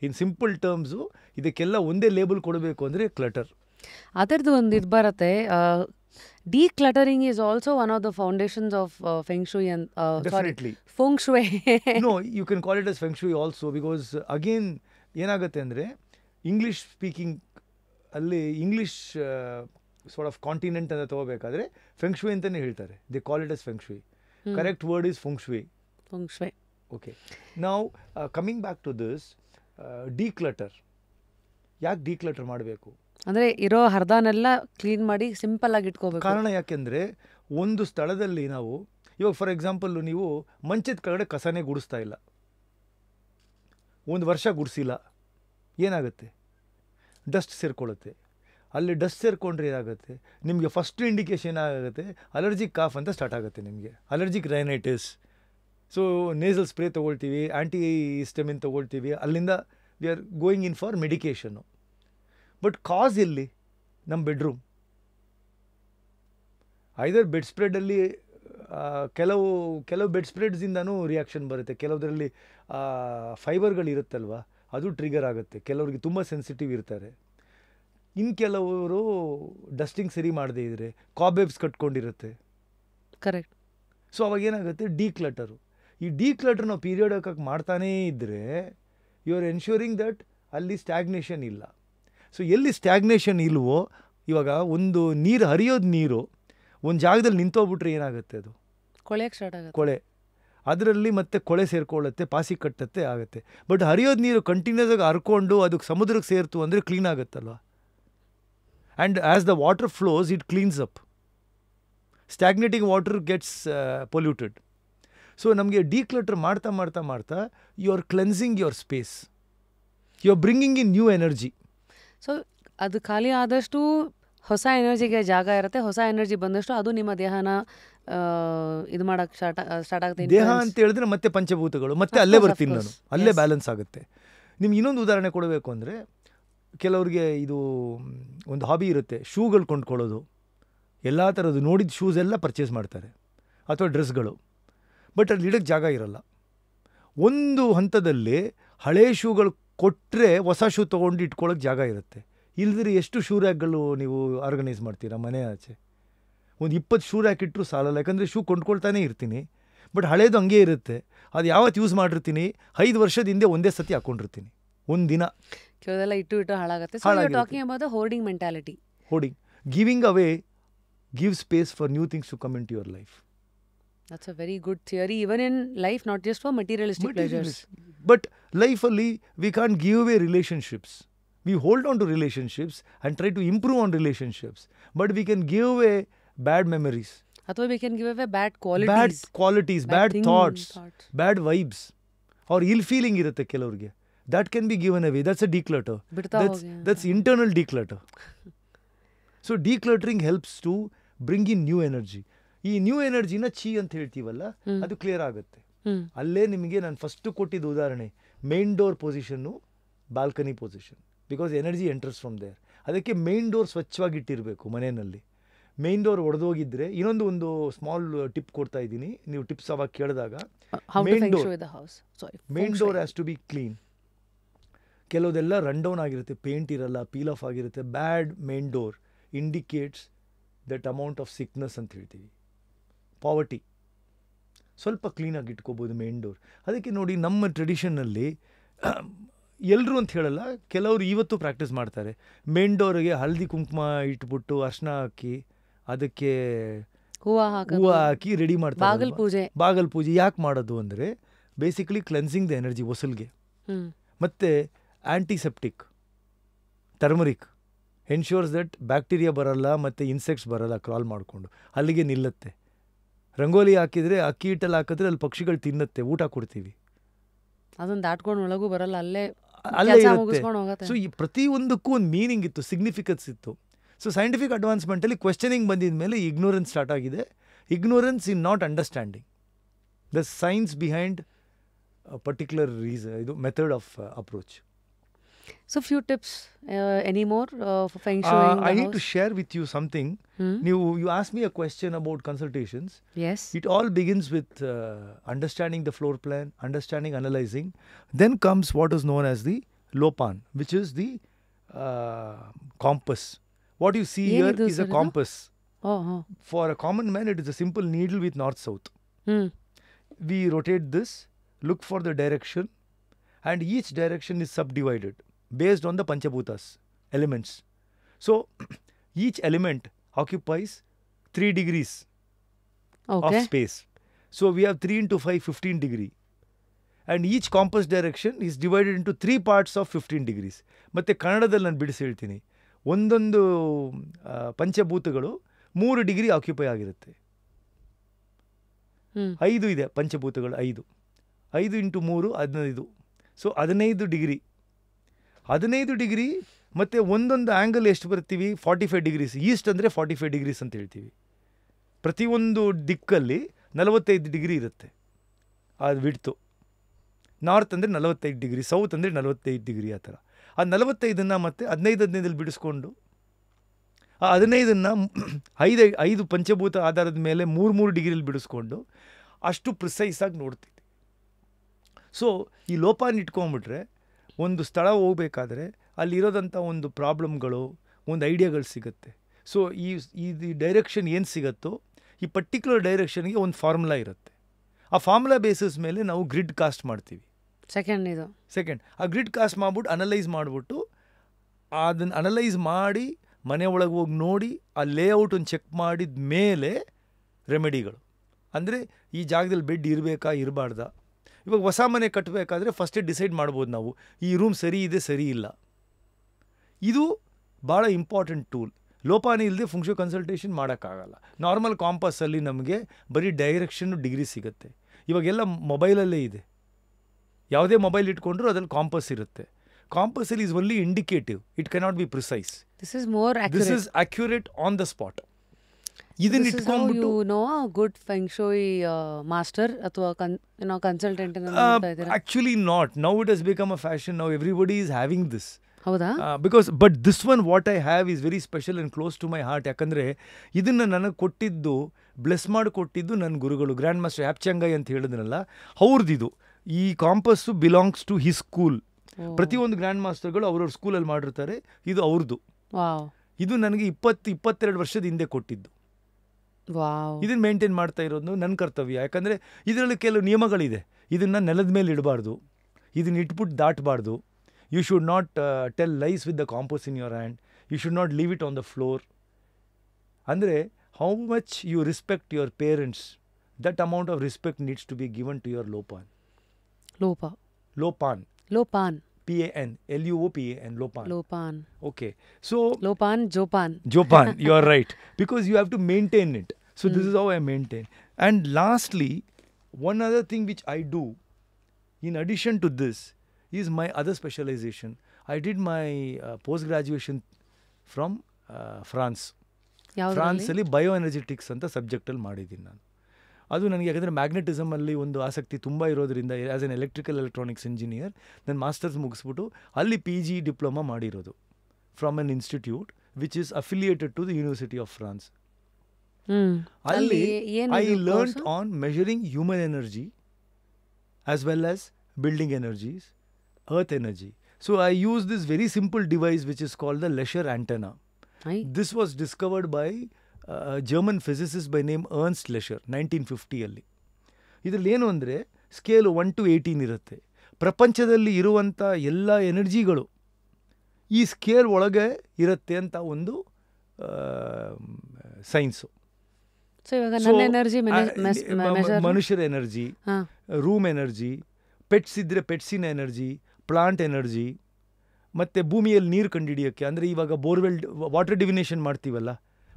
ಇನ್ ಸಿಂಪಲ್ ಟರ್ಮ್ಸು ಇದಕ್ಕೆಲ್ಲ ಒಂದೇ ಲೇಬಲ್ ಕೊಡಬೇಕು ಅಂದರೆ ಕ್ಲಟರ್ ಅದರದ್ದು ಒಂದು ಇದು ಬರುತ್ತೆ Decluttering is also one of the foundations of Feng Shui Definitely. Sorry, feng Shui. no, you can call it as Feng Shui also because uh, again, in English speaking, English sort of continent, Feng Shui is not They call it as Feng Shui. Correct word is Feng Shui. Feng Shui. Okay. Now, coming back to this, uh, declutter. Why declutter? Why declutter? ಅಂದರೆ ಇರೋ ಹರ್ದಾನೆಲ್ಲ clean ಮಾಡಿ simple ಆಗಿ ಇಟ್ಕೋಬೇಕು ಕಾರಣ ಯಾಕೆಂದರೆ ಒಂದು ಸ್ಥಳದಲ್ಲಿ ನಾವು ಇವಾಗ ಫಾರ್ ಎಕ್ಸಾಂಪಲ್ಲು ನೀವು ಮಂಚದ ಕೆಳಗಡೆ ಕಸನೇ ಗುಡಿಸ್ತಾ ಇಲ್ಲ ಒಂದು ವರ್ಷ ಗುಡಿಸಿಲ್ಲ ಏನಾಗುತ್ತೆ ಡಸ್ಟ್ ಸೇರ್ಕೊಳ್ಳುತ್ತೆ ಅಲ್ಲಿ ಡಸ್ಟ್ ಸೇರಿಕೊಂಡ್ರೆ ಏನಾಗುತ್ತೆ ನಿಮಗೆ ಫಸ್ಟ್ ಇಂಡಿಕೇಶನ್ ಆಗುತ್ತೆ ಅಲರ್ಜಿಕ್ ಕಾಫ್ ಅಂತ ಸ್ಟಾರ್ಟ್ ಆಗುತ್ತೆ ನಿಮಗೆ allergic rhinitis so nasal spray ತೊಗೊಳ್ತೀವಿ ಆ್ಯಂಟಿ ತೊಗೊಳ್ತೀವಿ ಅಲ್ಲಿಂದ we are going in for medication but cause ಇಲ್ಲಿ ನಮ್ಮ ಬೆಡ್ರೂಮ್ ಐದರ್ ಬೆಡ್ ಸ್ಪ್ರೆಡಲ್ಲಿ ಕೆಲವು ಕೆಲವು ಬೆಡ್ ಸ್ಪ್ರೆಡ್ಸಿಂದನೂ ರಿಯಾಕ್ಷನ್ ಬರುತ್ತೆ ಕೆಲವರಲ್ಲಿ ಫೈಬರ್ಗಳಿರುತ್ತಲ್ವ ಅದು ಟ್ರಿಗರ್ ಆಗುತ್ತೆ ಕೆಲವರಿಗೆ ತುಂಬ ಸೆನ್ಸಿಟಿವ್ ಇರ್ತಾರೆ ಇನ್ನು ಕೆಲವರು ಡಸ್ಟಿಂಗ್ ಸರಿ ಮಾಡದೇ ಇದ್ದರೆ ಕಾಬೆಬ್ಸ್ ಕಟ್ಕೊಂಡಿರುತ್ತೆ ಕರೆಕ್ಟ್ ಸೊ ಅವಾಗ ಏನಾಗುತ್ತೆ ಡಿ ಕ್ಲಟರು ಈ ಡಿ ಕ್ಲಟರ್ ನಾವು ಪೀರಿಯಡ್ ಹಾಕಕ್ಕೆ ಮಾಡ್ತಾನೇ ಇದ್ದರೆ ಯು ಆರ್ ಎನ್ಶೂರಿಂಗ್ ದಟ್ ಅಲ್ಲಿ ಸ್ಟ್ಯಾಗ್ನೇಷನ್ ಇಲ್ಲ ಸೊ ಎಲ್ಲಿ ಸ್ಟ್ಯಾಗ್ನೇಷನ್ ಇಲ್ವೋ ಇವಾಗ ಒಂದು ನೀರು ಹರಿಯೋದು ನೀರು ಒಂದು ಜಾಗದಲ್ಲಿ ನಿಂತೋಗ್ಬಿಟ್ರೆ ಏನಾಗುತ್ತೆ ಅದು ಕೊಳೆ ಸ್ಟಾರ್ಟ್ ಆಗುತ್ತೆ ಕೊಳೆ ಅದರಲ್ಲಿ ಮತ್ತೆ ಕೊಳೆ ಸೇರ್ಕೊಳ್ಳುತ್ತೆ ಪಾಸಿ ಕಟ್ಟತ್ತೆ ಆಗುತ್ತೆ ಬಟ್ ಹರಿಯೋದು ನೀರು ಕಂಟಿನ್ಯೂಸ್ ಆಗಿ ಹರ್ಕೊಂಡು ಅದಕ್ಕೆ ಸಮುದ್ರಕ್ಕೆ ಸೇರ್ತು ಅಂದರೆ ಕ್ಲೀನ್ ಆಗುತ್ತಲ್ವ and as the water flows it cleanses up stagnating water gets polluted so ನಮಗೆ ಡಿಕ್ಲಟ್ರ್ ಮಾಡ್ತಾ ಮಾಡ್ತಾ ಮಾಡ್ತಾ you are cleansing your space you are bringing in new energy so ಅದು ಖಾಲಿ ಆದಷ್ಟು ಹೊಸ ಎನರ್ಜಿಗೆ ಜಾಗ ಇರುತ್ತೆ ಹೊಸ ಎನರ್ಜಿ ಬಂದಷ್ಟು ಅದು ನಿಮ್ಮ ದೇಹನ ಇದು ಮಾಡಕ್ಕೆ ಸ್ಟಾರ್ಟ್ ಸ್ಟಾರ್ಟ್ ಆಗುತ್ತೆ ದೇಹ ಅಂತ ಹೇಳಿದ್ರೆ ಮತ್ತೆ ಪಂಚಭೂತಗಳು ಮತ್ತೆ ಅಲ್ಲೇ ಬರ್ತೀನಿ ನಾನು ಅಲ್ಲೇ ಬ್ಯಾಲೆನ್ಸ್ ಆಗುತ್ತೆ ನಿಮ್ಗೆ ಇನ್ನೊಂದು ಉದಾಹರಣೆ ಕೊಡಬೇಕು ಅಂದರೆ ಕೆಲವ್ರಿಗೆ ಇದು ಒಂದು ಹಾಬಿ ಇರುತ್ತೆ ಶೂಗಳು ಕೊಂಡ್ಕೊಳ್ಳೋದು ಎಲ್ಲ ಥರದ್ದು ನೋಡಿದ ಶೂಸ್ ಎಲ್ಲ ಪರ್ಚೇಸ್ ಮಾಡ್ತಾರೆ ಅಥವಾ ಡ್ರೆಸ್ಗಳು ಬಟ್ ಅಲ್ಲಿ ಇಡೋಕ್ಕೆ ಜಾಗ ಇರಲ್ಲ ಒಂದು ಹಂತದಲ್ಲಿ ಹಳೆ ಶೂಗಳು ಕೊಟ್ಟರೆ ಹೊಸ ಶೂ ತೊಗೊಂಡು ಇಟ್ಕೊಳ್ಳೋಕೆ ಜಾಗ ಇರುತ್ತೆ ಇಲ್ಲದ್ರೆ ಎಷ್ಟು ಶೂ ರ್ಯಾಕ್ಗಳು ನೀವು ಆರ್ಗನೈಸ್ ಮಾಡ್ತೀರಾ ಮನೆ ಆಚೆ ಒಂದು ಇಪ್ಪತ್ತು ಶೂ ರ್ಯಾಕ್ ಇಟ್ಟರು ಸಾಲಲ್ಲ ಯಾಕಂದರೆ ಶೂ ಕೊಂಡ್ಕೊಳ್ತಾನೆ ಇರ್ತೀನಿ ಬಟ್ ಹಳೇದು ಹಂಗೆ ಇರುತ್ತೆ ಅದು ಯಾವತ್ತು ಯೂಸ್ ಮಾಡಿರ್ತೀನಿ ಐದು ವರ್ಷದ ಹಿಂದೆ ಒಂದೇ ಸತಿ ಹಾಕೊಂಡಿರ್ತೀನಿ ಒಂದು ದಿನ ಕೆಲವೆಲ್ಲ ಇಟ್ಟು ಇಟ್ಟು ಹಾಳಾಗುತ್ತೆ talking hoarding mentality hoarding giving away give space for new things to come into your life That's a very good theory, even in life, not just for materialistic, materialistic. pleasures. But life only, we can't give away relationships. We hold on to relationships and try to improve on relationships. But we can give away bad memories. Athwa we can give away bad qualities. Bad qualities, bad, bad thoughts, thoughts, bad vibes. Or ill feeling that can be given away. That's a declutter. That's, that's internal declutter. So decluttering helps to bring in new energy. ಈ new ಎನರ್ಜಿನ chi ಅಂತ ಹೇಳ್ತೀವಲ್ಲ ಅದು clear ಆಗುತ್ತೆ ಅಲ್ಲೇ ನಿಮಗೆ ನಾನು first ಕೊಟ್ಟಿದ್ದ ಉದಾಹರಣೆ main door position balcony position because energy enters from there ಅದಕ್ಕೆ ಮೇನ್ ಡೋರ್ ಸ್ವಚ್ಛವಾಗಿ ಇಟ್ಟಿರಬೇಕು ಮನೆಯಲ್ಲಿ ಮೇನ್ ಡೋರ್ ಒಡೆದೋಗಿದ್ರೆ ಇನ್ನೊಂದು ಒಂದು ಸ್ಮಾಲ್ ಟಿಪ್ ಕೊಡ್ತಾ ಇದ್ದೀನಿ ನೀವು ಟಿಪ್ಸ್ ಅವಾಗ ಕೇಳಿದಾಗ main door main door has to be clean ಕೆಲವುದೆಲ್ಲ ರನ್ ಡೌನ್ ಆಗಿರುತ್ತೆ ಪೇಂಟ್ ಇರಲ್ಲ ಪೀಲ್ ಆಫ್ ಆಗಿರುತ್ತೆ bad main door indicates that amount of sickness ಅಂತ ಹೇಳ್ತೀವಿ ಪಾವರ್ಟಿ ಸ್ವಲ್ಪ ಕ್ಲೀನಾಗಿ ಇಟ್ಕೋಬೋದು ಮೇನ್ ಡೋರ್ ಅದಕ್ಕೆ ನೋಡಿ ನಮ್ಮ ಟ್ರೆಡಿಷನ್ನಲ್ಲಿ ಎಲ್ಲರೂ ಅಂತ ಹೇಳಲ್ಲ ಕೆಲವರು ಇವತ್ತು ಪ್ರಾಕ್ಟೀಸ್ ಮಾಡ್ತಾರೆ ಮೇನ್ ಡೋರಿಗೆ ಹಳದಿ ಕುಂಕುಮ ಇಟ್ಬಿಟ್ಟು ಅರ್ಶನ ಹಾಕಿ ಅದಕ್ಕೆ ಹೂವು ಹಾಕಿ ರೆಡಿ ಮಾಡ್ತಾರೆ ಬಾಗಲ್ ಪೂಜೆ ಬಾಗಲ್ ಪೂಜೆ ಯಾಕೆ ಮಾಡೋದು ಅಂದರೆ ಬೇಸಿಕಲಿ ಕ್ಲೆನ್ಸಿಂಗ್ ದ ಎನರ್ಜಿ ಒಸಲ್ಗೆ ಮತ್ತು antiseptic turmeric ensures that bacteria ಬರಲ್ಲ ಮತ್ತು ಇನ್ಸೆಕ್ಟ್ಸ್ ಬರಲ್ಲ ಕ್ರಾಲ್ ಮಾಡಿಕೊಂಡು ಅಲ್ಲಿಗೆ ನಿಲ್ಲತ್ತೆ ರಂಗೋಲಿ ಹಾಕಿದರೆ ಆ ಕೀಟಲ್ಲಿ ಹಾಕಿದ್ರೆ ಅಲ್ಲಿ ಪಕ್ಷಿಗಳು ತಿನ್ನುತ್ತೆ ಊಟ ಕೊಡ್ತೀವಿ ಅದನ್ನು ದಾಟ್ಕೊಂಡು ಒಳಗೂ ಬರಲ್ಲ ಅಲ್ಲೇ ಅಲ್ಲೇ ಇರುತ್ತೆ ಸೊ ಈ ಪ್ರತಿಯೊಂದಕ್ಕೂ ಒಂದು ಮೀನಿಂಗ್ ಇತ್ತು ಸಿಗ್ನಿಫಿಕೆನ್ಸ್ ಇತ್ತು ಸೊ ಸೈಂಟಿಫಿಕ್ ಅಡ್ವಾನ್ಸ್ಮೆಂಟಲ್ಲಿ ಕ್ವೆಶ್ಚನಿಂಗ್ ಬಂದಿದ ಮೇಲೆ ಇಗ್ನೋರೆನ್ಸ್ ಸ್ಟಾರ್ಟ್ ಆಗಿದೆ ignorance in not understanding the science behind particular reason ಇದು method of approach so few tips any more for feng shuiing I need to share with you something ನೀವು you ask me a question about consultations as it all begins with understanding the floor plan understanding analysing then comes what is known as the luopan which is the compass what you see here is a compass for a common man it is a simple needle with north south we rotate this, look for the direction and each direction is subdivided. Based on the ಪಂಚಭೂತಸ್ elements so each element occupies three degrees of space so we have three into five fifteen degree and each compass direction is divided into three parts of fifteen degrees ಮತ್ತು ಕನ್ನಡದಲ್ಲಿ ನಾನು ಬಿಡಿಸಿ ಹೇಳ್ತೀನಿ ಒಂದೊಂದು ಪಂಚಭೂತಗಳು ಮೂರು degree occupy ಆಗಿರುತ್ತೆ ಐದು ಇದೆ ಪಂಚಭೂತಗಳು ಐದು ಐದು ಇಂಟು ಮೂರು ಹದಿನೈದು ಸೊ ಹದಿನೈದು ಡಿಗ್ರಿ ಹದಿನೈದು ಡಿಗ್ರಿ ಮತ್ತು ಒಂದೊಂದು ಆ್ಯಂಗಲ್ ಎಷ್ಟು ಬರ್ತೀವಿ ಫಾರ್ಟಿ ಫೈವ್ ಡಿಗ್ರೀಸ್ ಈಸ್ಟ್ ಅಂದರೆ ಫಾರ್ಟಿ ಫೈವ್ ಡಿಗ್ರೀಸ್ ಅಂತ ಹೇಳ್ತೀವಿ ಪ್ರತಿಯೊಂದು ದಿಕ್ಕಲ್ಲಿ ನಲವತ್ತೈದು ಡಿಗ್ರಿ ಇರುತ್ತೆ ಅದು ಬಿಡ್ತು ನಾರ್ತ್ ಅಂದರೆ ನಲವತ್ತೈದು ಡಿಗ್ರಿ ಸೌತ್ ಅಂದರೆ ನಲವತ್ತೈದು ಡಿಗ್ರಿ ಆ ಥರ ಆ ನಲವತ್ತೈದನ್ನು ಮತ್ತೆ ಹದಿನೈದು ಹದಿನೈದಲ್ಲಿ ಬಿಡಿಸ್ಕೊಂಡು ಆ ಹದಿನೈದನ್ನು ಐದು ಐದು ಪಂಚಭೂತ ಆಧಾರದ ಮೇಲೆ ಮೂರು ಮೂರು ಡಿಗ್ರಿಲಿ ಬಿಡಿಸ್ಕೊಂಡು ಅಷ್ಟು ಪ್ರಿಸೈಸಾಗಿ ನೋಡ್ತೀವಿ ಸೊ ಈ ಲೋಪಾನ ಇಟ್ಕೊಂಬಿಟ್ರೆ ಒಂದು ಸ್ಥಳ ಹೋಗ್ಬೇಕಾದ್ರೆ ಅಲ್ಲಿರೋದಂಥ ಒಂದು ಪ್ರಾಬ್ಲಮ್ಗಳು ಒಂದು ಐಡಿಯಾಗಳು ಸಿಗುತ್ತೆ ಸೊ ಈ ಈ ಡೈರೆಕ್ಷನ್ ಏನು ಸಿಗುತ್ತೋ ಈ ಪರ್ಟಿಕ್ಯುಲರ್ ಡೈರೆಕ್ಷನ್ಗೆ ಒಂದು ಫಾರ್ಮುಲಾ ಇರುತ್ತೆ ಆ ಫಾರ್ಮುಲಾ ಬೇಸಿಸ್ ಮೇಲೆ ನಾವು ಗ್ರಿಡ್ ಕಾಸ್ಟ್ ಮಾಡ್ತೀವಿ ಸೆಕೆಂಡ್ ಇದು ಸೆಕೆಂಡ್ ಆ ಗ್ರಿಡ್ ಕಾಸ್ಟ್ ಮಾಡ್ಬಿಟ್ಟು ಅನಲೈಸ್ ಮಾಡಿಬಿಟ್ಟು ಅದನ್ನು ಅನಲೈಸ್ ಮಾಡಿ ಮನೆ ಒಳಗೆ ಹೋಗಿ ನೋಡಿ ಆ ಲೇಔಟನ್ನು ಚೆಕ್ ಮಾಡಿದ ಮೇಲೆ ರೆಮಿಡಿಗಳು ಅಂದರೆ ಈ ಜಾಗದಲ್ಲಿ ಬೆಡ್ ಇರಬೇಕಾ ಇರಬಾರ್ದಾ ಇವಾಗ ಹೊಸ ಮನೆ ಕಟ್ಟಬೇಕಾದ್ರೆ ಫಸ್ಟೇ ಡಿಸೈಡ್ ಮಾಡ್ಬೋದು ನಾವು ಈ ರೂಮ್ ಸರಿ ಇದೆ ಸರಿ ಇಲ್ಲ ಇದು ಭಾಳ ಇಂಪಾರ್ಟೆಂಟ್ ಟೂಲ್ ಲೋಪಾನಿ ಇಲ್ಲದೆ ಫುಂಕ್ಷನ್ ಕನ್ಸಲ್ಟೇಷನ್ ಮಾಡೋಕ್ಕಾಗಲ್ಲ ನಾರ್ಮಲ್ ಕಾಂಪಸ್ಸಲ್ಲಿ ನಮಗೆ ಬರೀ ಡೈರೆಕ್ಷನ್ ಡಿಗ್ರಿ ಸಿಗುತ್ತೆ ಇವಾಗೆಲ್ಲ ಮೊಬೈಲಲ್ಲೇ ಇದೆ ಯಾವುದೇ ಮೊಬೈಲ್ ಇಟ್ಕೊಂಡ್ರೂ ಅದ್ರಲ್ಲಿ ಕಾಂಪಸ್ ಇರುತ್ತೆ compass is only indicative it cannot be precise this is more this is accurate on the spot ಇದನ್ನ ಇಟ್ಕೊಂಡ್ಬಿಟ್ಟು ನೋ ಗುಡ್ ಫೆಂಗ್ಶೋಯ್ ಮಾಸ್ಟರ್ ಅಥವಾ consultant actually not now it has become a fashion now everybody is having this ಹೌದಾ because but this one what I have is very special and close to my heart ಯಾಕಂದ್ರೆ ಇದನ್ನ ನನಗೆ ಕೊಟ್ಟಿದ್ದು bless ಮಾಡಿ ಕೊಟ್ಟಿದ್ದು ನನ್ನ ಗುರುಗಳು ಗ್ರ್ಯಾಂಡ್ ಮಾಸ್ಟರ್ ಆ್ಯಪ್ಚಂಗೈ ಅಂತ ಹೇಳಿದ್ರಲ್ಲ ಅವ್ರದ್ದು ಈ compass belongs to his school ಪ್ರತಿಯೊಂದು ಗ್ರ್ಯಾಂಡ್ ಮಾಸ್ಟರ್ಗಳು ಅವ್ರವ್ರ ಸ್ಕೂಲಲ್ಲಿ ಮಾಡಿರ್ತಾರೆ ಇದು ಅವ್ರದ್ದು ಇದು ನನಗೆ ಇಪ್ಪತ್ತು ಇಪ್ಪತ್ತೆರಡು ವರ್ಷದ ಹಿಂದೆ ಕೊಟ್ಟಿದ್ದು ಇದನ್ನ ಮೇಂಟೈನ್ ಮಾಡ್ತಾ ಇರೋದು ನನ್ನ ಕರ್ತವ್ಯ ಯಾಕಂದರೆ ಇದರಲ್ಲಿ ಕೆಲವು ನಿಯಮಗಳಿದೆ ಇದನ್ನು ನೆಲದ ಮೇಲೆ ಇಡಬಾರ್ದು ಇದನ್ನ ಇಟ್ಬಿಟ್ಟು ದಾಟಬಾರ್ದು you should not tell lies with the compass in your hand you should not leave it on the floor ಅಂದರೆ how much you respect your parents that amount of respect needs to be given to your luopan luopan luopan luopan P-A-N, L-U-O-P-A-N, Lopan. Lopan. Okay. So Lopan, Jopan. Jopan, you are right. Because you have to maintain it. So mm. this is how I maintain. And lastly, one other thing which I do, in addition to this, is my other specialization. I did my uh, post graduation from uh, France ಫ್ರಾನ್ಸಲ್ಲಿ bioenergetics subject ಸಬ್ಜೆಕ್ಟಲ್ಲಿ ಮಾಡಿದ್ದೀನಿ ನಾನು ಅದು ನನಗೆ ಯಾಕಂದರೆ ಮ್ಯಾಗ್ನೆಟಿಸಮಲ್ಲಿ ಒಂದು ಆಸಕ್ತಿ ತುಂಬ ಇರೋದ್ರಿಂದ as an electrical electronics engineer ನಾನು ಮಾಸ್ಟರ್ಸ್ ಮುಗಿಸ್ಬಿಟ್ಟು ಅಲ್ಲಿ ಪಿ ಜಿ ಡಿಪ್ಲೊಮಾ ಮಾಡಿರೋದು from an institute which is affiliated to the university of France ಅಲ್ಲಿ I learn on measuring human energy as well as building energies earth energy so I use this very simple device which is called the Lecher antenna this was discovered by German physicist by name Ernst Lecher nineteen ಫಿಫ್ಟಿಯಲ್ಲಿ ಇದರಲ್ಲಿ ಏನು ಅಂದರೆ scale one to eighteen ಇರುತ್ತೆ ಪ್ರಪಂಚದಲ್ಲಿ ಇರುವಂಥ ಎಲ್ಲ ಎನರ್ಜಿಗಳು ಈ scale ಒಳಗೆ ಇರುತ್ತೆ ಅಂತ ಒಂದು ಸೈನ್ಸು ಮನುಷ್ಯರ ಎನರ್ಜಿ ರೂಮ್ ಎನರ್ಜಿ ಪೆಟ್ಸ್ ಇದ್ದರೆ ಪೆಟ್ಸಿನ ಎನರ್ಜಿ ಪ್ಲಾಂಟ್ ಎನರ್ಜಿ ಮತ್ತು ಭೂಮಿಯಲ್ಲಿ ನೀರು ಕಂಡುಹಿಡಿಯೋಕ್ಕೆ ಅಂದರೆ ಇವಾಗ ಬೋರ್ವೆಲ್ ವಾಟರ್ ಡಿವಿನೇಷನ್ ಮಾಡ್ತೀವಲ್ಲ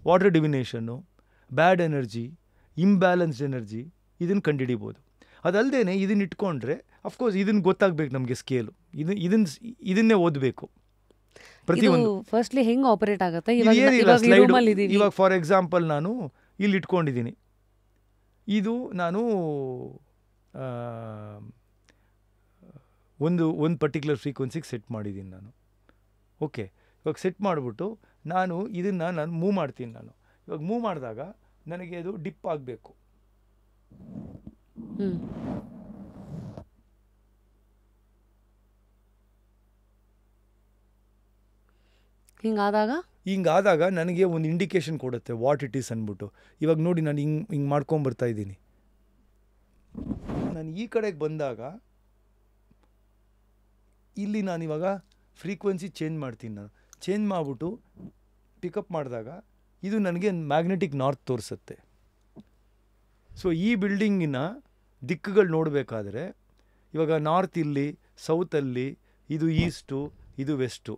water divination bad energy imbalanced energy ಇದನ್ನು ಕಂಡುಹಿಡಿಬೋದು ಅದಲ್ಲದೆ ಇದನ್ನ ಇಟ್ಕೊಂಡ್ರೆ ಅಫ್ಕೋರ್ಸ್ ಇದನ್ನು ಗೊತ್ತಾಗಬೇಕು ನಮಗೆ ಸ್ಕೇಲು ಇದು ಇದನ್ನ ಇದನ್ನೇ ಓದಬೇಕು ಪ್ರತಿಯೊಂದು ಫಸ್ಟ್ಲಿ ಹೆಂಗೆ ಆಪರೇಟ್ ಆಗುತ್ತೆ ಇವಾಗ ಫಾರ್ ಎಕ್ಸಾಂಪಲ್ ನಾನು ಇಲ್ಲಿ ಇಟ್ಕೊಂಡಿದ್ದೀನಿ ಇದು ನಾನು ಒಂದು ಒಂದು ಪರ್ಟಿಕ್ಯುಲರ್ ಫ್ರೀಕ್ವೆನ್ಸಿಗೆ ಸೆಟ್ ಮಾಡಿದ್ದೀನಿ ನಾನು ಓಕೆ ಇವಾಗ ಸೆಟ್ ಮಾಡಿಬಿಟ್ಟು ನಾನು ಇದನ್ನು ನಾನು ಮೂವ್ ಮಾಡ್ತೀನಿ ನಾನು ಇವಾಗ ಮೂವ್ ಮಾಡಿದಾಗ ನನಗೆ ಅದು ಡಿಪ್ ಆಗಬೇಕು ಹಿಂಗಾದಾಗ ಹಿಂಗಾದಾಗ ನನಗೆ ಒಂದು ಇಂಡಿಕೇಶನ್ ಕೊಡುತ್ತೆ ವಾಟ್ ಇಟ್ ಈಸ್ ಅಂದ್ಬಿಟ್ಟು ಇವಾಗ ನೋಡಿ ನಾನು ಹಿಂಗೆ ಹಿಂಗೆ ಬರ್ತಾ ಇದ್ದೀನಿ ನಾನು ಈ ಕಡೆಗೆ ಬಂದಾಗ ಇಲ್ಲಿ ನಾನು ಇವಾಗ ಫ್ರೀಕ್ವೆನ್ಸಿ ಚೇಂಜ್ ಮಾಡ್ತೀನಿ ನಾನು ಚೇಂಜ್ ಮಾಡಿಬಿಟ್ಟು ಪಿಕಪ್ ಮಾಡಿದಾಗ ಇದು ನನಗೆ ಮ್ಯಾಗ್ನೆಟಿಕ್ ನಾರ್ತ್ ತೋರಿಸುತ್ತೆ ಸೊ ಈ ಬಿಲ್ಡಿಂಗಿನ ದಿಕ್ಕುಗಳು ನೋಡಬೇಕಾದ್ರೆ ಇವಾಗ ನಾರ್ತ್ ಇಲ್ಲಿ ಸೌತಲ್ಲಿ ಇದು ಈಸ್ಟು ಇದು ವೆಸ್ಟು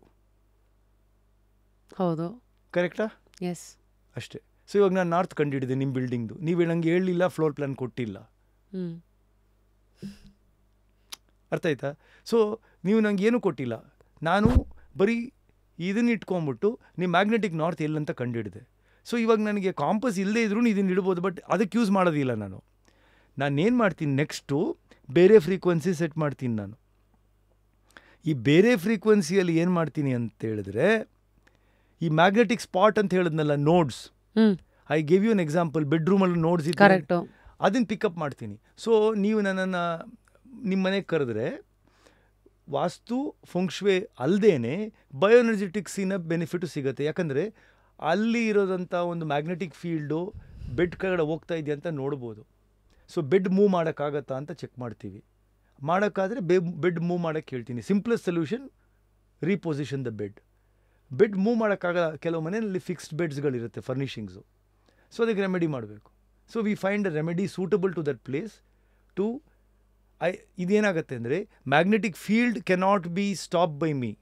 ಹೌದು ಕರೆಕ್ಟಾ ಎಸ್ ಅಷ್ಟೇ ಸೊ ಇವಾಗ ನಾನು ನಾರ್ತ್ ಕಂಡಿಡಿದೆ ನಿಮ್ಮ ಬಿಲ್ಡಿಂಗ್ದು ನೀವು ನಂಗೆ ಹೇಳಲಿಲ್ಲ ಫ್ಲೋರ್ ಪ್ಲ್ಯಾನ್ ಕೊಟ್ಟಿಲ್ಲ ಅರ್ಥ ಆಯ್ತಾ ಸೊ ನೀವು ನನಗೆ ಏನು ಕೊಟ್ಟಿಲ್ಲ ನಾನು ಬರೀ ಇದನ್ನ ಇಟ್ಕೊಂಬಿಟ್ಟು ನೀವು ಮ್ಯಾಗ್ನೆಟಿಕ್ ನಾರ್ತ್ ಎಲ್ಲಂತ ಕಂಡುಹಿಡಿದೆ ಸೊ ಇವಾಗ ನನಗೆ ಕಾಂಪಸ್ ಇಲ್ಲದೇ ಇದ್ರೂ ಇದನ್ನ ಇಡ್ಬೋದು ಬಟ್ ಅದಕ್ಕೆ ಯೂಸ್ ಮಾಡೋದಿಲ್ಲ ನಾನು ಏನು ಮಾಡ್ತೀನಿ ನೆಕ್ಸ್ಟು ಬೇರೆ ಫ್ರೀಕ್ವೆನ್ಸಿ ಸೆಟ್ ಮಾಡ್ತೀನಿ ನಾನು ಈ ಬೇರೆ ಫ್ರೀಕ್ವೆನ್ಸಿಯಲ್ಲಿ ಏನು ಮಾಡ್ತೀನಿ ಅಂತ ಹೇಳಿದ್ರೆ ಈ ಮ್ಯಾಗ್ನೆಟಿಕ್ ಸ್ಪಾಟ್ ಅಂತ ಹೇಳಿದ್ನಲ್ಲ nodes I give you an example ಬೆಡ್ರೂಮಲ್ಲಿ ನೋಡ್ಸ್ ಅದನ್ನು ಪಿಕಪ್ ಮಾಡ್ತೀನಿ ಸೊ ನೀವು ನನ್ನನ್ನು ನಿಮ್ಮ ಮನೆಗೆ ಕರೆದ್ರೆ ವಾಸ್ತು ಫುಂಕ್ಷ್ವೆ ಅಲ್ಲದೇ ಬಯೋನರ್ಜೆಟಿಕ್ಸಿನ ಬೆನಿಫಿಟು ಸಿಗುತ್ತೆ ಯಾಕಂದರೆ ಅಲ್ಲಿ ಇರೋದಂಥ ಒಂದು ಮ್ಯಾಗ್ನೆಟಿಕ್ ಫೀಲ್ಡು ಬೆಡ್ ಕಡೆ ಹೋಗ್ತಾ ಇದೆಯಾ ಅಂತ ನೋಡ್ಬೋದು ಸೊ ಬೆಡ್ ಮೂವ್ ಮಾಡೋಕ್ಕಾಗತ್ತಾ ಅಂತ ಚೆಕ್ ಮಾಡ್ತೀವಿ ಮಾಡೋಕ್ಕಾದರೆ ಬೆ ಬೆಡ್ ಮೂವ್ ಮಾಡೋಕ್ಕೆ ಹೇಳ್ತೀನಿ simplest solution reposition the bed bed move ಮಾಡೋಕ್ಕಾಗಲ್ಲ ಕೆಲವು ಮನೆಯಲ್ಲಿ ಫಿಕ್ಸ್ಡ್ ಬೆಡ್ಸ್ಗಳಿರುತ್ತೆ ಫರ್ನಿಷಿಂಗ್ಸು ಸೊ ಅದಕ್ಕೆ ರೆಮಿಡಿ ಮಾಡಬೇಕು so we find a remedy suitable to that place to I ಇದೇನಾಗತ್ತೆ ಅಂದರೆ magnetic field cannot be stop by me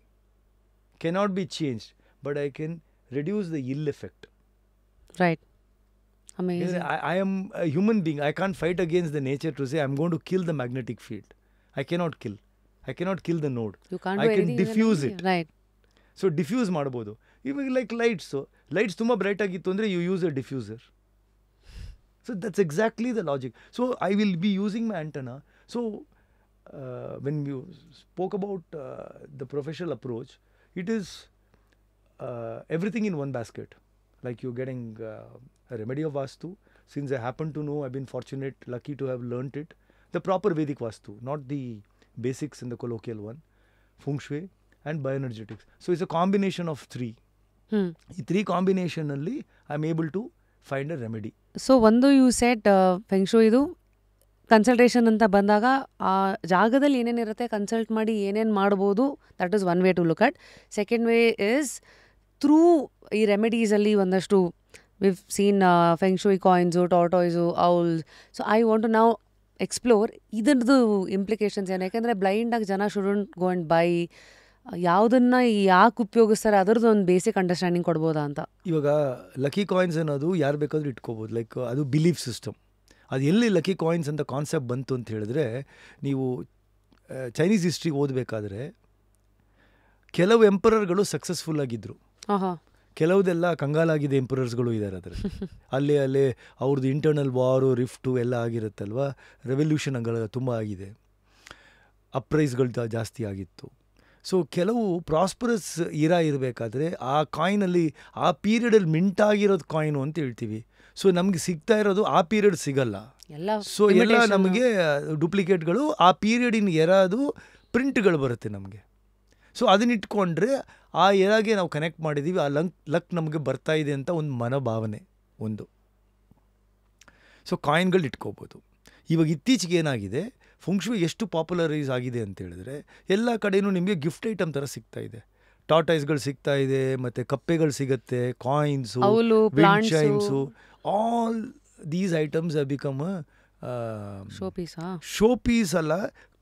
cannot be change but I can reduce the ill effect right I I am human being I can't fight against the nature to say I am going to kill the magnetic field I cannot kill I cannot kill the node I can diffuse it right so diffuse ಮಾಡ್ಬೋದು ಇವಾಗ like lights lights ತುಂಬ bright ಆಗಿತ್ತು ಅಂದರೆ you use a diffuser so that's exactly the logic so I will be using my antenna So, uh, when you spoke about uh, the professional approach, it is uh, everything in one basket. Like you're getting uh, a remedy of Vastu. Since I happen to know, I've been fortunate, lucky to have learnt it. The proper Vedic Vastu, not the basics and the colloquial one, Feng Shui and bioenergetics. So, it's a combination of three. Hmm. ಈ three ಕಾಂಬಿನೇಷನಲ್ಲಿ I am able to find a remedy so ಒಂದು you set feng shui? Consultation ಅಂತ ಬಂದಾಗ ಆ ಜಾಗದಲ್ಲಿ ಏನೇನಿರುತ್ತೆ consult ಮಾಡಿ ಏನೇನು ಮಾಡ್ಬೋದು that is one way to look at second way is through ಈ ರೆಮಿಡೀಸಲ್ಲಿ ಒಂದಷ್ಟು ವಿಫ್ ಸೀನ್ feng shui coins tortoise owls so I want ನಾವು ಎಕ್ಸ್ಪ್ಲೋರ್ ಇದರದ್ದು ಇಂಪ್ಲಿಕೇಶನ್ಸ್ ಏನು ಯಾಕೆಂದರೆ ಬ್ಲೈಂಡಾಗಿ ಜನ ಶುಡೆಂಟ್ ಗೋ ಆ್ಯಂಡ್ ಬೈ ಯಾವುದನ್ನು ಯಾಕೆ ಉಪಯೋಗಿಸ್ತಾರೆ ಅದರದ್ದು ಒಂದು ಬೇಸಿಕ್ ಅಂಡರ್ಸ್ಟ್ಯಾಂಡಿಂಗ್ ಕೊಡ್ಬೋದಾ ಅಂತ ಇವಾಗ ಲಕ್ಕಿ ಕಾಯಿನ್ಸ್ ಅನ್ನೋದು ಯಾರು ಬೇಕಾದರೂ ಇಟ್ಕೋಬೋದು ಲೈಕ್ ಅದು ಬಿಲೀಫ್ ಸಿಸ್ಟಮ್ ಅದು ಎಲ್ಲಿ ಲಕ್ಕಿ ಕಾಯಿನ್ಸ್ ಅಂತ ಕಾನ್ಸೆಪ್ಟ್ ಬಂತು ಅಂತ ಹೇಳಿದ್ರೆ ನೀವು ಚೈನೀಸ್ ಹಿಸ್ಟ್ರಿ ಓದಬೇಕಾದ್ರೆ ಕೆಲವು ಎಂಪರರ್ಗಳು ಸಕ್ಸಸ್ಫುಲ್ ಆಗಿದ್ದರು ಕೆಲವುದೆಲ್ಲ ಕಂಗಾಲಾಗಿದೆ ಎಂಪರರ್ಸ್ಗಳು ಇದ್ದಾರೆ ಅದರ ಅಲ್ಲಿ ಅಲ್ಲಿ ಅವ್ರದ್ದು ಇಂಟರ್ನಲ್ ವಾರು ರಿಫ್ಟು ಎಲ್ಲ ಆಗಿರುತ್ತಲ್ವ ರೆವಲ್ಯೂಷನ್ಗಳ ತುಂಬ ಆಗಿದೆ ಅಪ್ರೈಸ್ಗಳು ಜಾಸ್ತಿ ಆಗಿತ್ತು ಸೊ ಕೆಲವು ಪ್ರಾಸ್ಪರಸ್ ಇರಾ ಇರಬೇಕಾದ್ರೆ ಆ ಕಾಯಿನಲ್ಲಿ ಆ ಪೀರಿಯಡಲ್ಲಿ ಮಿಂಟಾಗಿರೋದು ಕಾಯಿನು ಅಂತ ಹೇಳ್ತೀವಿ ಸೊ ನಮಗೆ ಸಿಗ್ತಾ ಇರೋದು ಆ ಪೀರಿಯಡ್ ಸಿಗಲ್ಲ ಸೊ ಎಲ್ಲ ನಮಗೆ ಡುಪ್ಲಿಕೇಟ್ಗಳು ಆ ಪೀರಿಯಡಿನ ಎರಾದು ಪ್ರಿಂಟ್ಗಳು ಬರುತ್ತೆ ನಮಗೆ ಸೊ ಅದನ್ನ ಇಟ್ಕೊಂಡ್ರೆ ಆ ಎರಾಗೆ ನಾವು ಕನೆಕ್ಟ್ ಮಾಡಿದ್ದೀವಿ ಆ ಲಂಕ್ ಲಕ್ ನಮಗೆ ಬರ್ತಾ ಇದೆ ಅಂತ ಒಂದು ಮನೋಭಾವನೆ ಒಂದು ಸೊ ಕಾಯಿನ್ಗಳು ಇಟ್ಕೋಬೋದು ಇವಾಗ ಇತ್ತೀಚೆಗೆ ಏನಾಗಿದೆ ಫುಂಕ್ಷು ಎಷ್ಟು ಪಾಪ್ಯುಲರೈಸ್ ಆಗಿದೆ ಅಂತ ಹೇಳಿದ್ರೆ ಎಲ್ಲ ಕಡೆಯೂ ನಿಮಗೆ ಗಿಫ್ಟ್ ಐಟಮ್ ಥರ ಸಿಗ್ತಾ ಇದೆ ಟಾಟಾಯ್ಸ್ಗಳು ಸಿಗ್ತಾ ಇದೆ ಮತ್ತು ಕಪ್ಪೆಗಳು ಸಿಗುತ್ತೆ coins all these items have become showpiece showpiece ಅಲ್ಲ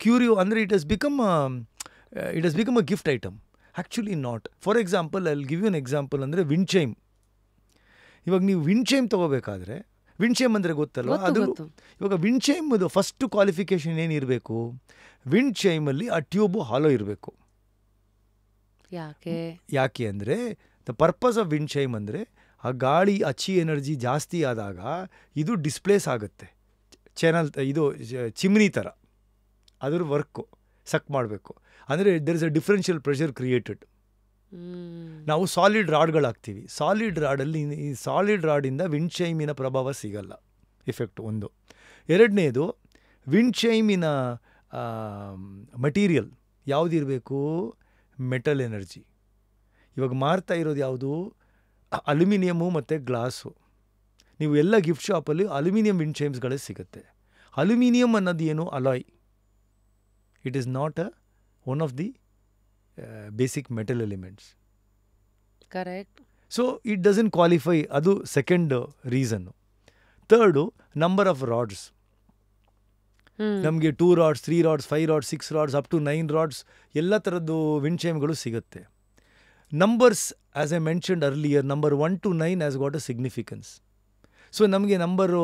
ಕ್ಯೂರಿಯೋ ಅಂದರೆ it has become it has become a gift item actually not for example I give you example ಅಂದರೆ ಚೈಮ್ ಇವಾಗ ನೀವು ಚೈಮ್ ತೊಗೋಬೇಕಾದ್ರೆ ವಿಂಡ್ಚೈಮ್ ಅಂದರೆ ಗೊತ್ತಲ್ಲ ಅದು ಇವಾಗ ಅದು ಫಸ್ಟ್ ಕ್ವಾಲಿಫಿಕೇಷನ್ ಏನಿರಬೇಕು ವಿಂಡ್ಚೈಮಲ್ಲಿ ಆ ಟ್ಯೂಬು ಹಾಲೋ ಇರಬೇಕು ಯಾಕೆ ಯಾಕೆ ಅಂದರೆ ದ ಪರ್ಪಸ್ ಆಫ್ ಚೈಮ್ ಅಂದರೆ ಆ ಗಾಳಿ ಅಚ್ಚಿ ಎನರ್ಜಿ ಜಾಸ್ತಿ ಆದಾಗ ಇದು ಡಿಸ್ಪ್ಲೇಸ್ ಆಗುತ್ತೆ ಚಾನಲ್ ಇದು ಚಿಮ್ನಿ ಥರ ಅದ್ರ ವರ್ಕು ಸಕ್ ಮಾಡಬೇಕು ಅಂದರೆ there is a differential pressure created ನಾವು ಸಾಲಿಡ್ ರಾಡ್ಗಳಾಗ್ತೀವಿ ಸಾಲಿಡ್ ರಾಡಲ್ಲಿ ಈ ಸಾಲಿಡ್ ರಾಡಿಂದ ವಿಂಡ್ಶೈಮಿನ ಪ್ರಭಾವ ಸಿಗಲ್ಲ ಎಫೆಕ್ಟ್ ಒಂದು ಎರಡನೇದು ವಿಂಡ್ಶೈಮಿನ ಮಟೀರಿಯಲ್ ಯಾವುದಿರಬೇಕು ಮೆಟಲ್ ಎನರ್ಜಿ ಇವಾಗ ಮಾರ್ತಾ ಇರೋದು ಯಾವುದು ಅಲ್ಯೂಮಿನಿಯಮು ಮತ್ತು ಗ್ಲಾಸು ನೀವು ಎಲ್ಲ ಗಿಫ್ಟ್ ಶಾಪಲ್ಲಿ ಅಲ್ಯೂಮಿನಿಯಂ ವಿಂಡ್ ಸಿಗುತ್ತೆ ಅಲ್ಯೂಮಿನಿಯಂ ಅನ್ನೋದು ಏನು alloy it is not a one of the basic metal elements correct so it doesn't qualify ಅದು second reason third number of rods ನಮಗೆ two rods three rods five rods six rods up to nine rods ಎಲ್ಲ ಥರದ್ದು wind ಚೇಮ್ಗಳು ಸಿಗುತ್ತೆ numbers as I mentioned earlier number one to nine has got a significance so ನಮಗೆ number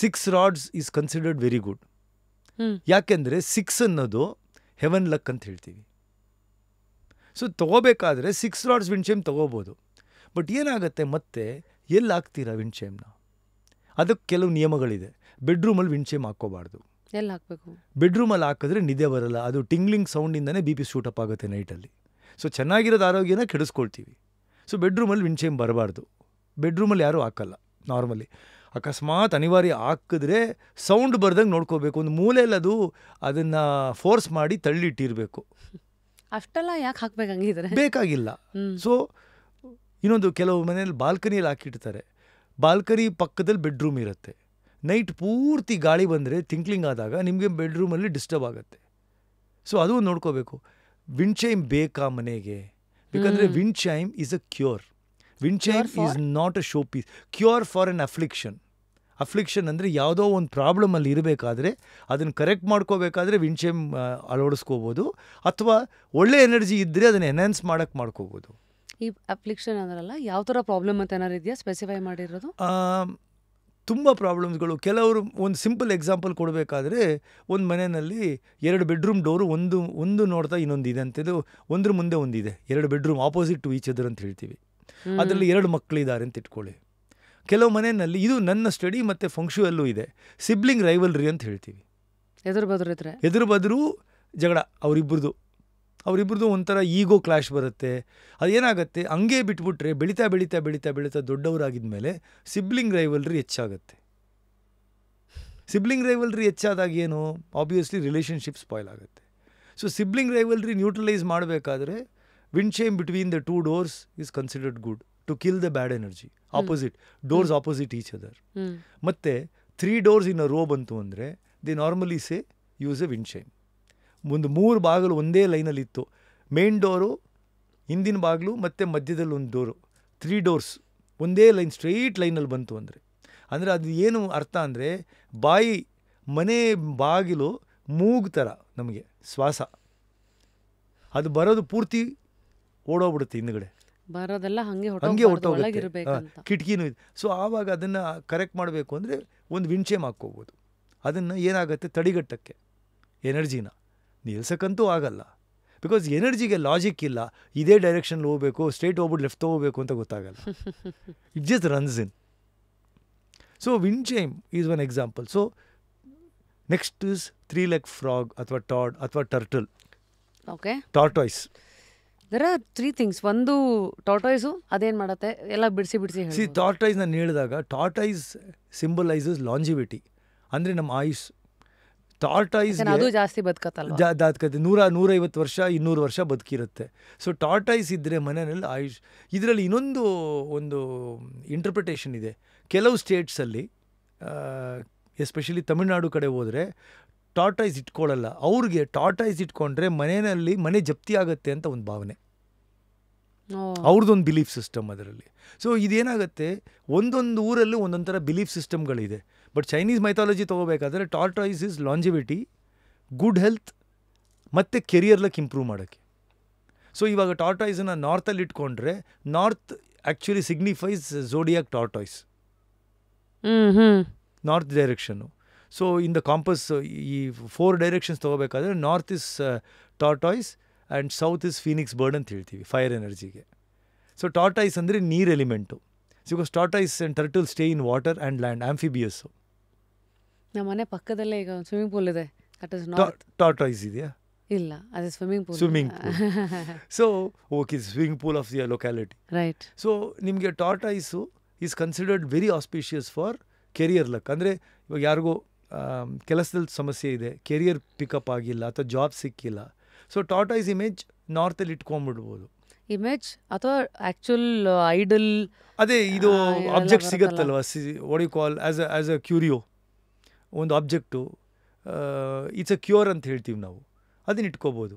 six rods is considered very good ಯಾಕೆಂದರೆ six ಅನ್ನೋದು haven luck ಅಂತ ಹೇಳ್ತೀವಿ so ತೊಗೋಬೇಕಾದ್ರೆ ಸಿಕ್ಸ್ ರಾಡ್ಸ್ ಶೇಮ್ ತೊಗೋಬೋದು ಬಟ್ ಏನಾಗುತ್ತೆ ಮತ್ತೆ ಎಲ್ಲಿ ಹಾಕ್ತೀರಾ ವಿಂಡ್ಶೇಮ್ನ ಅದಕ್ಕೆ ಕೆಲವು ನಿಯಮಗಳಿದೆ ಬೆಡ್ರೂಮಲ್ಲಿ ವಿಂಡ್ಶೇಮ್ ಹಾಕ್ಕೋಬಾರ್ದು ಎಲ್ಲಿ ಹಾಕಬೇಕು ಬೆಡ್ರೂಮಲ್ಲಿ ಹಾಕಿದ್ರೆ ನಿದ್ದೆ ಬರಲ್ಲ ಅದು ಟಿಂಗ್ಲಿಂಗ್ ಸೌಂಡಿಂದನೇ ಬಿ ಪಿ ಶೂಟಪ್ ಆಗುತ್ತೆ ನೈಟಲ್ಲಿ ಸೊ ಚೆನ್ನಾಗಿರೋದು ಆರೋಗ್ಯನ ಕೆಡಿಸ್ಕೊಳ್ತೀವಿ ಸೊ ಬೆಡ್ರೂಮಲ್ಲಿ ವಿಂಚೇಮ್ ಬರಬಾರ್ದು ಬೆಡ್ರೂಮಲ್ಲಿ ಯಾರೂ ಹಾಕಲ್ಲ ನಾರ್ಮಲಿ ಅಕಸ್ಮಾತ್ ಅನಿವಾರ್ಯ ಹಾಕಿದ್ರೆ ಸೌಂಡ್ ಬರ್ದಂಗೆ ನೋಡ್ಕೋಬೇಕು ಒಂದು ಮೂಲೆಯಲ್ಲಿ ಅದು ಅದನ್ನು ಫೋರ್ಸ್ ಮಾಡಿ ತಳ್ಳಿಟ್ಟಿರಬೇಕು ಅಷ್ಟೆಲ್ಲ ಯಾಕೆ ಹಾಕಬೇಕಾಗಿದ್ರೆ ಬೇಕಾಗಿಲ್ಲ ಸೊ ಇನ್ನೊಂದು ಕೆಲವು ಮನೆಯಲ್ಲಿ ಬಾಲ್ಕನಿಯಲ್ಲಿ ಹಾಕಿಡ್ತಾರೆ ಬಾಲ್ಕನಿ ಪಕ್ಕದಲ್ಲಿ ಬೆಡ್ರೂಮ್ ಇರುತ್ತೆ ನೈಟ್ ಪೂರ್ತಿ ಗಾಳಿ ಬಂದರೆ ತಿಂಕ್ಲಿಂಗ್ ಆದಾಗ ನಿಮಗೆ ಬೆಡ್ರೂಮಲ್ಲಿ ಡಿಸ್ಟರ್ಬ್ ಆಗುತ್ತೆ ಸೊ ಅದು ನೋಡ್ಕೋಬೇಕು ವಿಂಡ್ ಚೈಮ್ ಬೇಕಾ ಮನೆಗೆ wind chime is a cure chime is not a showpiece cure for an affliction affliction ಅಂದರೆ ಯಾವುದೋ ಒಂದು ಪ್ರಾಬ್ಲಮಲ್ಲಿ ಇರಬೇಕಾದ್ರೆ ಅದನ್ನು ಕರೆಕ್ಟ್ ಮಾಡ್ಕೋಬೇಕಾದ್ರೆ ವಿಂಡ್ ಚೈಮ್ ಅಳವಡಿಸ್ಕೋಬೋದು ಅಥವಾ ಒಳ್ಳೆ ಎನರ್ಜಿ ಇದ್ದರೆ ಅದನ್ನು ಎನ್ಹಾನ್ಸ್ ಮಾಡೋಕ್ಕೆ ಮಾಡ್ಕೋಬೋದು ಈ ಅಪ್ಲಿಕ್ಷನ್ ಅಂದ್ರಲ್ಲ ಯಾವ ಥರ ಪ್ರಾಬ್ಲಮ್ ಅಂತ ಏನಾರು ಇದೆಯಾ ಸ್ಪೆಸಿಫೈ ಮಾಡಿರೋದು ತುಂಬ ಪ್ರಾಬ್ಲಮ್ಸ್ಗಳು ಕೆಲವರು ಒಂದು ಸಿಂಪಲ್ ಎಕ್ಸಾಂಪಲ್ ಕೊಡಬೇಕಾದ್ರೆ ಒಂದು ಮನೆಯಲ್ಲಿ ಎರಡು ಬೆಡ್ರೂಮ್ ಡೋರು ಒಂದು ಒಂದು ನೋಡ್ತಾ ಇನ್ನೊಂದು ಇದೆ ಅಂಥದ್ದು ಒಂದ್ರ ಮುಂದೆ ಒಂದಿದೆ ಎರಡು bedroom opposite to each other ಅಂತ ಹೇಳ್ತೀವಿ ಅದರಲ್ಲಿ ಎರಡು ಮಕ್ಕಳಿದ್ದಾರೆ ಅಂತ ಇಟ್ಕೊಳ್ಳಿ ಕೆಲವು ಮನೆಯಲ್ಲಿ ಇದು ನನ್ನ ಸ್ಟಡಿ ಮತ್ತು ಅಲ್ಲೂ ಇದೆ ಸಿಬ್ಲಿಂಗ್ ರೈವಲ್ರಿ ಅಂತ ಹೇಳ್ತೀವಿ ಎದುರು ಬದ್ರೂ ಎದುರು ಜಗಳ ಅವರಿಬ್ಬರದು ಅವರಿಬ್ರದ್ದು ಒಂಥರ ಈಗೋ ಕ್ಲಾಶ್ ಬರುತ್ತೆ ಅದೇನಾಗುತ್ತೆ ಹಂಗೆ ಬಿಟ್ಬಿಟ್ರೆ ಬೆಳೀತಾ ಬೆಳೀತಾ ಬೆಳೀತಾ ಬೆಳೀತಾ ದೊಡ್ಡವರಾಗಿದ್ದ ಮೇಲೆ ಸಿಬ್ಲಿಂಗ್ ರೈವಲ್ರಿ ಹೆಚ್ಚಾಗುತ್ತೆ ಸಿಬ್ಲಿಂಗ್ ರೈವಲ್ರಿ ಹೆಚ್ಚಾದಾಗ ಏನು ಆಬ್ವಿಯಸ್ಲಿ ರಿಲೇಷನ್ಶಿಪ್ ಸ್ಪಾಯ್ಲ್ ಆಗುತ್ತೆ ಸೊ ಸಿಬ್ಲಿಂಗ್ ರೈವಲ್ರಿ ನ್ಯೂಟ್ರಲೈಸ್ ಮಾಡಬೇಕಾದ್ರೆ wind chime between the two doors is considered good to kill the bad energy opposite doors opposite each other ಮತ್ತು three doors in a row ಬಂತು ಅಂದರೆ they normally say use a wind chime ಒಂದು ಮೂರು ಬಾಗಿಲು ಒಂದೇ ಲೈನಲ್ಲಿತ್ತು main door ಹಿಂದಿನ ಬಾಗಿಲು ಮತ್ತು ಮಧ್ಯದಲ್ಲಿ ಒಂದು ಡೋರು ತ್ರೀ ಡೋರ್ಸ್ ಒಂದೇ ಲೈನ್ ಸ್ಟ್ರೈಟ್ ಲೈನಲ್ಲಿ ಬಂತು ಅಂದರೆ ಅಂದರೆ ಅದು ಏನು ಅರ್ಥ ಅಂದರೆ ಬಾಯಿ ಮನೆ ಬಾಗಿಲು ಮೂಗು ಥರ ನಮಗೆ ಶ್ವಾಸ ಅದು ಬರೋದು ಪೂರ್ತಿ ಓಡೋಗ್ಬಿಡುತ್ತೆ ಹಿಂದ್ಗಡೆ ಬರೋದೆಲ್ಲ ಹಾಗೆ ಹಂಗೆ ಹೊಟ್ಟೋಗುತ್ತೆ ಕಿಟಕಿನೂ ಇದೆ ಸೊ ಆವಾಗ ಅದನ್ನು ಕರೆಕ್ಟ್ ಮಾಡಬೇಕು ಅಂದರೆ ಒಂದು ವಿಂಚೇಮ್ ಹಾಕ್ಕೋಬೋದು ಅದನ್ನು ಏನಾಗುತ್ತೆ ತಡಿಗಟ್ಟಕ್ಕೆ ಎನರ್ಜಿನ ನಿಲ್ಸಕ್ಕಂತೂ ಆಗಲ್ಲ ಬಿಕಾಸ್ ಎನರ್ಜಿಗೆ ಲಾಜಿಕ್ ಇಲ್ಲ ಇದೇ ಡೈರೆಕ್ಷನ್ ಹೋಗಬೇಕು ಸ್ಟ್ರೇಟ್ ಹೋಗ್ಬಿಟ್ಟು ಲೆಫ್ಟ್ ಹೋಗಬೇಕು ಅಂತ ಗೊತ್ತಾಗಲ್ಲ it just runs in so chime is one example so next is three leg frog ಅಥವಾ ಟಾಡ್ ಅಥವಾ turtle okay tortoise there are three things ಒಂದು ಟಾಟಾಯ್ಸು ಅದೇನು ಮಾಡುತ್ತೆ ಎಲ್ಲ ಬಿಡಿಸಿ ಬಿಡಿಸಿ ಸಿ ಟಾರ್ಟಾಯ್ಸ್ ನಾನು ಹೇಳಿದಾಗ ಟಾರ್ಟಾಯ್ಸ್ ಸಿಂಬಲೈಸಸ್ ಲಾಂಜಿವಿಟಿ ಅಂದರೆ ನಮ್ಮ ಆಯುಷ್ ಟಾರ್ಟೈಸ್ ಅದು ಜಾಸ್ತಿ ಬದುಕತ್ತಲ್ಲ ಬದುಕತ್ತೆ ನೂರ ನೂರೈವತ್ತು ವರ್ಷ ಇನ್ನೂರು ವರ್ಷ ಬದುಕಿರುತ್ತೆ ಸೊ ಟಾರ್ಟೈಸ್ ಇದ್ದರೆ ಮನೆಯಲ್ಲಿ ಆಯುಷ್ ಇದರಲ್ಲಿ ಇನ್ನೊಂದು ಒಂದು ಇಂಟರ್ಪ್ರಿಟೇಷನ್ ಇದೆ ಕೆಲವು ಸ್ಟೇಟ್ಸಲ್ಲಿ ಎಸ್ಪೆಷಲಿ ತಮಿಳುನಾಡು ಕಡೆ ಹೋದರೆ ಟಾರ್ಟೈಸ್ ಇಟ್ಕೊಳ್ಳಲ್ಲ ಅವ್ರಿಗೆ ಟಾರ್ಟೈಸ್ ಇಟ್ಕೊಂಡ್ರೆ ಮನೆಯಲ್ಲಿ ಮನೆ ಜಪ್ತಿ ಆಗತ್ತೆ ಅಂತ ಒಂದು ಭಾವನೆ ಅವ್ರದ್ದೊಂದು ಬಿಲೀಫ್ ಸಿಸ್ಟಮ್ ಅದರಲ್ಲಿ ಸೊ ಇದೇನಾಗುತ್ತೆ ಒಂದೊಂದು ಊರಲ್ಲೂ ಒಂದೊಂಥರ ಬಿಲೀಫ್ ಸಿಸ್ಟಮ್ಗಳಿದೆ ಬಟ್ ಚೈನೀಸ್ ಮೈಥಾಲಜಿ ತೊಗೋಬೇಕಾದ್ರೆ tortoise is longevity good health ಮತ್ತು ಕೆರಿಯರ್ಲಕ್ಕೆ ಇಂಪ್ರೂವ್ ಮಾಡೋಕ್ಕೆ ಸೊ ಇವಾಗ ಟಾರ್ಟಾಯ್ಸನ್ನ ನಾರ್ತಲ್ಲಿ ಇಟ್ಕೊಂಡ್ರೆ north actually signifies zodiac tortoise north direction so in the compass ಈ ಫೋರ್ ಡೈರೆಕ್ಷನ್ಸ್ ತೊಗೋಬೇಕಾದ್ರೆ north is tortoise and south is phoenix bird ಅಂತ ಹೇಳ್ತೀವಿ ಫೈರ್ ಎನರ್ಜಿಗೆ ಸೊ ಟಾರ್ಟಾಯ್ಸ್ ಅಂದರೆ ನೀರ್ element because tortoise and turtle stay in water and land amphibious ನಮ್ಮ ಮನೆ ಪಕ್ಕದಲ್ಲೇ ಈಗ ಒಂದು ಸ್ವಿಮ್ಮಿಂಗ್ ಪೂಲ್ ಇದೆ ಅಟ್ ಇಸ್ ನಾಟ್ ಟಾರ್ಟಾಯ್ಸ್ ಇದೆಯಾ ಇಲ್ಲ ಅದು swimming pool swimming so okay swimming pool of the locality right so ನಿಮಗೆ tortoise is considered very auspicious for career luck ಅಂದರೆ ಇವಾಗ ಯಾರಿಗೂ ಕೆಲಸದಲ್ಲಿ ಸಮಸ್ಯೆ ಇದೆ ಕೆರಿಯರ್ ಪಿಕಪ್ ಆಗಿಲ್ಲ ಅಥವಾ ಜಾಬ್ ಸಿಕ್ಕಿಲ್ಲ ಸೊ ಟಾಟಾಯ್ಸ್ ಇಮೇಜ್ ನಾರ್ತಲ್ಲಿ ಇಟ್ಕೊಂಡ್ಬಿಡ್ಬೋದು ಇಮೇಜ್ ಅಥವಾ ಆಕ್ಚುಲ್ ಐಡಲ್ uh, ಅದೇ ಇದು ಆಬ್ಜೆಕ್ಟ್ ಸಿಗುತ್ತಲ್ವಾ see what you call as a as a curio ಒಂದು ಆಬ್ಜೆಕ್ಟು ಇಟ್ಸ್ ಅ ಕ್ಯೂರ್ ಅಂತ ಹೇಳ್ತೀವಿ ನಾವು ಅದನ್ನ ಇಟ್ಕೋಬೋದು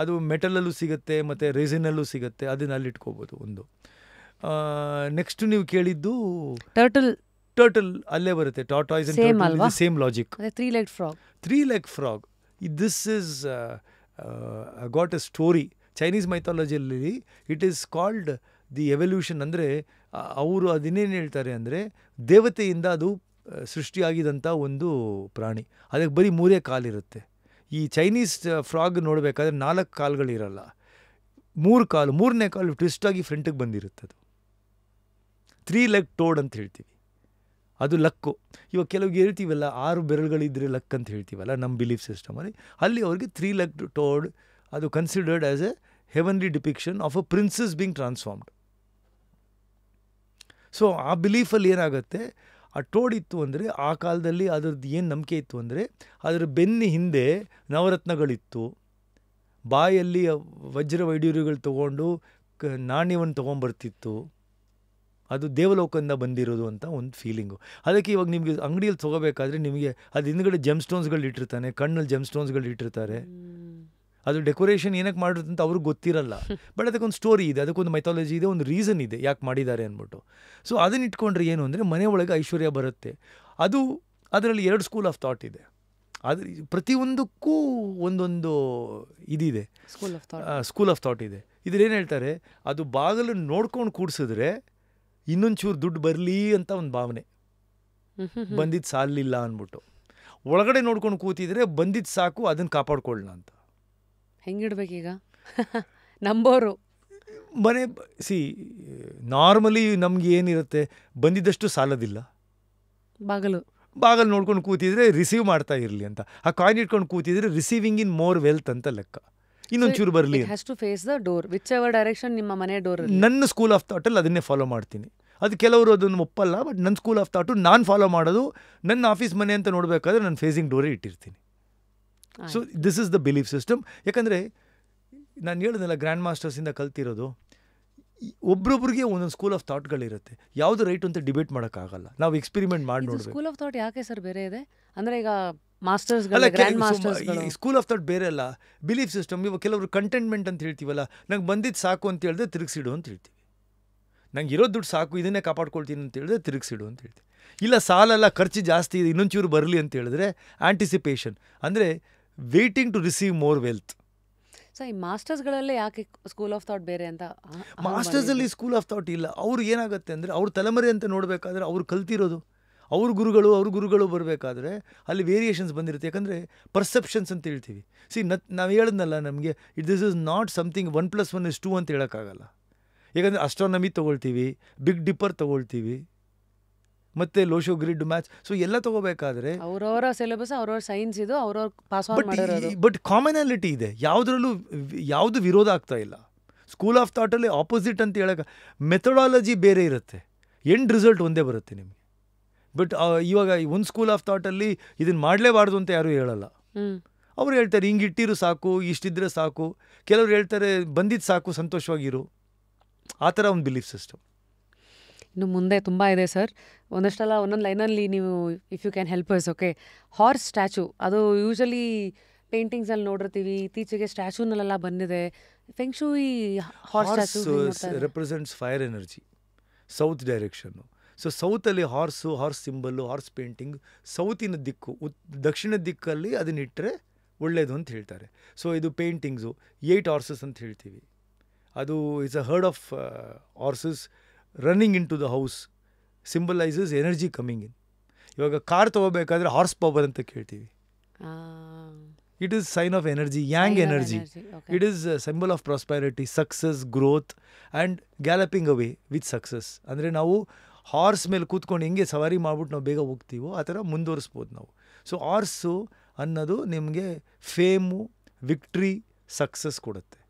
ಅದು ಮೆಟಲಲ್ಲೂ ಸಿಗುತ್ತೆ ಮತ್ತು ರೆಸಿನಲ್ಲೂ ಸಿಗುತ್ತೆ ಅದನ್ನ ಅಲ್ಲಿ ಇಟ್ಕೋಬೋದು ಒಂದು ನೆಕ್ಸ್ಟ್ ನೀವು ಕೇಳಿದ್ದು ಟರ್ಟಲ್ ಟರ್ಟಲ್ ಅಲ್ಲೇ ಬರುತ್ತೆ tortoise same logic three leg frog three leg frog this is got a story Chinese ಮೈಥಾಲಜಿಯಲ್ಲಿ it is called the evolution ಅಂದರೆ ಅವರು ಅದನ್ನೇನು ಹೇಳ್ತಾರೆ ಅಂದರೆ ದೇವತೆಯಿಂದ ಅದು ಸೃಷ್ಟಿಯಾಗಿದ್ದಂಥ ಒಂದು ಪ್ರಾಣಿ ಅದಕ್ಕೆ ಬರೀ ಮೂರೇ ಕಾಲಿರುತ್ತೆ ಈ ಚೈನೀಸ್ ಫ್ರಾಗ್ ನೋಡಬೇಕಾದ್ರೆ ನಾಲ್ಕು ಕಾಲುಗಳಿರಲ್ಲ ಮೂರು ಕಾಲು ಮೂರನೇ ಕಾಲು ಟ್ವಿಸ್ಟಾಗಿ ಫ್ರಂಟಿಗೆ ಬಂದಿರುತ್ತೆ ಅದು ತ್ರೀ ಲೆಗ್ ಟೋಡ್ ಅಂತ ಹೇಳ್ತೀವಿ ಅದು ಲಕ್ಕು ಇವಾಗ ಕೆಲವು ಹೇಳ್ತೀವಲ್ಲ ಆರು ಬೆರಳುಗಳಿದ್ದರೆ ಲಕ್ ಅಂತ ಹೇಳ್ತೀವಲ್ಲ ನಮ್ಮ ಬಿಲೀಫ್ ಸಿಸ್ಟಮಲ್ಲಿ ಅಲ್ಲಿ ಅವ್ರಿಗೆ ತ್ರೀ ಲೆಗ್ ಟೋಡ್ ಅದು considered as a heavenly depiction of a princess being transformed so ಆ ಬಿಲೀಫಲ್ಲಿ ಏನಾಗುತ್ತೆ ಆ ಇತ್ತು ಅಂದರೆ ಆ ಕಾಲದಲ್ಲಿ ಅದರದ್ದು ಏನು ನಂಬಿಕೆ ಇತ್ತು ಅಂದರೆ ಅದರ ಬೆನ್ನ ಹಿಂದೆ ನವರತ್ನಗಳಿತ್ತು ಬಾಯಲ್ಲಿ ವಜ್ರ ವೈಡೂರ್ಯಗಳು ತೊಗೊಂಡು ಕ ನಾಣ್ಯವನ್ನು ತೊಗೊಂಬರ್ತಿತ್ತು ಅದು ದೇವಲೋಕದಿಂದ ಬಂದಿರೋದು ಅಂತ ಒಂದು ಫೀಲಿಂಗು ಅದಕ್ಕೆ ಇವಾಗ ನಿಮಗೆ ಅಂಗಡಿಯಲ್ಲಿ ತೊಗೋಬೇಕಾದ್ರೆ ನಿಮಗೆ ಅದು ಹಿಂದ್ಗಡೆ ಜಮ್ ಸ್ಟೋನ್ಸ್ಗಳು ಇಟ್ಟಿರ್ತಾನೆ ಕಣ್ಣಲ್ಲಿ ಜಮ್ ಸ್ಟೋನ್ಸ್ಗಳು ಇಟ್ಟಿರ್ತಾರೆ ಅದು ಡೆಕೋರೇಷನ್ ಏನಕ್ಕೆ ಮಾಡಿರುತ್ತೆ ಅಂತ ಅವ್ರಿಗೆ ಗೊತ್ತಿರಲ್ಲ ಬಟ್ ಅದಕ್ಕೊಂದು ಸ್ಟೋರಿ ಇದೆ ಅದಕ್ಕೊಂದು ಮೈಥಾಲಜಿ ಇದೆ ಒಂದು ರೀಸನ್ ಇದೆ ಯಾಕೆ ಮಾಡಿದ್ದಾರೆ ಅಂದ್ಬಿಟ್ಟು ಸೊ ಅದನ್ನ ಇಟ್ಕೊಂಡ್ರೆ ಏನು ಅಂದರೆ ಮನೆ ಒಳಗೆ ಐಶ್ವರ್ಯ ಬರುತ್ತೆ ಅದು ಅದರಲ್ಲಿ ಎರಡು ಸ್ಕೂಲ್ ಆಫ್ ಥಾಟ್ ಇದೆ ಅದ್ರ ಪ್ರತಿಯೊಂದಕ್ಕೂ ಒಂದೊಂದು ಇದಿದೆ ಸ್ಕೂಲ್ ಆಫ್ ಥಾಟ್ ಇದೆ ಇದ್ರೇನು ಹೇಳ್ತಾರೆ ಅದು ಬಾಗಿಲು ನೋಡ್ಕೊಂಡು ಕೂಡಿಸಿದ್ರೆ ಇನ್ನೊಂಚೂರು ದುಡ್ಡು ಬರಲಿ ಅಂತ ಒಂದು ಭಾವನೆ ಬಂದಿದ್ದು ಸಾಲಿಲ್ಲ ಅಂದ್ಬಿಟ್ಟು ಒಳಗಡೆ ನೋಡ್ಕೊಂಡು ಕೂತಿದ್ರೆ ಬಂದಿದ್ದು ಸಾಕು ಅದನ್ನು ಕಾಪಾಡ್ಕೊಳ್ಳೋಣ ಅಂತ ಹೆಂಗಿಡ್ಬೇಕೀಗ ನಂಬೋರು ಮನೆ ಸಿ ನಾರ್ಮಲಿ ನಮ್ಗೆ ಏನಿರುತ್ತೆ ಬಂದಿದ್ದಷ್ಟು ಸಾಲದಿಲ್ಲ ಬಾಗಲು ಬಾಗಲು ನೋಡ್ಕೊಂಡು ಕೂತಿದ್ರೆ ರಿಸೀವ್ ಮಾಡ್ತಾ ಇರಲಿ ಅಂತ ಆ ಕಾಯಿನ್ ಇಟ್ಕೊಂಡು ಕೂತಿದ್ರೆ ರಿಸೀವಿಂಗ್ ಇನ್ ಮೋರ್ ವೆಲ್ತ್ ಅಂತ ಲೆಕ್ಕ ಇನ್ನೊಂಚೂರು ಬರಲಿ to face the door which our direction ನಿಮ್ಮ ಮನೆ ಡೋರ್ ನನ್ನ ಸ್ಕೂಲ್ ಆಫ್ ಥಾಟಲ್ಲಿ ಅದನ್ನೇ ಫಾಲೋ ಮಾಡ್ತೀನಿ ಅದು ಕೆಲವರು ಅದನ್ನು ಒಪ್ಪಲ್ಲ ಬಟ್ ನನ್ನ ಸ್ಕೂಲ್ ಆಫ್ ಥಾಟು ನಾನು ಫಾಲೋ ಮಾಡೋದು ನನ್ನ ಆಫೀಸ್ ಮನೆ ಅಂತ ನೋಡಬೇಕಾದ್ರೆ ನಾನು ಫೇಸಿಂಗ್ ಡೋರೇ ಇಟ್ಟಿರ್ತೀನಿ so this is the belief system ಯಾಕಂದರೆ ನಾನು ಹೇಳಿದ್ನಲ್ಲ ಗ್ರ್ಯಾಂಡ್ ಮಾಸ್ಟರ್ಸಿಂದ ಕಲ್ತಿರೋದು ಒಬ್ರೊಬ್ರಿಗೆ ಒಂದೊಂದು ಸ್ಕೂಲ್ ಆಫ್ ಥಾಟ್ಗಳಿರುತ್ತೆ ಯಾವುದು ರೈಟ್ ಅಂತ ಡಿಬೇಟ್ ಮಾಡೋಕ್ಕಾಗಲ್ಲ ನಾವು ಎಕ್ಸ್ಪೆರಿಮೆಂಟ್ ಮಾಡಿ ನೋಡಿ ಸ್ಕೂಲ್ ಆಫ್ ಥಾಟ್ ಯಾಕೆ ಸರ್ ಬೇರೆ ಇದೆ ಅಂದರೆ ಈಗ ಮಾಸ್ಟರ್ಸ್ ಸ್ಕೂಲ್ ಆಫ್ ಥಾಟ್ ಬೇರೆ ಅಲ್ಲ ಬಿಲೀಫ್ ಸಿಸ್ಟಮ್ ಇವಾಗ ಕೆಲವರು ಕಂಟೆಂಟ್ಮೆಂಟ್ ಅಂತ ಹೇಳ್ತೀವಲ್ಲ ನಂಗೆ ಬಂದಿದ್ದು ಸಾಕು ಅಂತ ಹೇಳಿದ್ರೆ ತಿರುಗಿಸಿಡು ಅಂತ ಹೇಳ್ತೀವಿ ನಂಗೆ ಇರೋ ದುಡ್ಡು ಸಾಕು ಇದನ್ನೇ ಕಾಪಾಡ್ಕೊಳ್ತೀನಿ ಅಂತ ಹೇಳಿದ್ರೆ ತಿರುಗಿಸಿಡು ಅಂತ ಹೇಳ್ತೀವಿ ಇಲ್ಲ ಸಾಲಲ್ಲ ಖರ್ಚು ಜಾಸ್ತಿ ಇದೆ ಇನ್ನೊಂಚೂರು ಬರಲಿ ಅಂತ ಹೇಳಿದ್ರೆ ಆಂಟಿಸಿಪೇಷನ್ ಅಂದರೆ waiting to receive more wealth so ಈ ಮಾಸ್ಟರ್ಸ್ಗಳಲ್ಲೇ ಯಾಕೆ ಸ್ಕೂಲ್ ಆಫ್ ಥಾಟ್ ಬೇರೆ ಅಂತ ಮಾಸ್ಟರ್ಸಲ್ಲಿ ಸ್ಕೂಲ್ ಆಫ್ ಥಾಟ್ ಇಲ್ಲ ಅವ್ರು ಏನಾಗುತ್ತೆ ಅಂದರೆ ಅವ್ರ ತಲೆಮರೆ ಅಂತ ನೋಡಬೇಕಾದ್ರೆ ಅವ್ರು ಕಲ್ತಿರೋದು ಅವ್ರ ಗುರುಗಳು ಅವ್ರ ಗುರುಗಳು ಬರಬೇಕಾದ್ರೆ ಅಲ್ಲಿ ವೇರಿಯೇಷನ್ಸ್ ಬಂದಿರುತ್ತೆ ಯಾಕಂದರೆ ಪರ್ಸೆಪ್ಷನ್ಸ್ ಅಂತ ಹೇಳ್ತೀವಿ ಸಿ ನತ್ ನಾವು ಹೇಳಿದ್ನಲ್ಲ ನಮಗೆ it this is not something one plus one is two ಅಂತ ಹೇಳೋಕ್ಕಾಗಲ್ಲ ಯಾಕಂದರೆ ಅಸ್ಟ್ರಾನಮಿ ತೊಗೊಳ್ತೀವಿ ಬಿಗ್ ಡಿಪ್ಪರ್ ತೊಗೊಳ್ತೀವಿ ಮತ್ತೆ ಲೋಶೋ ಗ್ರಿಡ್ ಮ್ಯಾಚ್ ಸೊ ಎಲ್ಲ ತಗೋಬೇಕಾದ್ರೆ ಅವರವರ ಸಿಲೆಬಸ್ ಅವರವರ ಸೈನ್ಸ್ ಇದು ಅವರವ್ರ ಪಾಸ್ ಬಟ್ ಕಾಮನಾಲಿಟಿ ಇದೆ ಯಾವುದರಲ್ಲೂ ಯಾವುದು ವಿರೋಧ ಆಗ್ತಾ ಇಲ್ಲ ಸ್ಕೂಲ್ ಆಫ್ ಥಾಟಲ್ಲಿ ಆಪೋಸಿಟ್ ಅಂತ ಹೇಳೋಕೆ ಮೆಥಡಾಲಜಿ ಬೇರೆ ಇರುತ್ತೆ ಎಂಡ್ ರಿಸಲ್ಟ್ ಒಂದೇ ಬರುತ್ತೆ ನಿಮಗೆ ಬಟ್ ಇವಾಗ ಒಂದು ಸ್ಕೂಲ್ ಆಫ್ ಥಾಟಲ್ಲಿ ಇದನ್ನು ಮಾಡಲೇಬಾರ್ದು ಅಂತ ಯಾರೂ ಹೇಳಲ್ಲ ಅವ್ರು ಹೇಳ್ತಾರೆ ಹಿಂಗೆ ಇಟ್ಟಿರು ಸಾಕು ಇಷ್ಟಿದ್ರೆ ಸಾಕು ಕೆಲವ್ರು ಹೇಳ್ತಾರೆ ಬಂದಿದ್ದು ಸಾಕು ಸಂತೋಷವಾಗಿರು ಆ ಥರ ಒಂದು ಬಿಲೀಫ್ ಸಿಸ್ಟಮ್ ಇನ್ನು ಮುಂದೆ ತುಂಬ ಇದೆ ಸರ್ ಒಂದಷ್ಟೆಲ್ಲ ಒಂದೊಂದು ಲೈನಲ್ಲಿ ನೀವು if you can help okay horse statue ಅದು ಯೂಶಲಿ ಪೇಂಟಿಂಗ್ಸಲ್ಲಿ ನೋಡಿರ್ತೀವಿ ಇತ್ತೀಚೆಗೆ ಸ್ಟ್ಯಾಚುನಲ್ಲೆಲ್ಲ ಬಂದಿದೆ ಫೆಂಕ್ಷೂ ಈ horse statue represents fire energy south direction so ಸೌತಲ್ಲಿ horse horse symbol horse painting ಸೌತಿನ ದಿಕ್ಕು ದಕ್ಷಿಣ ದಿಕ್ಕಲ್ಲಿ ಅದನ್ನಿಟ್ಟರೆ ಒಳ್ಳೆಯದು ಅಂತ ಹೇಳ್ತಾರೆ ಸೊ ಇದು ಪೇಂಟಿಂಗ್ಸು ಏಯ್ಟ್ ಹಾರ್ಸಸ್ ಅಂತ ಹೇಳ್ತೀವಿ ಅದು is a herd of horses running into the house symbolises energy coming in ಇವಾಗ ಕಾರ್ ತೊಗೋಬೇಕಾದ್ರೆ ಹಾರ್ಸ್ ಪವರ್ ಅಂತ ಕೇಳ್ತೀವಿ it is sign of energy yang energy it is symbol of prosperity success growth and galloping away with success ಅಂದರೆ ನಾವು horse ಮೇಲೆ ಕೂತ್ಕೊಂಡು ಹೆಂಗೆ ಸವಾರಿ ಮಾಡ್ಬಿಟ್ಟು ನಾವು ಬೇಗ ಹೋಗ್ತೀವೋ ಆ ಥರ ಮುಂದುವರಿಸ್ಬೋದು ನಾವು ಸೊ ಹಾರ್ಸು ಅನ್ನೋದು ನಿಮಗೆ ಫೇಮು ವಿಕ್ಟ್ರಿ ಸಕ್ಸಸ್ ಕೊಡುತ್ತೆ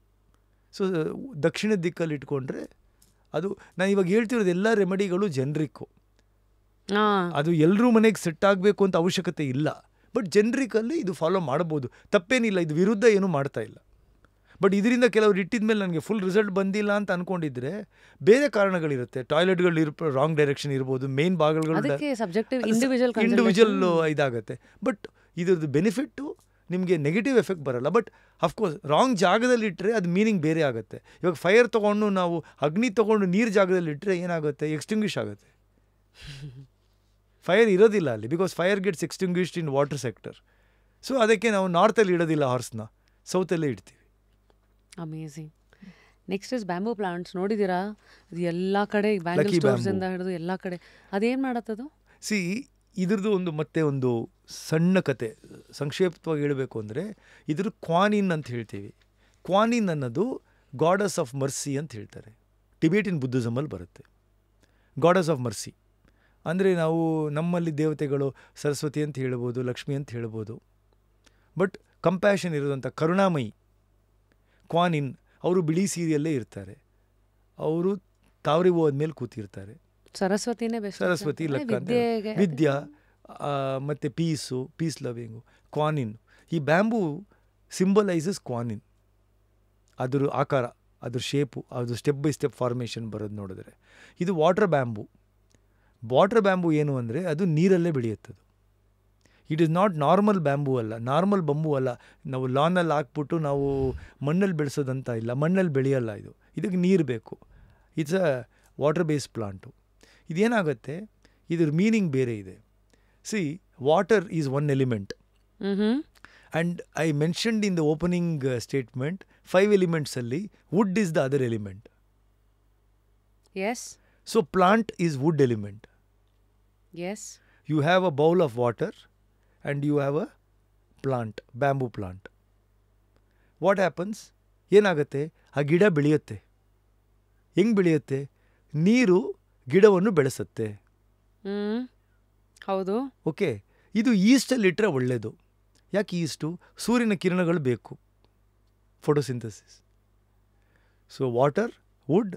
ಸೊ ದಕ್ಷಿಣ ದಿಕ್ಕಲ್ಲಿ ಇಟ್ಕೊಂಡ್ರೆ ಅದು ನಾನು ಇವಾಗ ಹೇಳ್ತಿರೋದು ಎಲ್ಲ ರೆಮಿಡಿಗಳು ಜನ್ರಿಕ್ಕು ಅದು ಎಲ್ಲರೂ ಮನೆಗೆ ಸೆಟ್ ಆಗಬೇಕು ಅಂತ ಅವಶ್ಯಕತೆ ಇಲ್ಲ ಬಟ್ ಜನ್ರಿಕಲ್ಲಿ ಇದು ಫಾಲೋ ಮಾಡ್ಬೋದು ತಪ್ಪೇನಿಲ್ಲ ಇದು ವಿರುದ್ಧ ಏನೂ ಮಾಡ್ತಾ ಇಲ್ಲ ಬಟ್ ಇದರಿಂದ ಕೆಲವರು ಇಟ್ಟಿದ ಮೇಲೆ ನನಗೆ ಫುಲ್ ರಿಸಲ್ಟ್ ಬಂದಿಲ್ಲ ಅಂತ ಅನ್ಕೊಂಡಿದ್ರೆ ಬೇರೆ ಕಾರಣಗಳಿರುತ್ತೆ ಟಾಯ್ಲೆಟ್ಗಳು ಇರ್ ರಾಂಗ್ ಡೈರೆಕ್ಷನ್ ಇರ್ಬೋದು ಮೇನ್ ಭಾಗಗಳು ಇಂಡಿವಿಜುವಲ್ ಇದಾಗುತ್ತೆ ಬಟ್ ಇದ್ರದ್ದು ಬೆನಿಫಿಟ್ಟು ನಿಮಗೆ ನೆಗೆಟಿವ್ ಎಫೆಕ್ಟ್ ಬರಲ್ಲ ಬಟ್ ಅಫ್ಕೋರ್ಸ್ ರಾಂಗ್ ಜಾಗದಲ್ಲಿ ಅದು ಮೀನಿಂಗ್ ಬೇರೆ ಆಗುತ್ತೆ ಇವಾಗ ಫೈರ್ ತೊಗೊಂಡು ನಾವು ಅಗ್ನಿ ತೊಗೊಂಡು ನೀರು ಜಾಗದಲ್ಲಿ ಇಟ್ಟರೆ ಏನಾಗುತ್ತೆ ಎಕ್ಸ್ಟಿಂಗ್ವಿಷ್ ಆಗುತ್ತೆ ಫೈರ್ ಇರೋದಿಲ್ಲ ಅಲ್ಲಿ because fire gets extinguished in water sector so ಅದಕ್ಕೆ ನಾವು ನಾರ್ತಲ್ಲಿ ಇಡೋದಿಲ್ಲ ಹಾರ್ಸ್ನ ಸೌತಲ್ಲೇ ಇಡ್ತೀವಿ amazing next is bamboo plants ನೋಡಿದ್ದೀರಾ ಅದು ಎಲ್ಲ ಕಡೆ ಬ್ಯಾಂಗಲ್ ಹಿಡಿದು ಎಲ್ಲ ಕಡೆ ಅದೇನು ಮಾಡತ್ತದು ಸಿ ಇದ್ರದ್ದು ಒಂದು ಮತ್ತೆ ಒಂದು ಸಣ್ಣ ಕತೆ ಸಂಕ್ಷೇಪವಾಗಿ ಹೇಳಬೇಕು ಅಂದರೆ ಇದ್ರ ಕ್ವಾನಿನ್ ಅಂತ ಹೇಳ್ತೀವಿ ಕ್ವಾನಿನ್ ಅನ್ನೋದು ಗಾಡಸ್ ಆಫ್ ಮರ್ಸಿ ಅಂತ ಹೇಳ್ತಾರೆ ಟಿಬೇಟಿನ್ ಬುದ್ಧಿಸಮಲ್ಲಿ ಬರುತ್ತೆ ಗಾಡಸ್ ಆಫ್ ಮರ್ಸಿ ಅಂದರೆ ನಾವು ನಮ್ಮಲ್ಲಿ ದೇವತೆಗಳು ಸರಸ್ವತಿ ಅಂತ ಹೇಳ್ಬೋದು ಲಕ್ಷ್ಮಿ ಅಂತ ಹೇಳ್ಬೋದು ಬಟ್ ಕಂಪ್ಯಾಷನ್ ಇರೋದಂಥ ಕರುಣಾಮಯಿ ಕ್ವಾನಿನ್ ಅವರು ಬಿಳಿ ಸೀರಿಯಲ್ಲೇ ಇರ್ತಾರೆ ಅವರು ಹೋದ ಮೇಲೆ ಕೂತಿರ್ತಾರೆ ಸರಸ್ವತಿನೇ ಸರಸ್ವತಿ ಲಕ್ಕ ವಿದ್ಯಾ ಮತ್ತು ಪೀಸು ಪೀಸ್ ಲವಿಂಗು ಕ್ವಾನಿನ್ ಈ ಬ್ಯಾಂಬೂ ಸಿಂಬಲೈಸಸ್ ಕ್ವಾನಿನ್ ಅದ್ರ ಆಕಾರ ಅದ್ರ ಶೇಪು ಅದು ಸ್ಟೆಪ್ ಬೈ ಸ್ಟೆಪ್ ಫಾರ್ಮೇಷನ್ ಬರೋದು ನೋಡಿದ್ರೆ ಇದು ವಾಟರ್ ಬ್ಯಾಂಬು ವಾಟರ್ ಬ್ಯಾಂಬು ಏನು ಅಂದರೆ ಅದು ನೀರಲ್ಲೇ ಬೆಳೆಯುತ್ತದು it is not normal bamboo ಅಲ್ಲ ನಾರ್ಮಲ್ ಬಂಬೂ ಅಲ್ಲ ನಾವು ಲಾನಲ್ಲಿ ಹಾಕ್ಬಿಟ್ಟು ನಾವು ಮಣ್ಣಲ್ಲಿ ಬೆಳೆಸೋದಂತ ಇಲ್ಲ ಮಣ್ಣಲ್ಲಿ ಬೆಳೆಯಲ್ಲ ಇದು ಇದಕ್ಕೆ ನೀರು ಬೇಕು it's a water based plant ಇದೇನಾಗುತ್ತೆ ಇದ್ರ ಮೀನಿಂಗ್ ಬೇರೆ ಇದೆ see water is one element and I mentioned in the opening statement five ಎಲಿಮೆಂಟ್ಸಲ್ಲಿ wood is the other element ಎಸ್ so plant is wood element ಎಸ್ you have a bowl of water and you have a plant bamboo plant what happens ಏನಾಗುತ್ತೆ ಆ ಗಿಡ ಬೆಳೆಯುತ್ತೆ ಹೆಂಗೆ ಬೆಳೆಯುತ್ತೆ ನೀರು ಗಿಡವನ್ನು ಬೆಳೆಸುತ್ತೆ ಹೌದು ಓಕೆ ಇದು ಈಸ್ಟಲ್ಲಿ ಇಟ್ಟರೆ ಒಳ್ಳೆಯದು ಯಾಕೆ ಈಸ್ಟು ಸೂರ್ಯನ ಕಿರಣಗಳು ಬೇಕು photosynthesis so water wood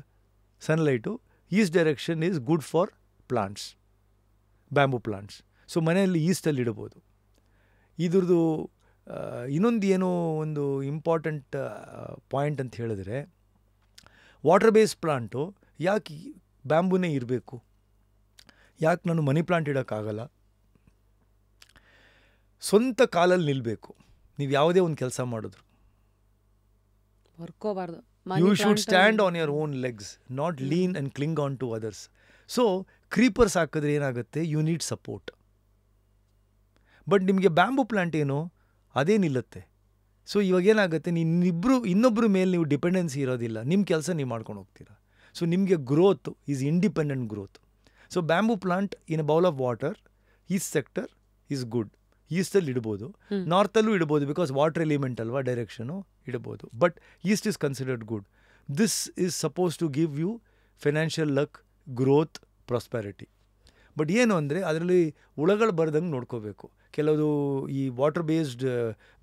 sunlight east direction is good for plants bamboo plants so ಮನೆಯಲ್ಲಿ ಈಸ್ಟಲ್ಲಿ ಇಡಬಹುದು ಇದ್ರದ್ದು ಇನ್ನೊಂದು ಏನೋ ಒಂದು ಇಂಪಾರ್ಟೆಂಟ್ ಪಾಯಿಂಟ್ ಅಂತ ಹೇಳಿದ್ರೆ ವಾಟರ್ ಬೇಸ್ ಪ್ಲಾಂಟು ಯಾಕೆ ಬ್ಯಾಂಬುನೇ ಇರಬೇಕು ಯಾಕೆ ನಾನು ಮನಿ ಪ್ಲಾಂಟ್ ಇಡೋಕ್ಕಾಗಲ್ಲ ಸ್ವಂತ ಕಾಲಲ್ಲಿ ನಿಲ್ಲಬೇಕು ನೀವು ಯಾವುದೇ ಒಂದು ಕೆಲಸ ಮಾಡಿದ್ರು you should stand on your own legs not lean and cling on to others so creepers ಹಾಕಿದ್ರೆ ಏನಾಗುತ್ತೆ ಯು ನೀಡ್ ಸಪೋರ್ಟ್ ಬಟ್ ನಿಮಗೆ ಬ್ಯಾಂಬು ಪ್ಲಾಂಟ್ ಏನು ಅದೇ ನಿಲ್ಲುತ್ತೆ ಸೊ ಇವಾಗ ಏನಾಗುತ್ತೆ ನೀನಿಬ್ಬರು ಇನ್ನೊಬ್ಬರ ಮೇಲೆ ನೀವು ಡಿಪೆಂಡೆನ್ಸಿ ಇರೋದಿಲ್ಲ ನಿಮ್ಮ ಕೆಲಸ ನೀವು ಮಾಡ್ಕೊಂಡು ಹೋಗ್ತೀರಾ ಸೊ ನಿಮಗೆ growth is independent growth so bamboo plant in a bowl of water is sector is good ಈಸ್ಟಲ್ಲಿ ಇಡ್ಬೋದು ನಾರ್ತಲ್ಲೂ ಇಡ್ಬೋದು ಬಿಕಾಸ್ ವಾಟರ್ ಎಲಿಮೆಂಟ್ ಅಲ್ವಾ ಡೈರೆಕ್ಷನು ಇಡ್ಬೋದು but east is considered good this is suppose to give you financial luck growth prosperity but ಏನು ಅಂದರೆ ಅದರಲ್ಲಿ ಹುಳಗಳು ಬರದಂಗೆ ನೋಡ್ಕೋಬೇಕು ಕೆಲವು ಈ ವಾಟರ್ ಬೇಸ್ಡ್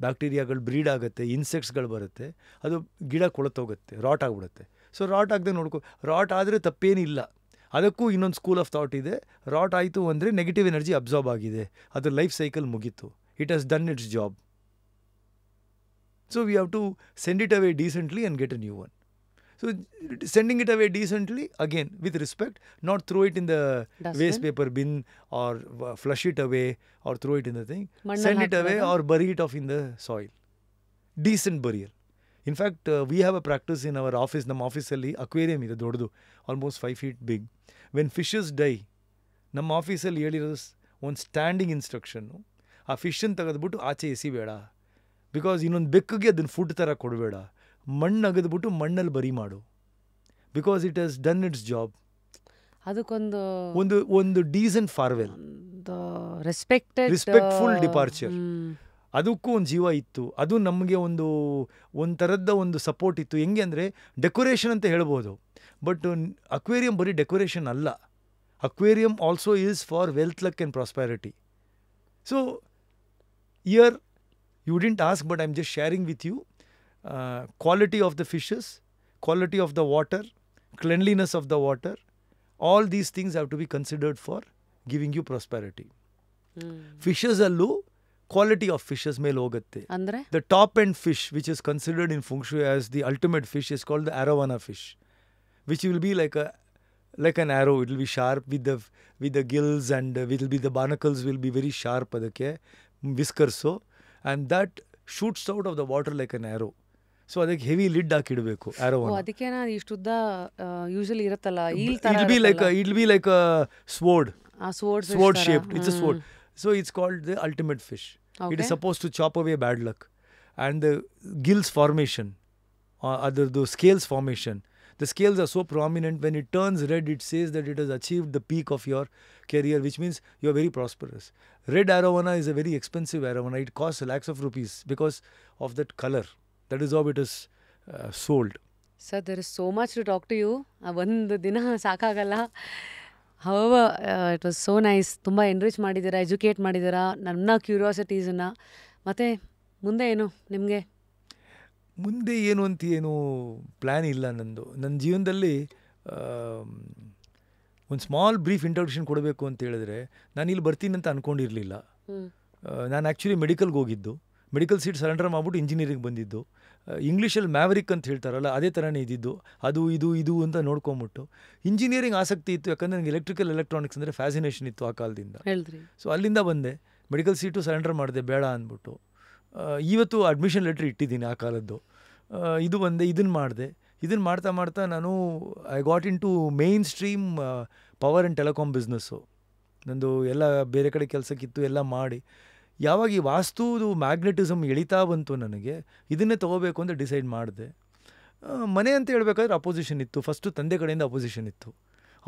ಬ್ಯಾಕ್ಟೀರಿಯಾಗಳು ಬ್ರೀಡ್ ಆಗುತ್ತೆ ಇನ್ಸೆಕ್ಟ್ಸ್ಗಳು ಬರುತ್ತೆ ಅದು ಗಿಡ ಕೊಳತೋಗುತ್ತೆ ರಾಟ್ ಆಗಿಬಿಡುತ್ತೆ ಸೊ ರಾಟ್ ಆಗದೆ ನೋಡ್ಕೊ ರಾಟ್ ಆದರೆ ತಪ್ಪೇನಿಲ್ಲ ಅದಕ್ಕೂ ಇನ್ನೊಂದು ಸ್ಕೂಲ್ ಆಫ್ ಥಾಟ್ ಇದೆ ರಾಟ್ ಆಯಿತು ಅಂದರೆ ನೆಗೆಟಿವ್ ಎನರ್ಜಿ ಅಬ್ಸಾರ್ಬ್ ಆಗಿದೆ ಅದು ಲೈಫ್ ಸೈಕಲ್ ಮುಗೀತು it has done its job so we have to send it away decently and get a new one so sending it away decently again with respect not throw it in the waste paper bin or flush it away R throw it in the thing send it away or bury it off in the soil decent burial in fact we have a practice in our office ನಮ್ಮ ಆಫೀಸಲ್ಲಿ aquarium ಇದೆ ದೊಡ್ಡದು almost five feet big when fishes die ನಮ್ಮ ಆಫೀಸಲ್ಲಿ ಹೇಳಿರೋ ಒಂದು standing ಇನ್ಸ್ಟ್ರಕ್ಷನ್ನು ಆ ಫಿಶನ್ನು ತೆಗೆದ್ಬಿಟ್ಟು ಆಚೆ ಎಸಿಬೇಡ ಬಿಕಾಸ್ ಇನ್ನೊಂದು ಬೆಕ್ಕಿಗೆ ಅದನ್ನು ಫುಡ್ ಥರ ಕೊಡಬೇಡ ಮಣ್ಣು ಅಗದ್ಬಿಟ್ಟು ಮಣ್ಣಲ್ಲಿ ಬರಿ ಮಾಡು because it has done its job ಅದಕ್ಕೊಂದು ಒಂದು ಒಂದು decent farewell respect respectful departure ಅದಕ್ಕೂ ಒಂದು ಜೀವ ಇತ್ತು ಅದು ನಮಗೆ ಒಂದು ಒಂಥರದ್ದ ಒಂದು ಸಪೋರ್ಟ್ ಇತ್ತು ಹೆಂಗೆ ಅಂದರೆ ಡೆಕೋರೇಷನ್ ಅಂತ ಹೇಳ್ಬೋದು ಬಟ್ ಅಕ್ವೇರಿಯಂ ಬರೀ ಡೆಕೋರೇಷನ್ ಅಲ್ಲ aquarium also is for wealth luck and prosperity so ಇಯರ್ you didn't ask but I am just sharing with you quality of the fishes quality of the water cleanliness of the water all these things have to be considered for giving you prosperity ಅಲ್ಲೂ quality of fishes ಮೇಲೆ ಹೋಗುತ್ತೆ ಅಂದ್ರೆ the top and fish which is considered in feng shui as the ultimate fish is called the arowana fish which will be like a like an arrow it will be sharp with the with the gills and with with the barnacles will be very sharp ಅದಕ್ಕೆ whiskers and that shoots out of the water like an arrow so ಅದಕ್ಕೆ heavy lid ಹಾಕಿಡಬೇಕು arrow ಅದಕ್ಕೆ ನಾನು ಇಷ್ಟುದ್ದ usually ಇರುತ್ತಲ್ಲ it be like it be like sword sword shape it's a sword So it's called the ultimate fish. Okay. It is supposed to chop away bad luck. And the gills formation, uh, or the scales formation, the scales are so prominent when it turns red it says that it has achieved the peak of your career which means you are very prosperous red arowana is a very expensive arowana it costs lakhs of rupees because of that color that is how it is uh, sold sir there is so much to talk to you uh, how it was so nice ತುಂಬ enrich ಮಾಡಿದ್ದೀರಾ educate ಮಾಡಿದ್ದೀರಾ ನನ್ನ ಕ್ಯೂರಿಯಾಸಿಟೀಸನ್ನು ಮತ್ತು ಮುಂದೆ ಏನು ನಿಮಗೆ ಮುಂದೆ ಏನು ಅಂತ ಏನು ಪ್ಲ್ಯಾನ್ ಇಲ್ಲ ನನ್ನದು ನನ್ನ ಜೀವನದಲ್ಲಿ ಒಂದು ಸ್ಮಾಲ್ ಬ್ರೀಫ್ ಇಂಟ್ರೊಡಕ್ಷನ್ ಕೊಡಬೇಕು ಅಂತ ಹೇಳಿದ್ರೆ ನಾನು ಇಲ್ಲಿ ಬರ್ತೀನಿ ಅಂತ ಅಂದ್ಕೊಂಡಿರಲಿಲ್ಲ ನಾನು ಆ್ಯಕ್ಚುಲಿ ಮೆಡಿಕಲ್ಗೆ ಹೋಗಿದ್ದು ಮೆಡಿಕಲ್ ಸೀಟ್ ಸರೆಂಡರ್ ಮಾಡಿಬಿಟ್ಟು ಇಂಜಿನಿಯರಿಂಗ್ ಬಂದಿದ್ದು ಇಂಗ್ಲೀಷಲ್ಲಿ ಮ್ಯಾವರಿಕ್ ಅಂತ ಹೇಳ್ತಾರಲ್ಲ ಅದೇ ಥರನೇ ಇದ್ದಿದ್ದು ಅದು ಇದು ಇದು ಅಂತ ನೋಡ್ಕೊಂಬಿಟ್ಟು ಇಂಜಿನಿಯರಿಂಗ್ ಆಸಕ್ತಿ ಇತ್ತು ಯಾಕಂದರೆ ನನಗೆ ಎಲೆಕ್ಟ್ರಿಕಲ್ ಎಲೆಕ್ಟ್ರಾನಿಕ್ಸ್ ಅಂದರೆ ಫ್ಯಾಸಿನೇಷನ್ ಇತ್ತು ಆ ಕಾಲದಿಂದ ಸೊ ಅಲ್ಲಿಂದ ಬಂದೆ ಮೆಡಿಕಲ್ ಸೀಟು ಸರೆಂಡರ್ ಮಾಡಿದೆ ಬೇಡ ಅಂದ್ಬಿಟ್ಟು ಇವತ್ತು ಅಡ್ಮಿಷನ್ ಲೆಟ್ರ್ ಇಟ್ಟಿದ್ದೀನಿ ಆ ಕಾಲದ್ದು ಇದು ಬಂದೆ ಇದನ್ನು ಮಾಡಿದೆ ಇದನ್ನು ಮಾಡ್ತಾ ಮಾಡ್ತಾ ನಾನು I got into main stream power and telecom business ನಂದು ಎಲ್ಲ ಬೇರೆ ಕಡೆ ಕೆಲಸಕ್ಕಿತ್ತು ಎಲ್ಲ ಮಾಡಿ ಯಾವಾಗ ಈ ವಾಸ್ತುದು ಮ್ಯಾಗ್ನೆಟಿಸಮ್ ಎಳಿತಾ ಬಂತು ನನಗೆ ಇದನ್ನೇ ತೊಗೋಬೇಕು ಅಂತ ಡಿಸೈಡ್ ಮಾಡಿದೆ ಮನೆ ಅಂತ ಹೇಳ್ಬೇಕಾದ್ರೆ ಅಪೋಸಿಷನ್ ಇತ್ತು ಫಸ್ಟು ತಂದೆ ಕಡೆಯಿಂದ ಅಪೋಸಿಷನ್ ಇತ್ತು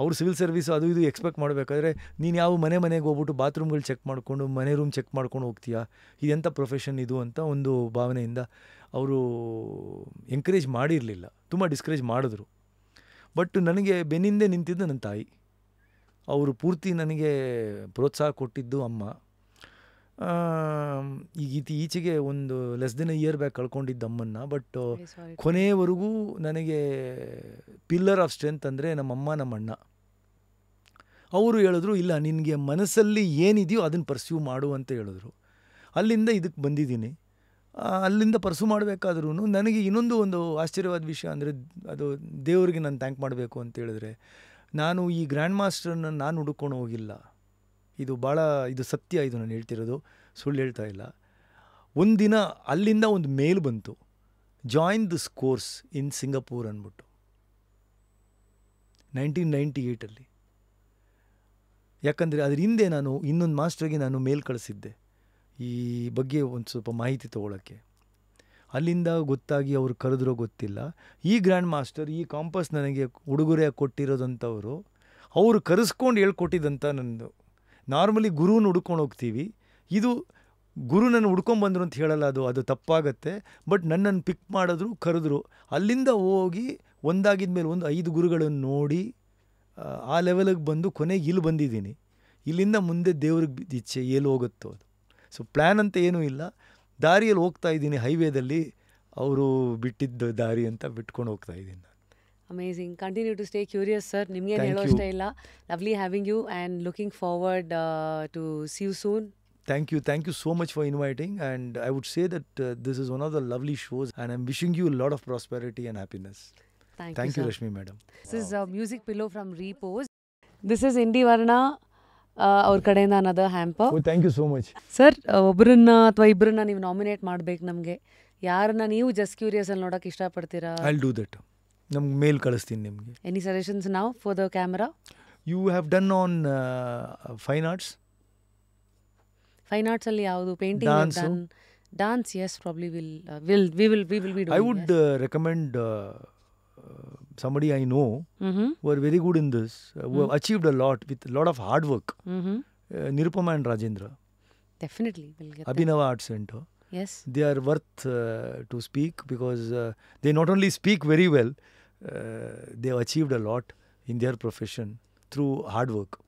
ಅವರು ಸಿವಿಲ್ ಸರ್ವಿಸ್ ಅದು ಇದು ಎಕ್ಸ್ಪೆಕ್ಟ್ ಮಾಡಬೇಕಾದ್ರೆ ನೀನು ಯಾವ ಮನೆ ಮನೆಗೆ ಹೋಗ್ಬಿಟ್ಟು ಬಾತ್ರೂಮ್ಗಳು ಚೆಕ್ ಮಾಡಿಕೊಂಡು ಮನೆ ರೂಮ್ ಚೆಕ್ ಮಾಡ್ಕೊಂಡು ಹೋಗ್ತೀಯಾ ಇದೆಂಥ ಪ್ರೊಫೆಷನ್ ಇದು ಅಂತ ಒಂದು ಭಾವನೆಯಿಂದ ಅವರು ಎಂಕರೇಜ್ ಮಾಡಿರಲಿಲ್ಲ ತುಂಬ ಡಿಸ್ಕರೇಜ್ ಮಾಡಿದ್ರು ಬಟ್ ನನಗೆ ಬೆನ್ನಿಂದೆ ನಿಂತಿದ್ದು ನನ್ನ ತಾಯಿ ಅವರು ಪೂರ್ತಿ ನನಗೆ ಪ್ರೋತ್ಸಾಹ ಕೊಟ್ಟಿದ್ದು ಅಮ್ಮ ಈಗ ಇತ್ತೀಚೆಗೆ ಒಂದು ಲೆಸ್ ದೆನ್ ಇಯರ್ ಬ್ಯಾಕ್ ಕಳ್ಕೊಂಡಿದ್ದಮ್ಮನ್ನು ಬಟ್ ಕೊನೆಯವರೆಗೂ ನನಗೆ ಪಿಲ್ಲರ್ ಆಫ್ ಸ್ಟ್ರೆಂತ್ ಅಂದರೆ ನಮ್ಮಮ್ಮ ನಮ್ಮಣ್ಣ ಅವರು ಹೇಳಿದ್ರು ಇಲ್ಲ ನಿನಗೆ ಮನಸ್ಸಲ್ಲಿ ಏನಿದೆಯೋ ಅದನ್ನು ಪರ್ಸ್ಯೂ ಮಾಡು ಅಂತ ಹೇಳಿದ್ರು ಅಲ್ಲಿಂದ ಇದಕ್ಕೆ ಬಂದಿದ್ದೀನಿ ಅಲ್ಲಿಂದ ಪರ್ಸು ಮಾಡಬೇಕಾದ್ರೂ ನನಗೆ ಇನ್ನೊಂದು ಒಂದು ಆಶ್ಚರ್ಯವಾದ ವಿಷಯ ಅಂದರೆ ಅದು ದೇವರಿಗೆ ನಾನು ಥ್ಯಾಂಕ್ ಮಾಡಬೇಕು ಅಂತ ಹೇಳಿದ್ರೆ ನಾನು ಈ ಗ್ರ್ಯಾಂಡ್ ಮಾಸ್ಟ್ರನ್ನ ನಾನು ಹುಡುಕೊಂಡು ಹೋಗಿಲ್ಲ ಇದು ಭಾಳ ಇದು ಸತ್ಯ ಇದು ನಾನು ಹೇಳ್ತಿರೋದು ಸುಳ್ಳು ಹೇಳ್ತಾ ಇಲ್ಲ ಒಂದಿನ ಅಲ್ಲಿಂದ ಒಂದು ಮೇಲ್ ಬಂತು join this course in Singapore ಅಂದ್ಬಿಟ್ಟು ನೈನ್ಟೀನ್ ನೈಂಟಿ ಏಯ್ಟಲ್ಲಿ ಯಾಕಂದರೆ ಅದ್ರ ಹಿಂದೆ ನಾನು ಇನ್ನೊಂದು ಮಾಸ್ಟ್ರಿಗೆ ನಾನು ಮೇಲ್ ಕಳಿಸಿದ್ದೆ ಈ ಬಗ್ಗೆ ಒಂದು ಸ್ವಲ್ಪ ಮಾಹಿತಿ ತೊಗೊಳಕ್ಕೆ ಅಲ್ಲಿಂದ ಗೊತ್ತಾಗಿ ಅವರು ಕರೆದ್ರೋ ಗೊತ್ತಿಲ್ಲ ಈ ಗ್ರ್ಯಾಂಡ್ ಮಾಸ್ಟರ್ ಈ ಕಾಂಪಸ್ ನನಗೆ ಉಡುಗೊರೆ ಕೊಟ್ಟಿರೋದಂಥವರು ಅವರು ಕರೆಸ್ಕೊಂಡು ಹೇಳ್ಕೊಟ್ಟಿದ್ದಂಥ ನಂದು ನಾರ್ಮಲಿ ಗುರುನ ಹುಡ್ಕೊಂಡು ಹೋಗ್ತೀವಿ ಇದು ಗುರು ನನ್ನ ಹುಡ್ಕೊಂಬಂದ್ರು ಅಂತ ಹೇಳಲ್ಲ ಅದು ಅದು ತಪ್ಪಾಗತ್ತೆ ಬಟ್ ನನ್ನನ್ನು ಪಿಕ್ ಮಾಡಿದ್ರು ಕರೆದ್ರು ಅಲ್ಲಿಂದ ಹೋಗಿ ಒಂದಾಗಿದ ಮೇಲೆ ಒಂದು ಐದು ಗುರುಗಳನ್ನು ನೋಡಿ ಆ ಲೆವೆಲಿಗೆ ಬಂದು ಕೊನೆಗೆ ಇಲ್ಲಿ ಬಂದಿದ್ದೀನಿ ಇಲ್ಲಿಂದ ಮುಂದೆ ದೇವ್ರಿಗೆ ಇಚ್ಛೆ ಎಲ್ಲಿ ಹೋಗುತ್ತೋ ಅದು ಸೊ ಪ್ಲ್ಯಾನ್ ಅಂತ ಏನೂ ಇಲ್ಲ ದಾರಿಯಲ್ಲಿ ಹೋಗ್ತಾ ಇದ್ದೀನಿ ಹೈವೇದಲ್ಲಿ ಅವರು ಬಿಟ್ಟಿದ್ದ ದಾರಿ ಅಂತ ಬಿಟ್ಕೊಂಡು ಹೋಗ್ತಾ ಇದ್ದೀನಿ ನಾನು amazing continue to stay curious sir ನಿಮಗೆ ಹೇಳೋಷ್ಟೇ ಇಲ್ಲ lovely having you and looking forward to see you soon thank you thank you so much for inviting and I would say that this is one of the lovely shows and I'm wishing you lot of prosperity and happiness thank you Lakshmi madam this is music pillow from repose this is Indi Varna ಅವ್ರ ಕಡೆಯಿಂದ ಅನ್ನೋದು ಹ್ಯಾಂಪ thank you so much sir ಒಬ್ಬರನ್ನ ಅಥವಾ ಇಬ್ಬರನ್ನ ನೀವು nominate ಮಾಡ್ಬೇಕು ನಮಗೆ ಯಾರನ್ನ ನೀವು ಜಸ್ಟ್ ಕ್ಯೂರಿಯಸ್ ಅಲ್ಲಿ ನೋಡಕ್ ಇಷ್ಟಪಡ್ತೀರಾ I do that Any suggestions now for the camera? You have done on uh, fine arts. Fine arts only. Arts fine arts ಅಲ್ಲಿ ಯಾವುದು Dance. Yes, probably yes probably will will we will we will be I somebody I know mm-hmm. who are very good in this, uh, who have mm-hmm. achieved a lot with a lot of hard work. Mm-hmm. Uh, Nirupama and Rajendra. Definitely. We'll get Abhinava Art Center. Yes. They are worth to speak because they not only speak very well, uh, they have achieved a lot in their profession through hard work,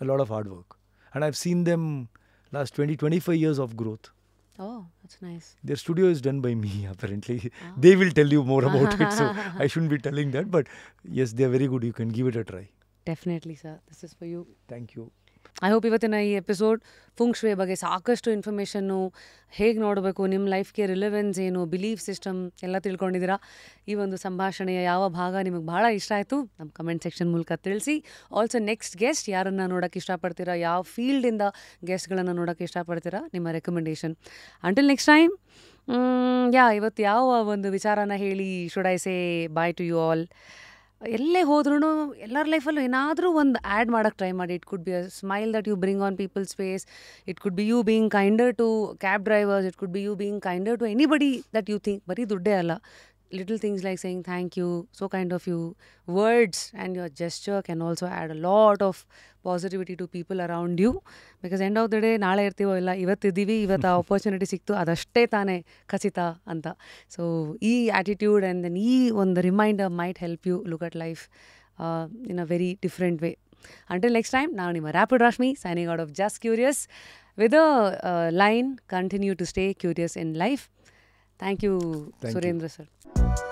a lot of hard work. And I've seen them last 20, 25 years of growth. Oh, that's nice. Their studio is done by me, apparently. Oh. They will tell you more about it, so I shouldn't be telling that. But yes, they're very good. You can give it a try. Definitely, sir. This is for you. Thank you. I hope ಇವತ್ತಿನ ಈ episode ಫುಂಕ್ಷೆ ಬಗ್ಗೆ ಸಾಕಷ್ಟು information ಹೇಗೆ ನೋಡಬೇಕು ನಿಮ್ಮ ಲೈಫ್ಗೆ relevance ಏನು belief system ಎಲ್ಲ ತಿಳ್ಕೊಂಡಿದ್ದೀರಾ ಈ ಒಂದು ಸಂಭಾಷಣೆಯ ಯಾವ ಭಾಗ ನಿಮಗೆ ಭಾಳ ಇಷ್ಟ ಆಯಿತು ನಮ್ಮ ಕಮೆಂಟ್ ಸೆಕ್ಷನ್ ಮೂಲಕ ತಿಳಿಸಿ ಆಲ್ಸೋ ನೆಕ್ಸ್ಟ್ ಗೆಸ್ಟ್ ಯಾರನ್ನು ನೋಡೋಕ್ಕೆ ಇಷ್ಟಪಡ್ತೀರಾ ಯಾವ ಫೀಲ್ಡಿಂದ ಗೆಸ್ಟ್ಗಳನ್ನು ನೋಡೋಕ್ಕೆ ಇಷ್ಟಪಡ್ತೀರಾ ನಿಮ್ಮ ರೆಕಮೆಂಡೇಷನ್ ಅಂಟಿಲ್ ನೆಕ್ಸ್ಟ್ ಟೈಮ್ ಯಾ ಇವತ್ತು ಯಾವ ಒಂದು ವಿಚಾರನ ಹೇಳಿ should I say bye to you all ಎಲ್ಲೇ ಹೋದ್ರೂ ಎಲ್ಲರ ಲೈಫಲ್ಲೂ ಏನಾದರೂ ಒಂದು ಆ್ಯಡ್ ಮಾಡೋಕ್ಕೆ ಟ್ರೈ ಮಾಡಿ it could be a smile that you bring on people's face it could be you being kinder to cab drivers it could be you being kinder to anybody that you think ಬರೀ ದುಡ್ಡೇ ಅಲ್ಲ little things like saying thank you, so kind of you, words and your gesture can also add a lot of positivity to people around you because end of the day ನಾಳೆ ಇರ್ತೀವೋ ಇಲ್ಲ ಇವತ್ತಿದ್ದೀವಿ ಇವತ್ತು ಆ opportunity ಸಿಕ್ತು ಅದಷ್ಟೇ ತಾನೇ ಖಚಿತ ಅಂತ ಸೊ ಈ ಆ್ಯಟಿಟ್ಯೂಡ್ ಆ್ಯಂಡ್ ದೆನ್ ಈ ಒಂದು reminder might help you look at life in a very different way until next time ನಾವು ನಿಮ್ಮ rapid Rashmi signing out off just curious with a line continue to stay curious in life Thank you, Thank Surendra you. sir.